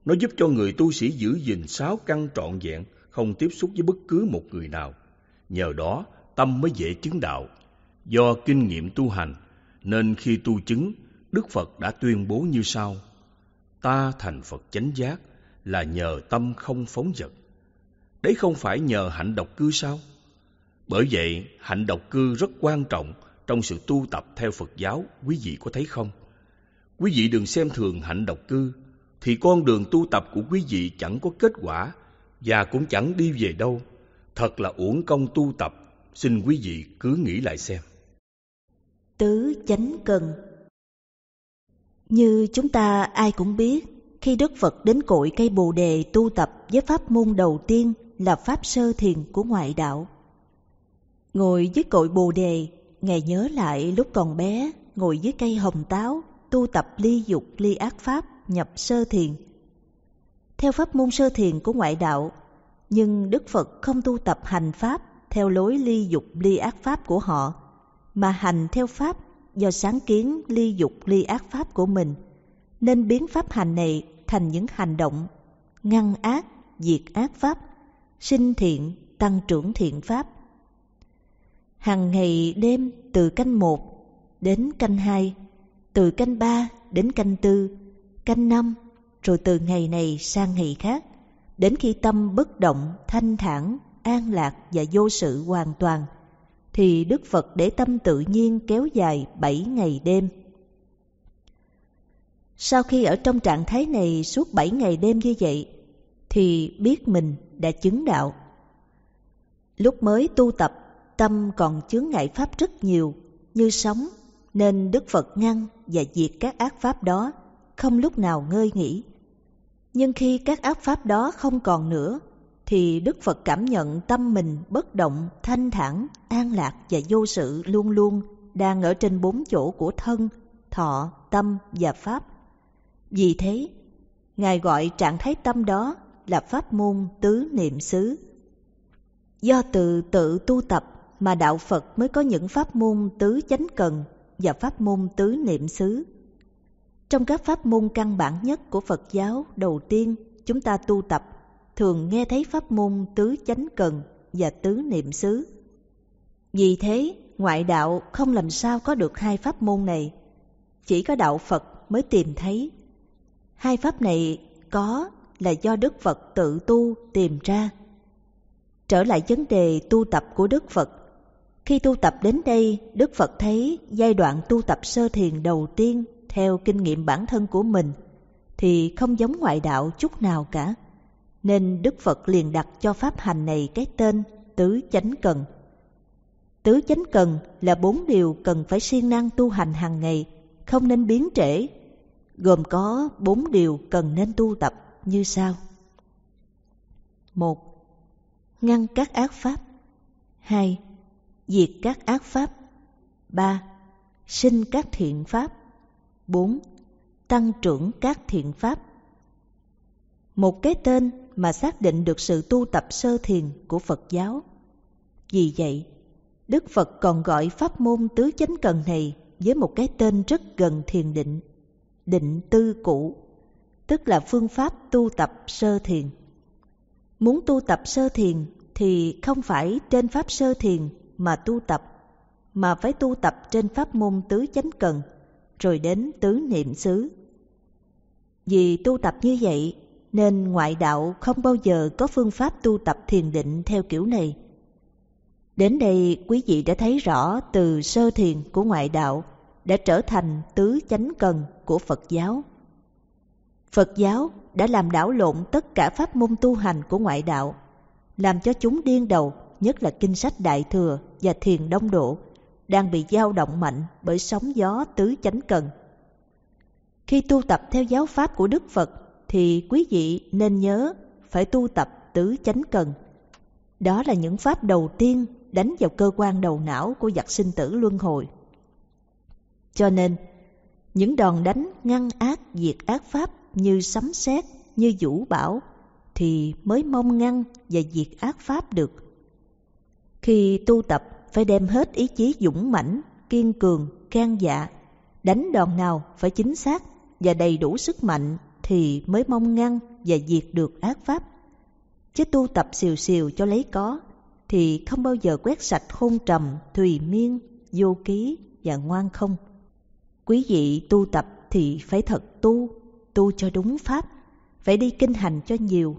Nó giúp cho người tu sĩ giữ gìn sáu căn trọn vẹn, không tiếp xúc với bất cứ một người nào. Nhờ đó, tâm mới dễ chứng đạo. Do kinh nghiệm tu hành, nên khi tu chứng, Đức Phật đã tuyên bố như sau. Ta thành Phật chánh giác là nhờ tâm không phóng dật. Đấy không phải nhờ hạnh độc cư sao? Bởi vậy, hạnh độc cư rất quan trọng trong sự tu tập theo Phật giáo, quý vị có thấy không? quý vị đừng xem thường hạnh độc cư, thì con đường tu tập của quý vị chẳng có kết quả và cũng chẳng đi về đâu. Thật là uổng công tu tập, xin quý vị cứ nghĩ lại xem. Tứ chánh cần Như chúng ta ai cũng biết, khi Đức Phật đến cội cây Bồ Đề tu tập với pháp môn đầu tiên là pháp sơ thiền của ngoại đạo. Ngồi dưới cội Bồ Đề, Ngài nhớ lại lúc còn bé, ngồi dưới cây hồng táo, tu tập ly dục ly ác pháp nhập sơ thiền. Theo pháp môn sơ thiền của ngoại đạo, nhưng Đức Phật không tu tập hành pháp theo lối ly dục ly ác pháp của họ, mà hành theo pháp do sáng kiến ly dục ly ác pháp của mình, nên biến pháp hành này thành những hành động ngăn ác, diệt ác pháp, sinh thiện, tăng trưởng thiện pháp. Hàng ngày đêm từ canh một đến canh hai từ canh ba đến canh tư, canh năm, rồi từ ngày này sang ngày khác, đến khi tâm bất động, thanh thản, an lạc và vô sự hoàn toàn, thì Đức Phật để tâm tự nhiên kéo dài bảy ngày đêm. Sau khi ở trong trạng thái này suốt bảy ngày đêm như vậy, thì biết mình đã chứng đạo. Lúc mới tu tập, tâm còn chướng ngại Pháp rất nhiều, như sóng, nên Đức Phật ngăn và diệt các ác pháp đó, không lúc nào ngơi nghỉ. Nhưng khi các ác pháp đó không còn nữa, thì Đức Phật cảm nhận tâm mình bất động, thanh thản, an lạc và vô sự luôn luôn đang ở trên bốn chỗ của thân, thọ, tâm và pháp. Vì thế, Ngài gọi trạng thái tâm đó là pháp môn tứ niệm xứ. Do từ tự tu tập mà đạo Phật mới có những pháp môn tứ chánh cần và pháp môn tứ niệm xứ. Trong các pháp môn căn bản nhất của Phật giáo đầu tiên chúng ta tu tập thường nghe thấy pháp môn tứ chánh cần và tứ niệm xứ. Vì thế, ngoại đạo không làm sao có được hai pháp môn này, chỉ có đạo Phật mới tìm thấy. Hai pháp này có là do Đức Phật tự tu tìm ra. Trở lại vấn đề tu tập của Đức Phật, khi tu tập đến đây, Đức Phật thấy giai đoạn tu tập sơ thiền đầu tiên theo kinh nghiệm bản thân của mình thì không giống ngoại đạo chút nào cả. Nên Đức Phật liền đặt cho pháp hành này cái tên Tứ Chánh Cần. Tứ Chánh Cần là bốn điều cần phải siêng năng tu hành hàng ngày, không nên biến trễ, gồm có bốn điều cần nên tu tập như sau. một Ngăn các ác pháp 2 diệt các ác pháp. 3. Sinh các thiện pháp. 4. Tăng trưởng các thiện pháp. Một cái tên mà xác định được sự tu tập sơ thiền của Phật giáo. Vì vậy, Đức Phật còn gọi pháp môn tứ chánh cần này với một cái tên rất gần thiền định, định tư cũ, tức là phương pháp tu tập sơ thiền. Muốn tu tập sơ thiền thì không phải trên pháp sơ thiền mà tu tập, mà phải tu tập trên pháp môn tứ chánh cần, rồi đến tứ niệm xứ. Vì tu tập như vậy, nên ngoại đạo không bao giờ có phương pháp tu tập thiền định theo kiểu này. Đến đây quý vị đã thấy rõ từ sơ thiền của ngoại đạo đã trở thành tứ chánh cần của Phật giáo. Phật giáo đã làm đảo lộn tất cả pháp môn tu hành của ngoại đạo, làm cho chúng điên đầu nhất là kinh sách Đại Thừa và Thiền Đông Độ, đang bị dao động mạnh bởi sóng gió tứ chánh cần. Khi tu tập theo giáo pháp của Đức Phật thì quý vị nên nhớ phải tu tập tứ chánh cần. Đó là những pháp đầu tiên đánh vào cơ quan đầu não của giặc sinh tử luân hồi. Cho nên, những đòn đánh ngăn ác diệt ác pháp như sấm sét, như vũ bão thì mới mong ngăn và diệt ác pháp được. Khi tu tập phải đem hết ý chí dũng mãnh, kiên cường, can dạ. Đánh đòn nào phải chính xác và đầy đủ sức mạnh thì mới mong ngăn và diệt được ác pháp. Chứ tu tập xìu xìu cho lấy có thì không bao giờ quét sạch hôn trầm, thùy miên, vô ký và ngoan không. Quý vị tu tập thì phải thật tu, tu cho đúng pháp, phải đi kinh hành cho nhiều.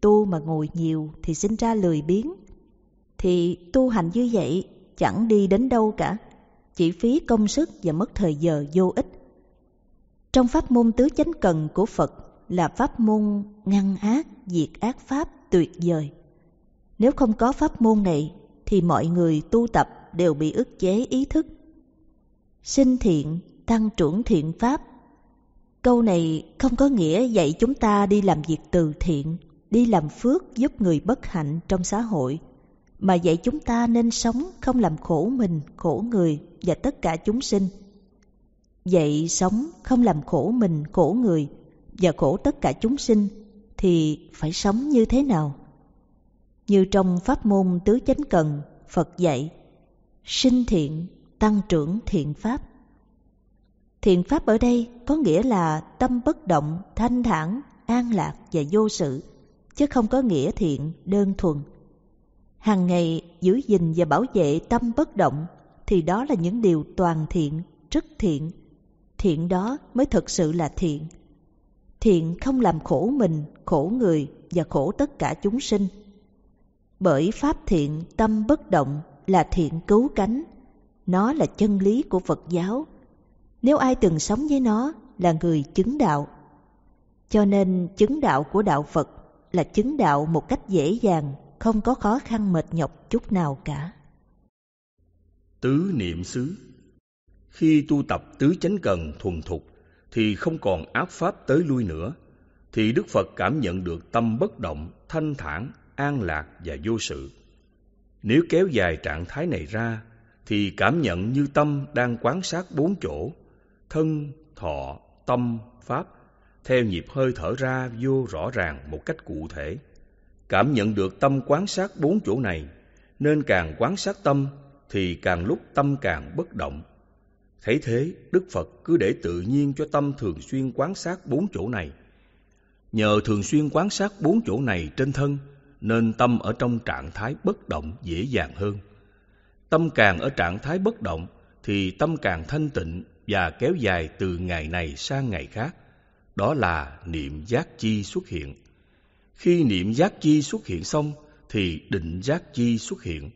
Tu mà ngồi nhiều thì sinh ra lười biếng, thì tu hành như vậy chẳng đi đến đâu cả, chỉ phí công sức và mất thời giờ vô ích. Trong pháp môn tứ chánh cần của Phật là pháp môn ngăn ác, diệt ác pháp tuyệt vời. Nếu không có pháp môn này thì mọi người tu tập đều bị ức chế ý thức. Sinh thiện, tăng trưởng thiện pháp. Câu này không có nghĩa dạy chúng ta đi làm việc từ thiện, đi làm phước giúp người bất hạnh trong xã hội – mà dạy chúng ta nên sống không làm khổ mình, khổ người và tất cả chúng sinh. Dạy sống không làm khổ mình, khổ người và khổ tất cả chúng sinh thì phải sống như thế nào? Như trong pháp môn tứ chánh cần, Phật dạy sinh thiện, tăng trưởng thiện pháp. Thiện pháp ở đây có nghĩa là tâm bất động, thanh thản, an lạc và vô sự, chứ không có nghĩa thiện đơn thuần hàng ngày giữ gìn và bảo vệ tâm bất động thì đó là những điều toàn thiện, rất thiện. Thiện đó mới thực sự là thiện. Thiện không làm khổ mình, khổ người và khổ tất cả chúng sinh. Bởi pháp thiện tâm bất động là thiện cứu cánh. Nó là chân lý của Phật giáo. Nếu ai từng sống với nó là người chứng đạo. Cho nên chứng đạo của đạo Phật là chứng đạo một cách dễ dàng không có khó khăn mệt nhọc chút nào cả. Tứ niệm xứ Khi tu tập tứ chánh cần thuần thục, thì không còn áp pháp tới lui nữa, thì Đức Phật cảm nhận được tâm bất động, thanh thản, an lạc và vô sự. Nếu kéo dài trạng thái này ra, thì cảm nhận như tâm đang quán sát bốn chỗ, thân, thọ, tâm, pháp, theo nhịp hơi thở ra vô rõ ràng một cách cụ thể. Cảm nhận được tâm quán sát bốn chỗ này, nên càng quán sát tâm thì càng lúc tâm càng bất động. Thấy thế, Đức Phật cứ để tự nhiên cho tâm thường xuyên quán sát bốn chỗ này. Nhờ thường xuyên quán sát bốn chỗ này trên thân, nên tâm ở trong trạng thái bất động dễ dàng hơn. Tâm càng ở trạng thái bất động thì tâm càng thanh tịnh và kéo dài từ ngày này sang ngày khác. Đó là niệm giác chi xuất hiện. Khi niệm giác chi xuất hiện xong thì định giác chi xuất hiện.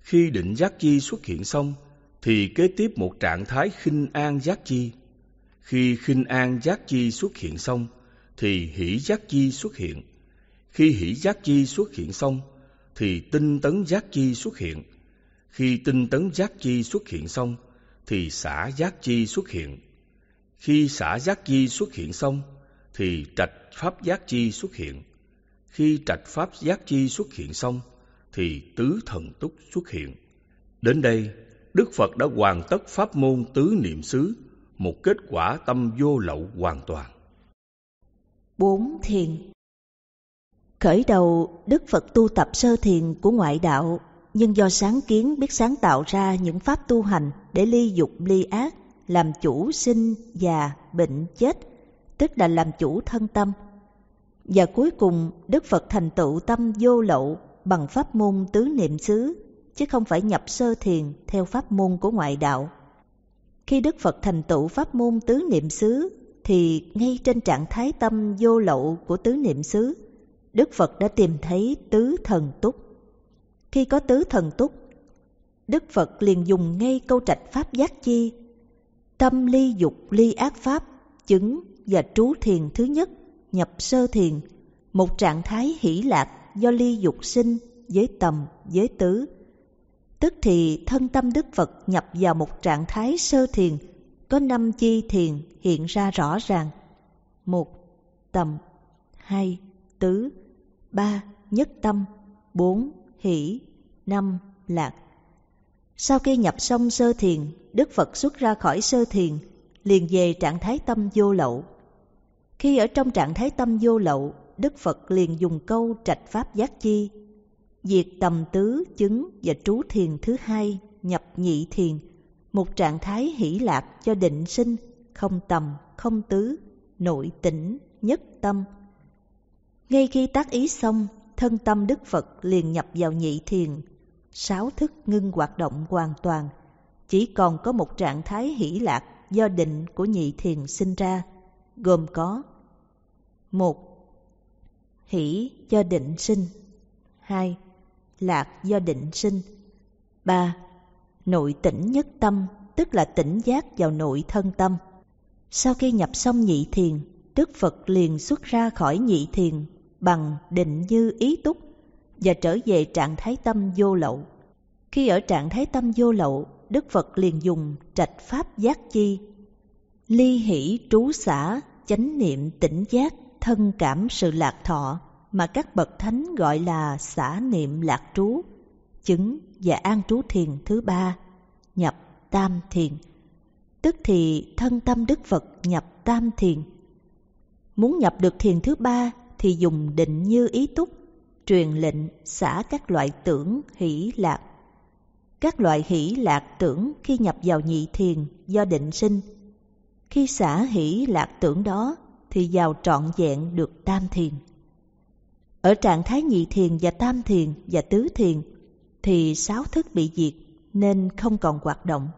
Khi định giác chi xuất hiện xong thì kế tiếp một trạng thái khinh an giác chi. Khi khinh an giác chi xuất hiện xong thì hỷ giác chi xuất hiện. Khi hỷ giác chi xuất hiện xong thì tinh tấn giác chi xuất hiện. Khi tinh tấn giác chi xuất hiện xong thì xả giác chi xuất hiện. Khi xả giác chi xuất hiện xong thì trạch pháp giác chi xuất hiện. Khi trạch pháp giác chi xuất hiện xong, thì tứ thần túc xuất hiện. Đến đây, Đức Phật đã hoàn tất pháp môn tứ niệm xứ, một kết quả tâm vô lậu hoàn toàn. bốn Thiền Khởi đầu, Đức Phật tu tập sơ thiền của ngoại đạo, nhưng do sáng kiến biết sáng tạo ra những pháp tu hành để ly dục ly ác, làm chủ sinh, già, bệnh, chết, tức là làm chủ thân tâm, và cuối cùng Đức Phật thành tựu tâm vô lậu bằng pháp môn tứ niệm xứ, chứ không phải nhập sơ thiền theo pháp môn của ngoại đạo. Khi Đức Phật thành tựu pháp môn tứ niệm xứ, thì ngay trên trạng thái tâm vô lậu của tứ niệm xứ, Đức Phật đã tìm thấy tứ thần túc. Khi có tứ thần túc, Đức Phật liền dùng ngay câu trạch pháp giác chi, tâm ly dục ly ác pháp, chứng và trú thiền thứ nhất nhập sơ thiền, một trạng thái hỷ lạc do ly dục sinh với tầm, với tứ. Tức thì thân tâm Đức Phật nhập vào một trạng thái sơ thiền, có năm chi thiền hiện ra rõ ràng. một Tầm hai Tứ ba Nhất tâm bốn Hỷ năm Lạc Sau khi nhập xong sơ thiền, Đức Phật xuất ra khỏi sơ thiền, liền về trạng thái tâm vô lậu khi ở trong trạng thái tâm vô lậu, Đức Phật liền dùng câu trạch pháp giác chi. Diệt tầm tứ, chứng và trú thiền thứ hai, nhập nhị thiền, một trạng thái hỷ lạc cho định sinh, không tầm, không tứ, nội tỉnh, nhất tâm. Ngay khi tác ý xong, thân tâm Đức Phật liền nhập vào nhị thiền. Sáu thức ngưng hoạt động hoàn toàn, chỉ còn có một trạng thái hỷ lạc do định của nhị thiền sinh ra, gồm có 1. Hỷ do định sinh 2. Lạc do định sinh 3. Nội tỉnh nhất tâm, tức là tỉnh giác vào nội thân tâm. Sau khi nhập xong nhị thiền, Đức Phật liền xuất ra khỏi nhị thiền bằng định như ý túc và trở về trạng thái tâm vô lậu. Khi ở trạng thái tâm vô lậu, Đức Phật liền dùng trạch pháp giác chi, ly hỷ trú xả, chánh niệm tỉnh giác thân cảm sự lạc thọ mà các bậc thánh gọi là xả niệm lạc trú, chứng và an trú thiền thứ ba, nhập tam thiền. Tức thì thân tâm Đức Phật nhập tam thiền. Muốn nhập được thiền thứ ba thì dùng định như ý túc, truyền lệnh xả các loại tưởng hỷ lạc. Các loại hỷ lạc tưởng khi nhập vào nhị thiền do định sinh. Khi xả hỷ lạc tưởng đó thì vào trọn vẹn được tam thiền. Ở trạng thái nhị thiền và tam thiền và tứ thiền thì sáu thức bị diệt nên không còn hoạt động.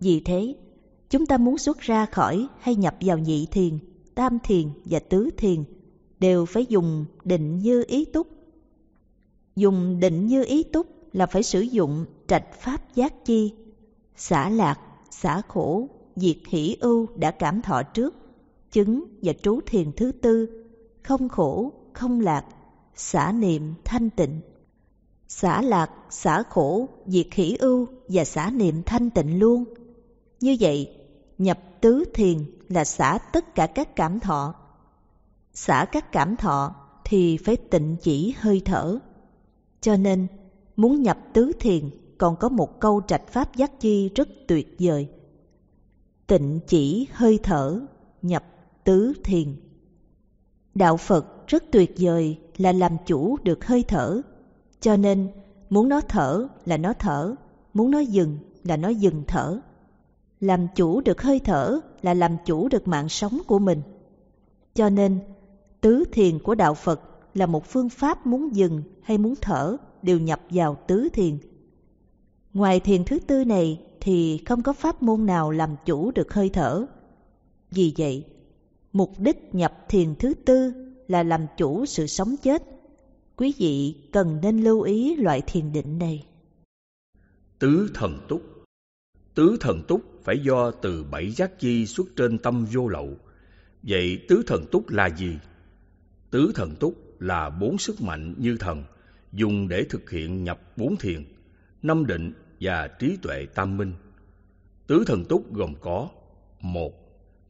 Vì thế, chúng ta muốn xuất ra khỏi hay nhập vào nhị thiền, tam thiền và tứ thiền đều phải dùng định như ý túc. Dùng định như ý túc là phải sử dụng trạch pháp giác chi, xả lạc, xả khổ, diệt hỷ ưu đã cảm thọ trước chứng và trú thiền thứ tư, không khổ, không lạc, xả niệm thanh tịnh. Xả lạc, xả khổ, diệt hỷ ưu và xả niệm thanh tịnh luôn. Như vậy, nhập tứ thiền là xả tất cả các cảm thọ. Xả các cảm thọ thì phải tịnh chỉ hơi thở. Cho nên, muốn nhập tứ thiền còn có một câu trạch pháp giác chi rất tuyệt vời. Tịnh chỉ hơi thở, nhập tứ thiền. Đạo Phật rất tuyệt vời là làm chủ được hơi thở, cho nên muốn nó thở là nó thở, muốn nó dừng là nó dừng thở. Làm chủ được hơi thở là làm chủ được mạng sống của mình. Cho nên, tứ thiền của Đạo Phật là một phương pháp muốn dừng hay muốn thở đều nhập vào tứ thiền. Ngoài thiền thứ tư này thì không có pháp môn nào làm chủ được hơi thở. Vì vậy, Mục đích nhập thiền thứ tư là làm chủ sự sống chết. Quý vị cần nên lưu ý loại thiền định này. Tứ thần túc Tứ thần túc phải do từ bảy giác chi xuất trên tâm vô lậu. Vậy tứ thần túc là gì? Tứ thần túc là bốn sức mạnh như thần, dùng để thực hiện nhập bốn thiền, năm định và trí tuệ tam minh. Tứ thần túc gồm có một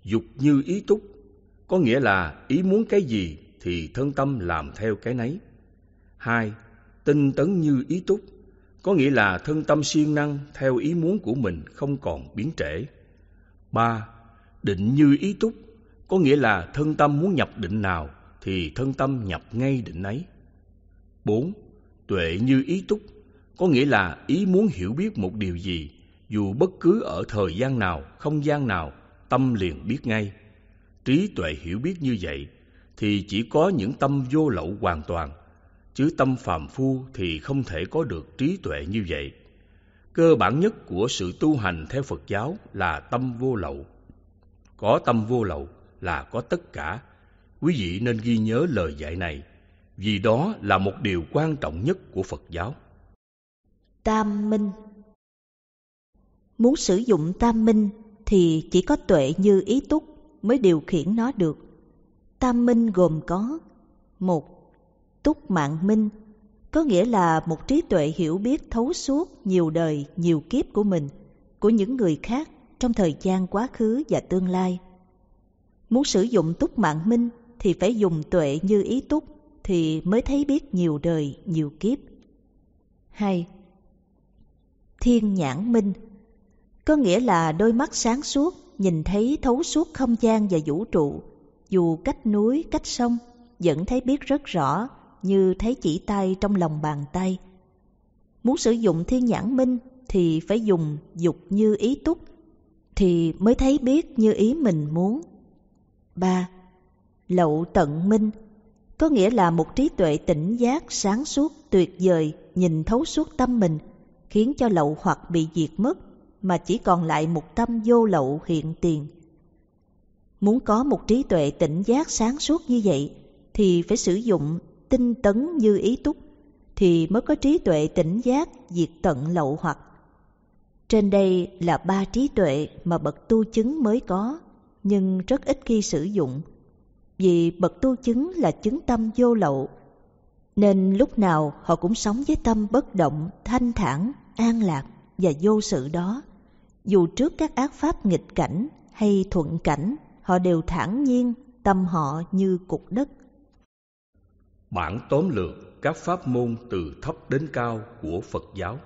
Dục như ý túc có nghĩa là ý muốn cái gì thì thân tâm làm theo cái nấy. Hai, tinh tấn như ý túc, có nghĩa là thân tâm siêng năng theo ý muốn của mình không còn biến trễ. Ba, định như ý túc, có nghĩa là thân tâm muốn nhập định nào thì thân tâm nhập ngay định ấy. Bốn, tuệ như ý túc, có nghĩa là ý muốn hiểu biết một điều gì, dù bất cứ ở thời gian nào, không gian nào, tâm liền biết ngay trí tuệ hiểu biết như vậy thì chỉ có những tâm vô lậu hoàn toàn, chứ tâm phàm phu thì không thể có được trí tuệ như vậy. Cơ bản nhất của sự tu hành theo Phật giáo là tâm vô lậu. Có tâm vô lậu là có tất cả. Quý vị nên ghi nhớ lời dạy này, vì đó là một điều quan trọng nhất của Phật giáo. Tam minh Muốn sử dụng tam minh thì chỉ có tuệ như ý túc mới điều khiển nó được. Tam minh gồm có một Túc mạng minh có nghĩa là một trí tuệ hiểu biết thấu suốt nhiều đời, nhiều kiếp của mình, của những người khác trong thời gian quá khứ và tương lai. Muốn sử dụng túc mạng minh thì phải dùng tuệ như ý túc thì mới thấy biết nhiều đời, nhiều kiếp. Hai Thiên nhãn minh có nghĩa là đôi mắt sáng suốt nhìn thấy thấu suốt không gian và vũ trụ, dù cách núi, cách sông, vẫn thấy biết rất rõ, như thấy chỉ tay trong lòng bàn tay. Muốn sử dụng thiên nhãn minh thì phải dùng dục như ý túc, thì mới thấy biết như ý mình muốn. ba Lậu tận minh có nghĩa là một trí tuệ tỉnh giác, sáng suốt, tuyệt vời, nhìn thấu suốt tâm mình, khiến cho lậu hoặc bị diệt mất, mà chỉ còn lại một tâm vô lậu hiện tiền. Muốn có một trí tuệ tỉnh giác sáng suốt như vậy thì phải sử dụng tinh tấn như ý túc thì mới có trí tuệ tỉnh giác diệt tận lậu hoặc. Trên đây là ba trí tuệ mà bậc tu chứng mới có, nhưng rất ít khi sử dụng. Vì bậc tu chứng là chứng tâm vô lậu, nên lúc nào họ cũng sống với tâm bất động, thanh thản, an lạc và vô sự đó dù trước các ác pháp nghịch cảnh hay thuận cảnh, họ đều thản nhiên, tâm họ như cục đất. Bản tóm lược các pháp môn từ thấp đến cao của Phật giáo.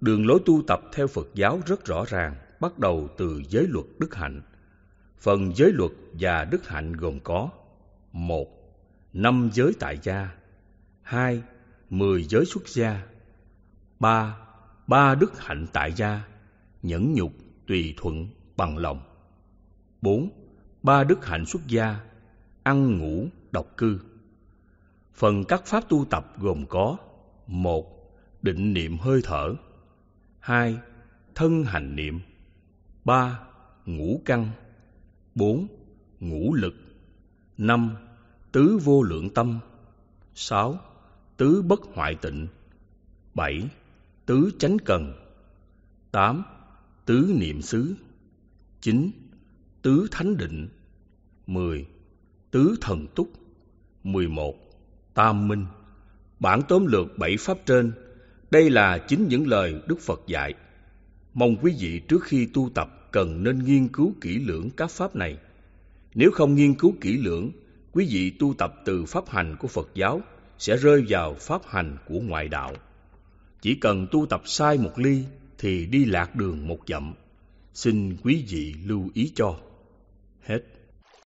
Đường lối tu tập theo Phật giáo rất rõ ràng, bắt đầu từ giới luật đức hạnh. Phần giới luật và đức hạnh gồm có: một, Năm giới tại gia, hai, Mười giới xuất gia, ba, Ba đức hạnh tại gia, nhẫn nhục, tùy thuận, bằng lòng. bốn Ba đức hạnh xuất gia, ăn ngủ, độc cư. Phần các pháp tu tập gồm có: một Định niệm hơi thở. hai Thân hành niệm. ba Ngũ căn. bốn Ngũ lực. năm Tứ vô lượng tâm. sáu Tứ bất hoại tịnh. bảy Tứ chánh cần. tám Tứ niệm xứ chín Tứ thánh định mười Tứ thần túc mười một Tam minh Bản tóm lược bảy pháp trên Đây là chính những lời Đức Phật dạy Mong quý vị trước khi tu tập cần nên nghiên cứu kỹ lưỡng các pháp này Nếu không nghiên cứu kỹ lưỡng Quý vị tu tập từ pháp hành của Phật giáo sẽ rơi vào pháp hành của ngoại đạo. Chỉ cần tu tập sai một ly thì đi lạc đường một dặm. Xin quý vị lưu ý cho. Hết.